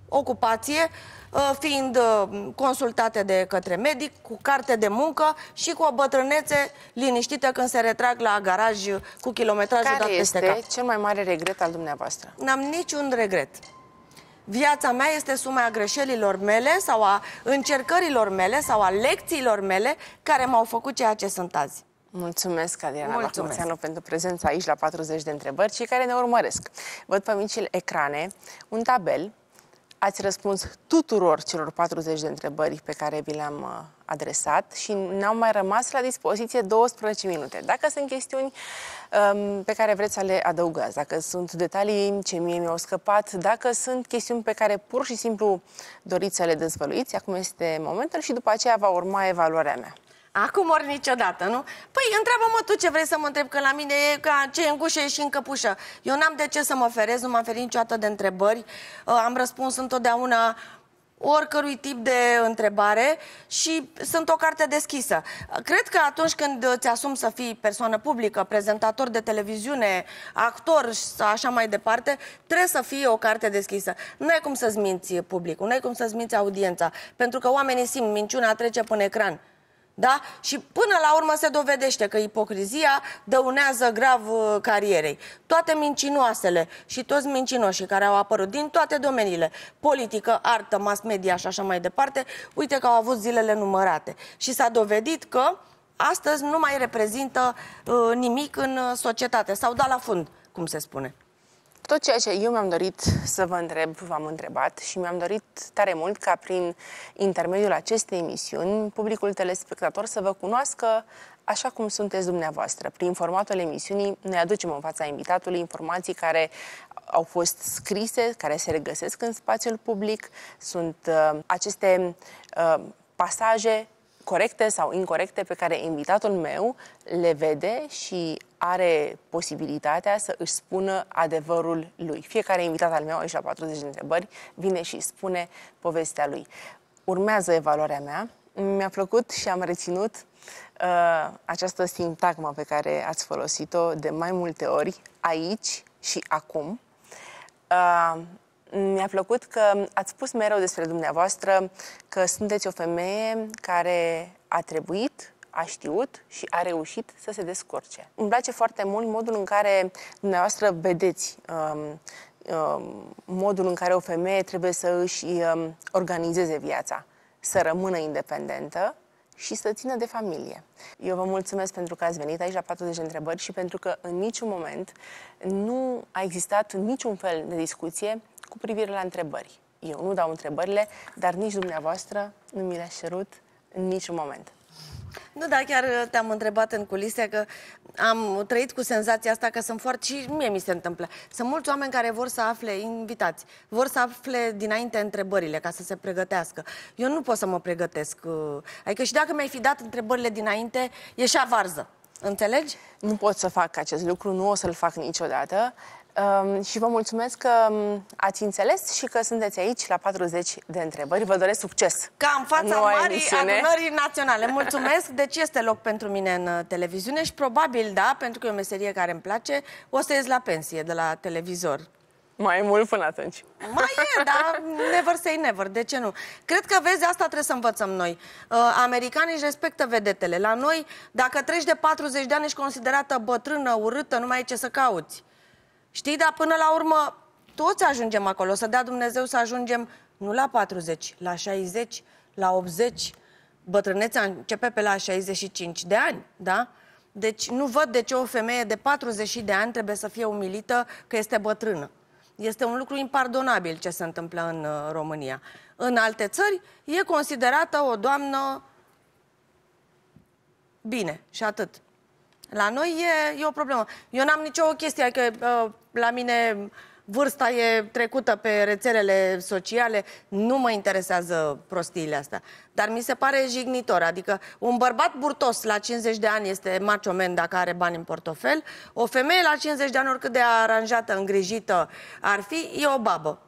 ocupație ă, fiind ă, consultate de către medic, cu carte de muncă și cu o bătrânețe liniștită când se retrag la garaj cu kilometrajul dat peste cap. este cel mai mare regret al dumneavoastră? N-am niciun regret. Viața mea este suma a greșelilor mele sau a încercărilor mele sau a lecțiilor mele care m-au făcut ceea ce sunt azi. Mulțumesc, Adriana Mulțumesc, pentru prezența aici la 40 de întrebări Cei care ne urmăresc. Văd pe micile ecrane un tabel Ați răspuns tuturor celor 40 de întrebări pe care vi le-am uh, adresat și ne-au mai rămas la dispoziție 12 minute. Dacă sunt chestiuni um, pe care vreți să le adăugați, dacă sunt detalii ce mie mi-au scăpat, dacă sunt chestiuni pe care pur și simplu doriți să le dezvăluiți, acum este momentul și după aceea va urma evaluarea mea. Acum ori niciodată, nu? Păi întreabă-mă tu ce vrei să mă întreb, că la mine e ca ce e în gușă e și în căpușă. Eu n-am de ce să mă ferez, nu m-am ferit niciodată de întrebări. Uh, am răspuns întotdeauna oricărui tip de întrebare și sunt o carte deschisă. Cred că atunci când îți asum să fii persoană publică, prezentator de televiziune, actor și așa mai departe, trebuie să fie o carte deschisă. Nu ai cum să-ți minți publicul, nu ai cum să-ți minți audiența, pentru că oamenii simt, minciuna trece până ecran. Da? Și până la urmă se dovedește că ipocrizia dăunează grav uh, carierei. Toate mincinoasele și toți mincinoșii care au apărut din toate domeniile, politică, artă, mass media și așa mai departe, uite că au avut zilele numărate. Și s-a dovedit că astăzi nu mai reprezintă uh, nimic în uh, societate. S-au dat la fund, cum se spune. Tot ceea ce eu mi-am dorit să vă întreb, v-am întrebat și mi-am dorit tare mult ca prin intermediul acestei emisiuni, publicul telespectator să vă cunoască așa cum sunteți dumneavoastră. Prin formatul emisiunii ne aducem în fața invitatului informații care au fost scrise, care se regăsesc în spațiul public, sunt uh, aceste uh, pasaje corecte sau incorrecte pe care invitatul meu le vede și are posibilitatea să își spună adevărul lui. Fiecare invitat al meu aici la 40 de întrebări vine și spune povestea lui. Urmează evaluarea mea. Mi-a plăcut și am reținut uh, această sintagmă pe care ați folosit-o de mai multe ori aici și acum. Uh, mi-a plăcut că ați spus mereu despre dumneavoastră că sunteți o femeie care a trebuit, a știut și a reușit să se descurce. Îmi place foarte mult modul în care dumneavoastră vedeți um, um, modul în care o femeie trebuie să își um, organizeze viața, să rămână independentă și să țină de familie. Eu vă mulțumesc pentru că ați venit aici la 40 de întrebări și pentru că în niciun moment nu a existat niciun fel de discuție cu privire la întrebări. Eu nu dau întrebările, dar nici dumneavoastră nu mi le-a șerut în niciun moment. Nu, da, chiar uh, te-am întrebat în culise că am trăit cu senzația asta că sunt foarte... și mie mi se întâmplă. Sunt mulți oameni care vor să afle, invitați, vor să afle dinainte întrebările ca să se pregătească. Eu nu pot să mă pregătesc. Uh, adică și dacă mi-ai fi dat întrebările dinainte, ieșea varză. Înțelegi? Nu pot să fac acest lucru, nu o să-l fac niciodată. Ehm, și vă mulțumesc că mm, ați înțeles și că sunteți aici la 40 de întrebări. Vă doresc succes! Ca în fața Noua marii emisiune. adunării naționale. Mulțumesc! Deci este loc pentru mine în uh, televiziune și probabil, da, pentru că e o meserie care îmi place, o să ies la pensie de la televizor. Mai mult până atunci. Mai e, [laughs] dar never say never, de ce nu? Cred că, vezi, asta trebuie să învățăm noi. Uh, americanii își respectă vedetele. La noi, dacă treci de 40 de ani, ești considerată bătrână, urâtă, nu mai e ce să cauți. Știi, dar până la urmă toți ajungem acolo. Să dea Dumnezeu să ajungem nu la 40, la 60, la 80. Bătrânețea începe pe la 65 de ani, da? Deci nu văd de ce o femeie de 40 de ani trebuie să fie umilită că este bătrână. Este un lucru impardonabil ce se întâmplă în uh, România. În alte țări e considerată o doamnă bine și atât. La noi e, e o problemă. Eu n-am nicio chestie, că adică, uh, la mine vârsta e trecută pe rețelele sociale, nu mă interesează prostiile astea. Dar mi se pare jignitor, adică un bărbat burtos la 50 de ani este maciomen dacă are bani în portofel, o femeie la 50 de ani, oricât de aranjată, îngrijită ar fi, e o babă.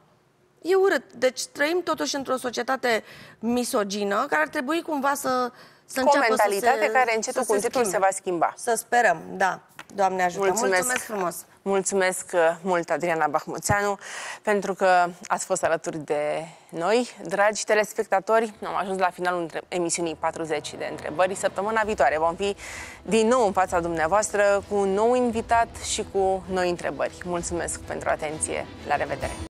E urât. Deci trăim totuși într-o societate misogină care ar trebui cumva să să mentalitate să se, care încetul cu încetul se, se va schimba. Să sperăm, da. Doamne ajută. Mulțumesc, Mulțumesc frumos. Mulțumesc uh, mult, Adriana Bahmuțeanu, pentru că ați fost alături de noi. Dragi telespectatori, am ajuns la finalul emisiunii 40 de întrebări. Săptămâna viitoare vom fi din nou în fața dumneavoastră cu un nou invitat și cu noi întrebări. Mulțumesc pentru atenție. La revedere!